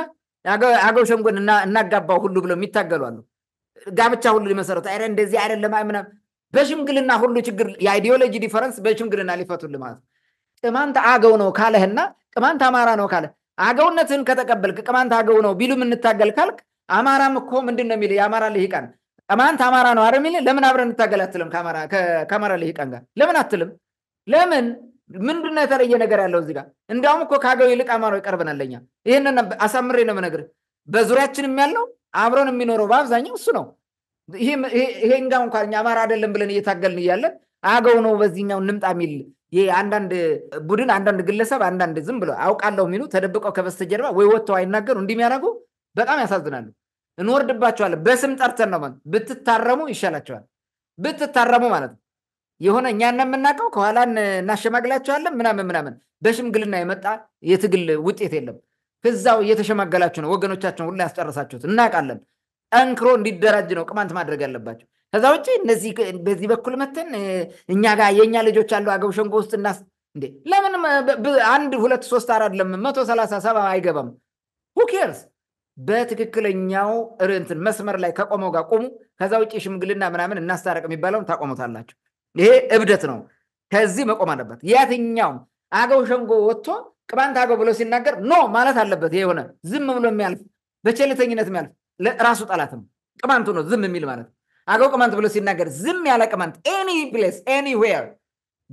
አገው ሸንጎን እናጋባው ሁሉ ብለው የሚታገሉ አሉ ጋብቻ ሁሉ ሊመሰረቱ አይ እንደዚህ አይደለም ምናምን በሽምግልና ሁሉ ችግር የአይዲዮሎጂ ዲፈረንስ በሽምግልና ሊፈቱል ማለት ቅማንት አገው ነው ካለህና ቅማንት አማራ ነው ካለ አገውነትን ከተቀበልክ ቅማንት አገው ነው ቢሉ የምንታገል ካልክ አማራም እኮ ምንድን ነው የሚል የአማራ ልሂቃን ቅማንት አማራ ነው አረ የሚል ለምን አብረን እንታገል አትልም ከአማራ ልሂቃን ጋር ለምን አትልም ለምን ምንድን የተለየ ነገር ያለው እዚህ ጋር እንዲያውም እኮ ከአገው ይልቅ አማራው ይቀርበናል ለኛ ይህንን አሳምሬ ነው ምነግር በዙሪያችንም ያለው አብረን የሚኖረው በአብዛኛው እሱ ነው ይሄን ጋር እንኳን እኛ አማራ አይደለም ብለን እየታገልን እያለን አገው ነው በዚህኛው እንምጣ የሚል አንዳንድ ቡድን አንዳንድ ግለሰብ አንዳንድ ዝም ብለው አውቃለሁ የሚሉ ተደብቀው ከበስተጀርባ ወይ ወጥተው አይናገሩ እንዲህ የሚያደርጉ በጣም ያሳዝናሉ። እንወርድባቸዋለን። በስም ጠርተን ነው ማለት ብትታረሙ ይሻላቸዋል። ብትታረሙ ማለት ነው የሆነ እኛን የምናውቀው ከኋላ እናሸማግላቸዋለን ምናምን ምናምን። በሽምግልና የመጣ የትግል ውጤት የለም። ከዛው እየተሸማገላችሁ ነው ወገኖቻችን ሁላ ያስጨረሳችሁት እናውቃለን። ጠንክሮ እንዲደራጅ ነው ቅማንት ማድረግ አለባቸው። ከዛ ውጭ እነዚህ በዚህ በኩል መተን እኛ ጋር የእኛ ልጆች አሉ አገው ሸንጎ ውስጥ እናስ እንዴ ለምን አንድ ሁለት ሶስት አራት ለምን መቶ ሰላሳ ሰባ አይገባም? ሁኬርስ በትክክለኛው ርንትን መስመር ላይ ከቆመው ጋር ቆሙ። ከዛ ውጭ ሽምግልና ምናምን እናስታረቅ የሚባለውን ታቆሙታላችሁ። ይሄ እብደት ነው። ከዚህ መቆም አለበት። የትኛውም አገው ሸንጎ ወጥቶ ቅማንት አገው ብሎ ሲናገር ኖ ማለት አለበት። የሆነ ዝም ብሎ የሚያልፍ በቸልተኝነት የሚያልፍ ራሱ ጠላት ነው ቅማንቱ ነው ዝም የሚል ማለት ነው አገው ቅማንት ብሎ ሲናገር ዝም ያለ ቅማንት ኤኒ ፕሌስ ኤኒዌር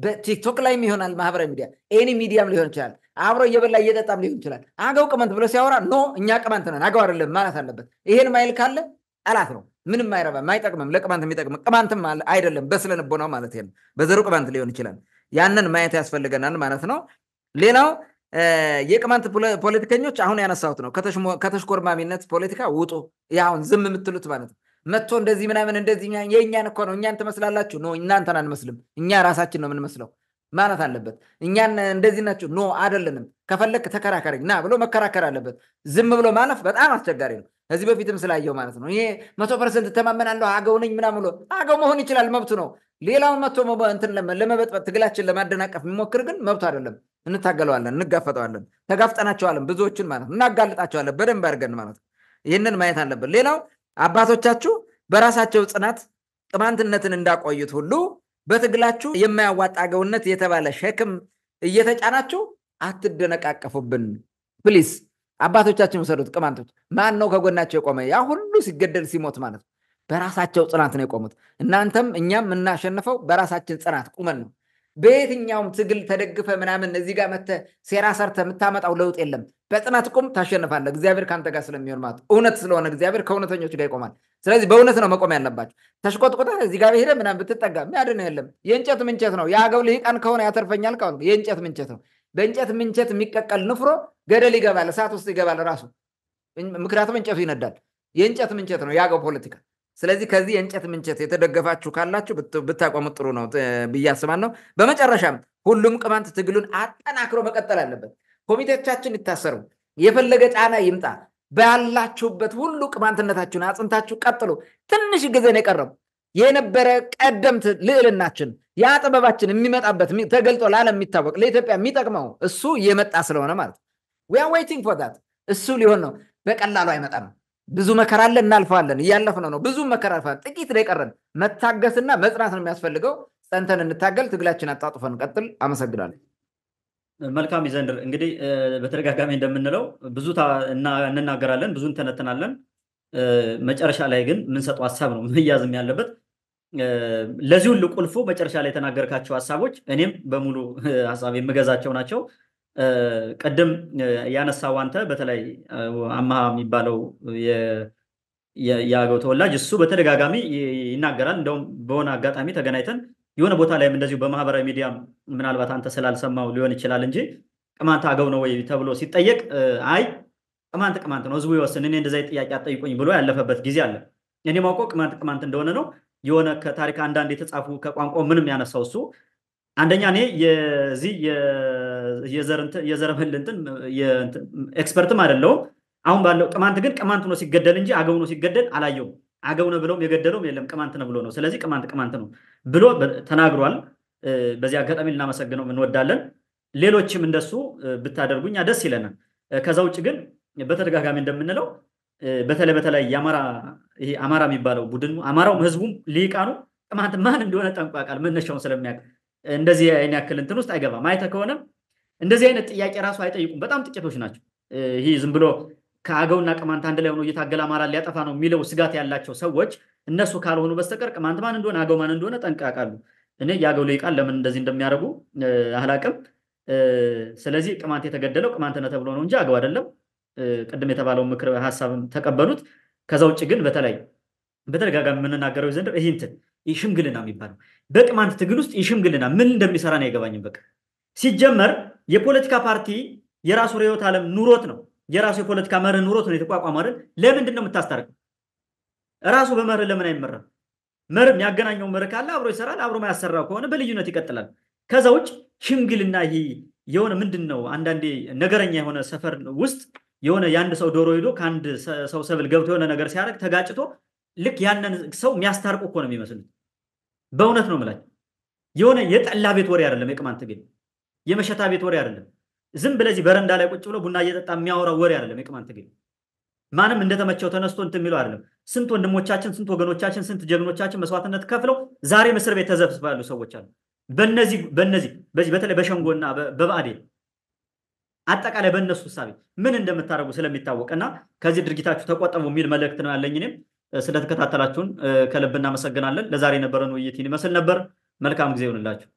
በቲክቶክ ላይም ይሆናል ማህበራዊ ሚዲያ ኤኒ ሚዲያም ሊሆን ይችላል አብሮ እየበላ እየጠጣም ሊሆን ይችላል አገው ቅማንት ብሎ ሲያወራ ኖ እኛ ቅማንት ነን አገው አይደለም ማለት አለበት ይሄን ማይል ካለ ጠላት ነው ምንም አይረባም አይጠቅምም ለቅማንት የሚጠቅም ቅማንትም አይደለም በስነ ልቦናው ማለት ነው በዘሩ ቅማንት ሊሆን ይችላል ያንን ማየት ያስፈልገናል ማለት ነው ሌላው የቅማንት ፖለቲከኞች አሁን ያነሳሁት ነው። ከተሽኮርማሚነት ፖለቲካ ውጡ። ሁን ዝም የምትሉት ማለት ነው። መጥቶ እንደዚህ ምናምን እንደዚህ የእኛን እኮ ነው እኛን ትመስላላችሁ። ኖ እናንተን አንመስልም፣ እኛ ራሳችን ነው የምንመስለው ማለት አለበት። እኛን እንደዚህ ናቸው? ኖ አይደለንም፣ ከፈለክ ተከራከረኝ ና ብሎ መከራከር አለበት። ዝም ብሎ ማለፍ በጣም አስቸጋሪ ነው። ከዚህ በፊትም ስላየው ማለት ነው። ይሄ መቶ ፐርሰንት እተማመናለሁ አገው ነኝ ምናምን ብሎ አገው መሆን ይችላል፣ መብቱ ነው። ሌላውን መቶ እንትን ለመበጥበጥ ትግላችን ለማደናቀፍ የሚሞክር ግን መብቱ አይደለም። እንታገለዋለን፣ እንጋፈጠዋለን፣ ተጋፍጠናቸዋለን፣ ብዙዎችን ማለት እናጋልጣቸዋለን በደንብ አድርገን ማለት ይህንን ማየት አለብን። ሌላው አባቶቻችሁ በራሳቸው ጽናት ቅማንትነትን እንዳቆዩት ሁሉ በትግላችሁ የማያዋጣ አገውነት የተባለ ሸክም እየተጫናችሁ አትደነቃቀፉብን። ፕሊስ አባቶቻችን ውሰዱት። ቅማንቶች ማን ነው ከጎናቸው የቆመ? ያ ሁሉ ሲገደል ሲሞት ማለት ነው። በራሳቸው ጽናት ነው የቆሙት። እናንተም እኛም የምናሸንፈው በራሳችን ጽናት ቁመን ነው። በየትኛውም ትግል ተደግፈ ምናምን እዚህ ጋር መተ ሴራ ሰርተ የምታመጣው ለውጥ የለም። በጥናት ቁም ታሸንፋለ እግዚአብሔር ከአንተ ጋር ስለሚሆን ማለት እውነት ስለሆነ እግዚአብሔር ከእውነተኞች ጋር ይቆማል። ስለዚህ በእውነት ነው መቆም ያለባቸው። ተሽቆጥቆጣ እዚህ ጋር ሄደ ምናምን ብትጠጋ የሚያድነው የለም። የእንጨት ምንቸት ነው የአገው ልሂቃን ከሆነ ያተርፈኛል የእንጨት ምንቸት ነው። በእንጨት ምንቸት የሚቀቀል ንፍሮ ገደል ይገባል፣ እሳት ውስጥ ይገባል ራሱ። ምክንያቱም እንጨቱ ይነዳል። የእንጨት ምንቸት ነው የአገው ፖለቲካ። ስለዚህ ከዚህ የእንጨት ምንቸት የተደገፋችሁ ካላችሁ ብታቋሙ ጥሩ ነው ብዬ አስባለሁ። በመጨረሻም ሁሉም ቅማንት ትግሉን አጠናክሮ መቀጠል አለበት። ኮሚቴዎቻችን ይታሰሩ፣ የፈለገ ጫና ይምጣ፣ ባላችሁበት ሁሉ ቅማንትነታችሁን አጽንታችሁ ቀጥሉ። ትንሽ ጊዜ ነው የቀረው። የነበረ ቀደምት ልዕልናችን ያ ጥበባችን የሚመጣበት ተገልጦ ለዓለም የሚታወቅ ለኢትዮጵያ የሚጠቅመው እሱ እየመጣ ስለሆነ ማለት ነው። ዊ ዌይቲንግ ፎር ዳት እሱ ሊሆን ነው። በቀላሉ አይመጣም። ብዙ መከራ አለ፣ እናልፈዋለን። እያለፍነ ነው። ብዙ መከራ አልፈናል። ጥቂት ላይ ቀረን መታገስና መጽናት ነው የሚያስፈልገው። ጸንተን እንታገል። ትግላችን አጣጥፈን ቀጥል። አመሰግናለሁ። መልካም ይዘንድር። እንግዲህ በተደጋጋሚ እንደምንለው ብዙ እንናገራለን፣ ብዙ እንተነትናለን። መጨረሻ ላይ ግን የምንሰጠው ሀሳብ ነው መያዝም ያለበት። ለዚህ ሁሉ ቁልፉ መጨረሻ ላይ የተናገርካቸው ሀሳቦች እኔም በሙሉ ሀሳብ የምገዛቸው ናቸው። ቅድም ያነሳው አንተ በተለይ አማሃ የሚባለው የአገው ተወላጅ እሱ በተደጋጋሚ ይናገራል። እንደውም በሆነ አጋጣሚ ተገናኝተን የሆነ ቦታ ላይም እንደዚሁ በማህበራዊ ሚዲያ ምናልባት አንተ ስላልሰማው ሊሆን ይችላል እንጂ ቅማንት አገው ነው ወይ ተብሎ ሲጠየቅ አይ ቅማንት ቅማንት ነው ህዝቡ ይወስን፣ እኔ እንደዚ ጥያቄ አጠይቁኝ ብሎ ያለፈበት ጊዜ አለ። እኔ ማውቀው ቅማንት ቅማንት እንደሆነ ነው። የሆነ ከታሪክ አንዳንድ የተጻፉ ከቋንቋ ምንም ያነሳው እሱ አንደኛ እኔ የዚህ የዘረመል እንትን ኤክስፐርትም አይደለውም። አሁን ባለው ቅማንት ግን ቅማንት ነው ሲገደል እንጂ አገው ነው ሲገደል አላየውም። አገው ነው ብለውም የገደለውም የለም ቅማንት ነው ብሎ ነው። ስለዚህ ቅማንት ቅማንት ነው ብሎ ተናግሯል። በዚህ አጋጣሚ ልናመሰግነው እንወዳለን። ሌሎችም እንደሱ ብታደርጉኛ ደስ ይለናል። ከዛ ውጭ ግን በተደጋጋሚ እንደምንለው በተለይ በተለይ የአማራ ይሄ አማራ የሚባለው ቡድን አማራውም ህዝቡም ሊቃኑ ቅማንት ማን እንደሆነ ጠንቋቃል መነሻውን ስለሚያውቅ እንደዚህ አይን ያክል እንትን ውስጥ አይገባም። አይተህ ከሆነም እንደዚህ አይነት ጥያቄ ራሱ አይጠይቁም። በጣም ጥቂቶች ናቸው። ይህ ዝም ብሎ ከአገውና ቅማንት አንድ ላይ ሆኖ እየታገለ አማራ ሊያጠፋ ነው የሚለው ስጋት ያላቸው ሰዎች እነሱ ካልሆኑ በስተቀር ቅማንት ማን እንደሆነ አገው ማን እንደሆነ ጠንቃቃሉ። እኔ የአገው ልሂቃን ለምን እንደዚህ እንደሚያደርጉ አላቅም። ስለዚህ ቅማንት የተገደለው ቅማንት ነው ተብሎ ነው እንጂ አገው አይደለም። ቅድም የተባለው ምክር ሀሳብም ተቀበሉት። ከዛ ውጭ ግን በተለይ በተደጋጋሚ የምንናገረው ዘንድ ይህንትን ይህ ሽምግልና የሚባለው በቅማንት ትግል ውስጥ ይህ ሽምግልና ምን እንደሚሰራ ነው አይገባኝም። በቃ ሲጀመር የፖለቲካ ፓርቲ የራሱ ርዕዮተ ዓለም ኑሮት ነው። የራሱ የፖለቲካ መርህ ኑሮት ነው የተቋቋመ አይደል? ለምንድን ነው የምታስታርቀው? ራሱ በመርህ ለምን አይመራም? መርህ የሚያገናኘው መርህ ካለ አብሮ ይሰራል። አብሮ ማያሰራው ከሆነ በልዩነት ይቀጥላል። ከዛ ውጭ ሽምግልና ይሄ የሆነ ምንድን ነው አንዳንዴ ነገረኛ የሆነ ሰፈር ውስጥ የሆነ የአንድ ሰው ዶሮ ሄዶ ከአንድ ሰው ሰብል ገብቶ የሆነ ነገር ሲያደርግ ተጋጭቶ ልክ ያንን ሰው የሚያስታርቁ እኮ ነው የሚመስሉት። በእውነት ነው የምላቸው። የሆነ የጠላ ቤት ወሬ አይደለም የቅማንት ትግል የመሸታ ቤት ወሬ አይደለም። ዝም ብለዚህ በረንዳ ላይ ቁጭ ብሎ ቡና እየጠጣ የሚያወራው ወሬ አይደለም። የቅማን ትግል ማንም እንደተመቸው ተነስቶ እንትን የሚለው አይደለም። ስንት ወንድሞቻችን፣ ስንት ወገኖቻችን፣ ስንት ጀግኖቻችን መስዋዕትነት ከፍለው ዛሬ እስር ቤት ያሉ ሰዎች አሉ። በነዚህ በነዚህ በዚህ በተለይ በሸንጎና በብአዴን አጠቃላይ በእነሱ ሳቢ ምን እንደምታደርጉ ስለሚታወቅ እና ከዚህ ድርጊታችሁ ተቆጠቡ የሚል መልእክት ነው ያለኝ። እኔም ስለተከታተላችሁን ከልብ እናመሰግናለን። ለዛሬ የነበረን ውይይት ይመስል ነበር። መልካም ጊዜ ይሆንላችሁ።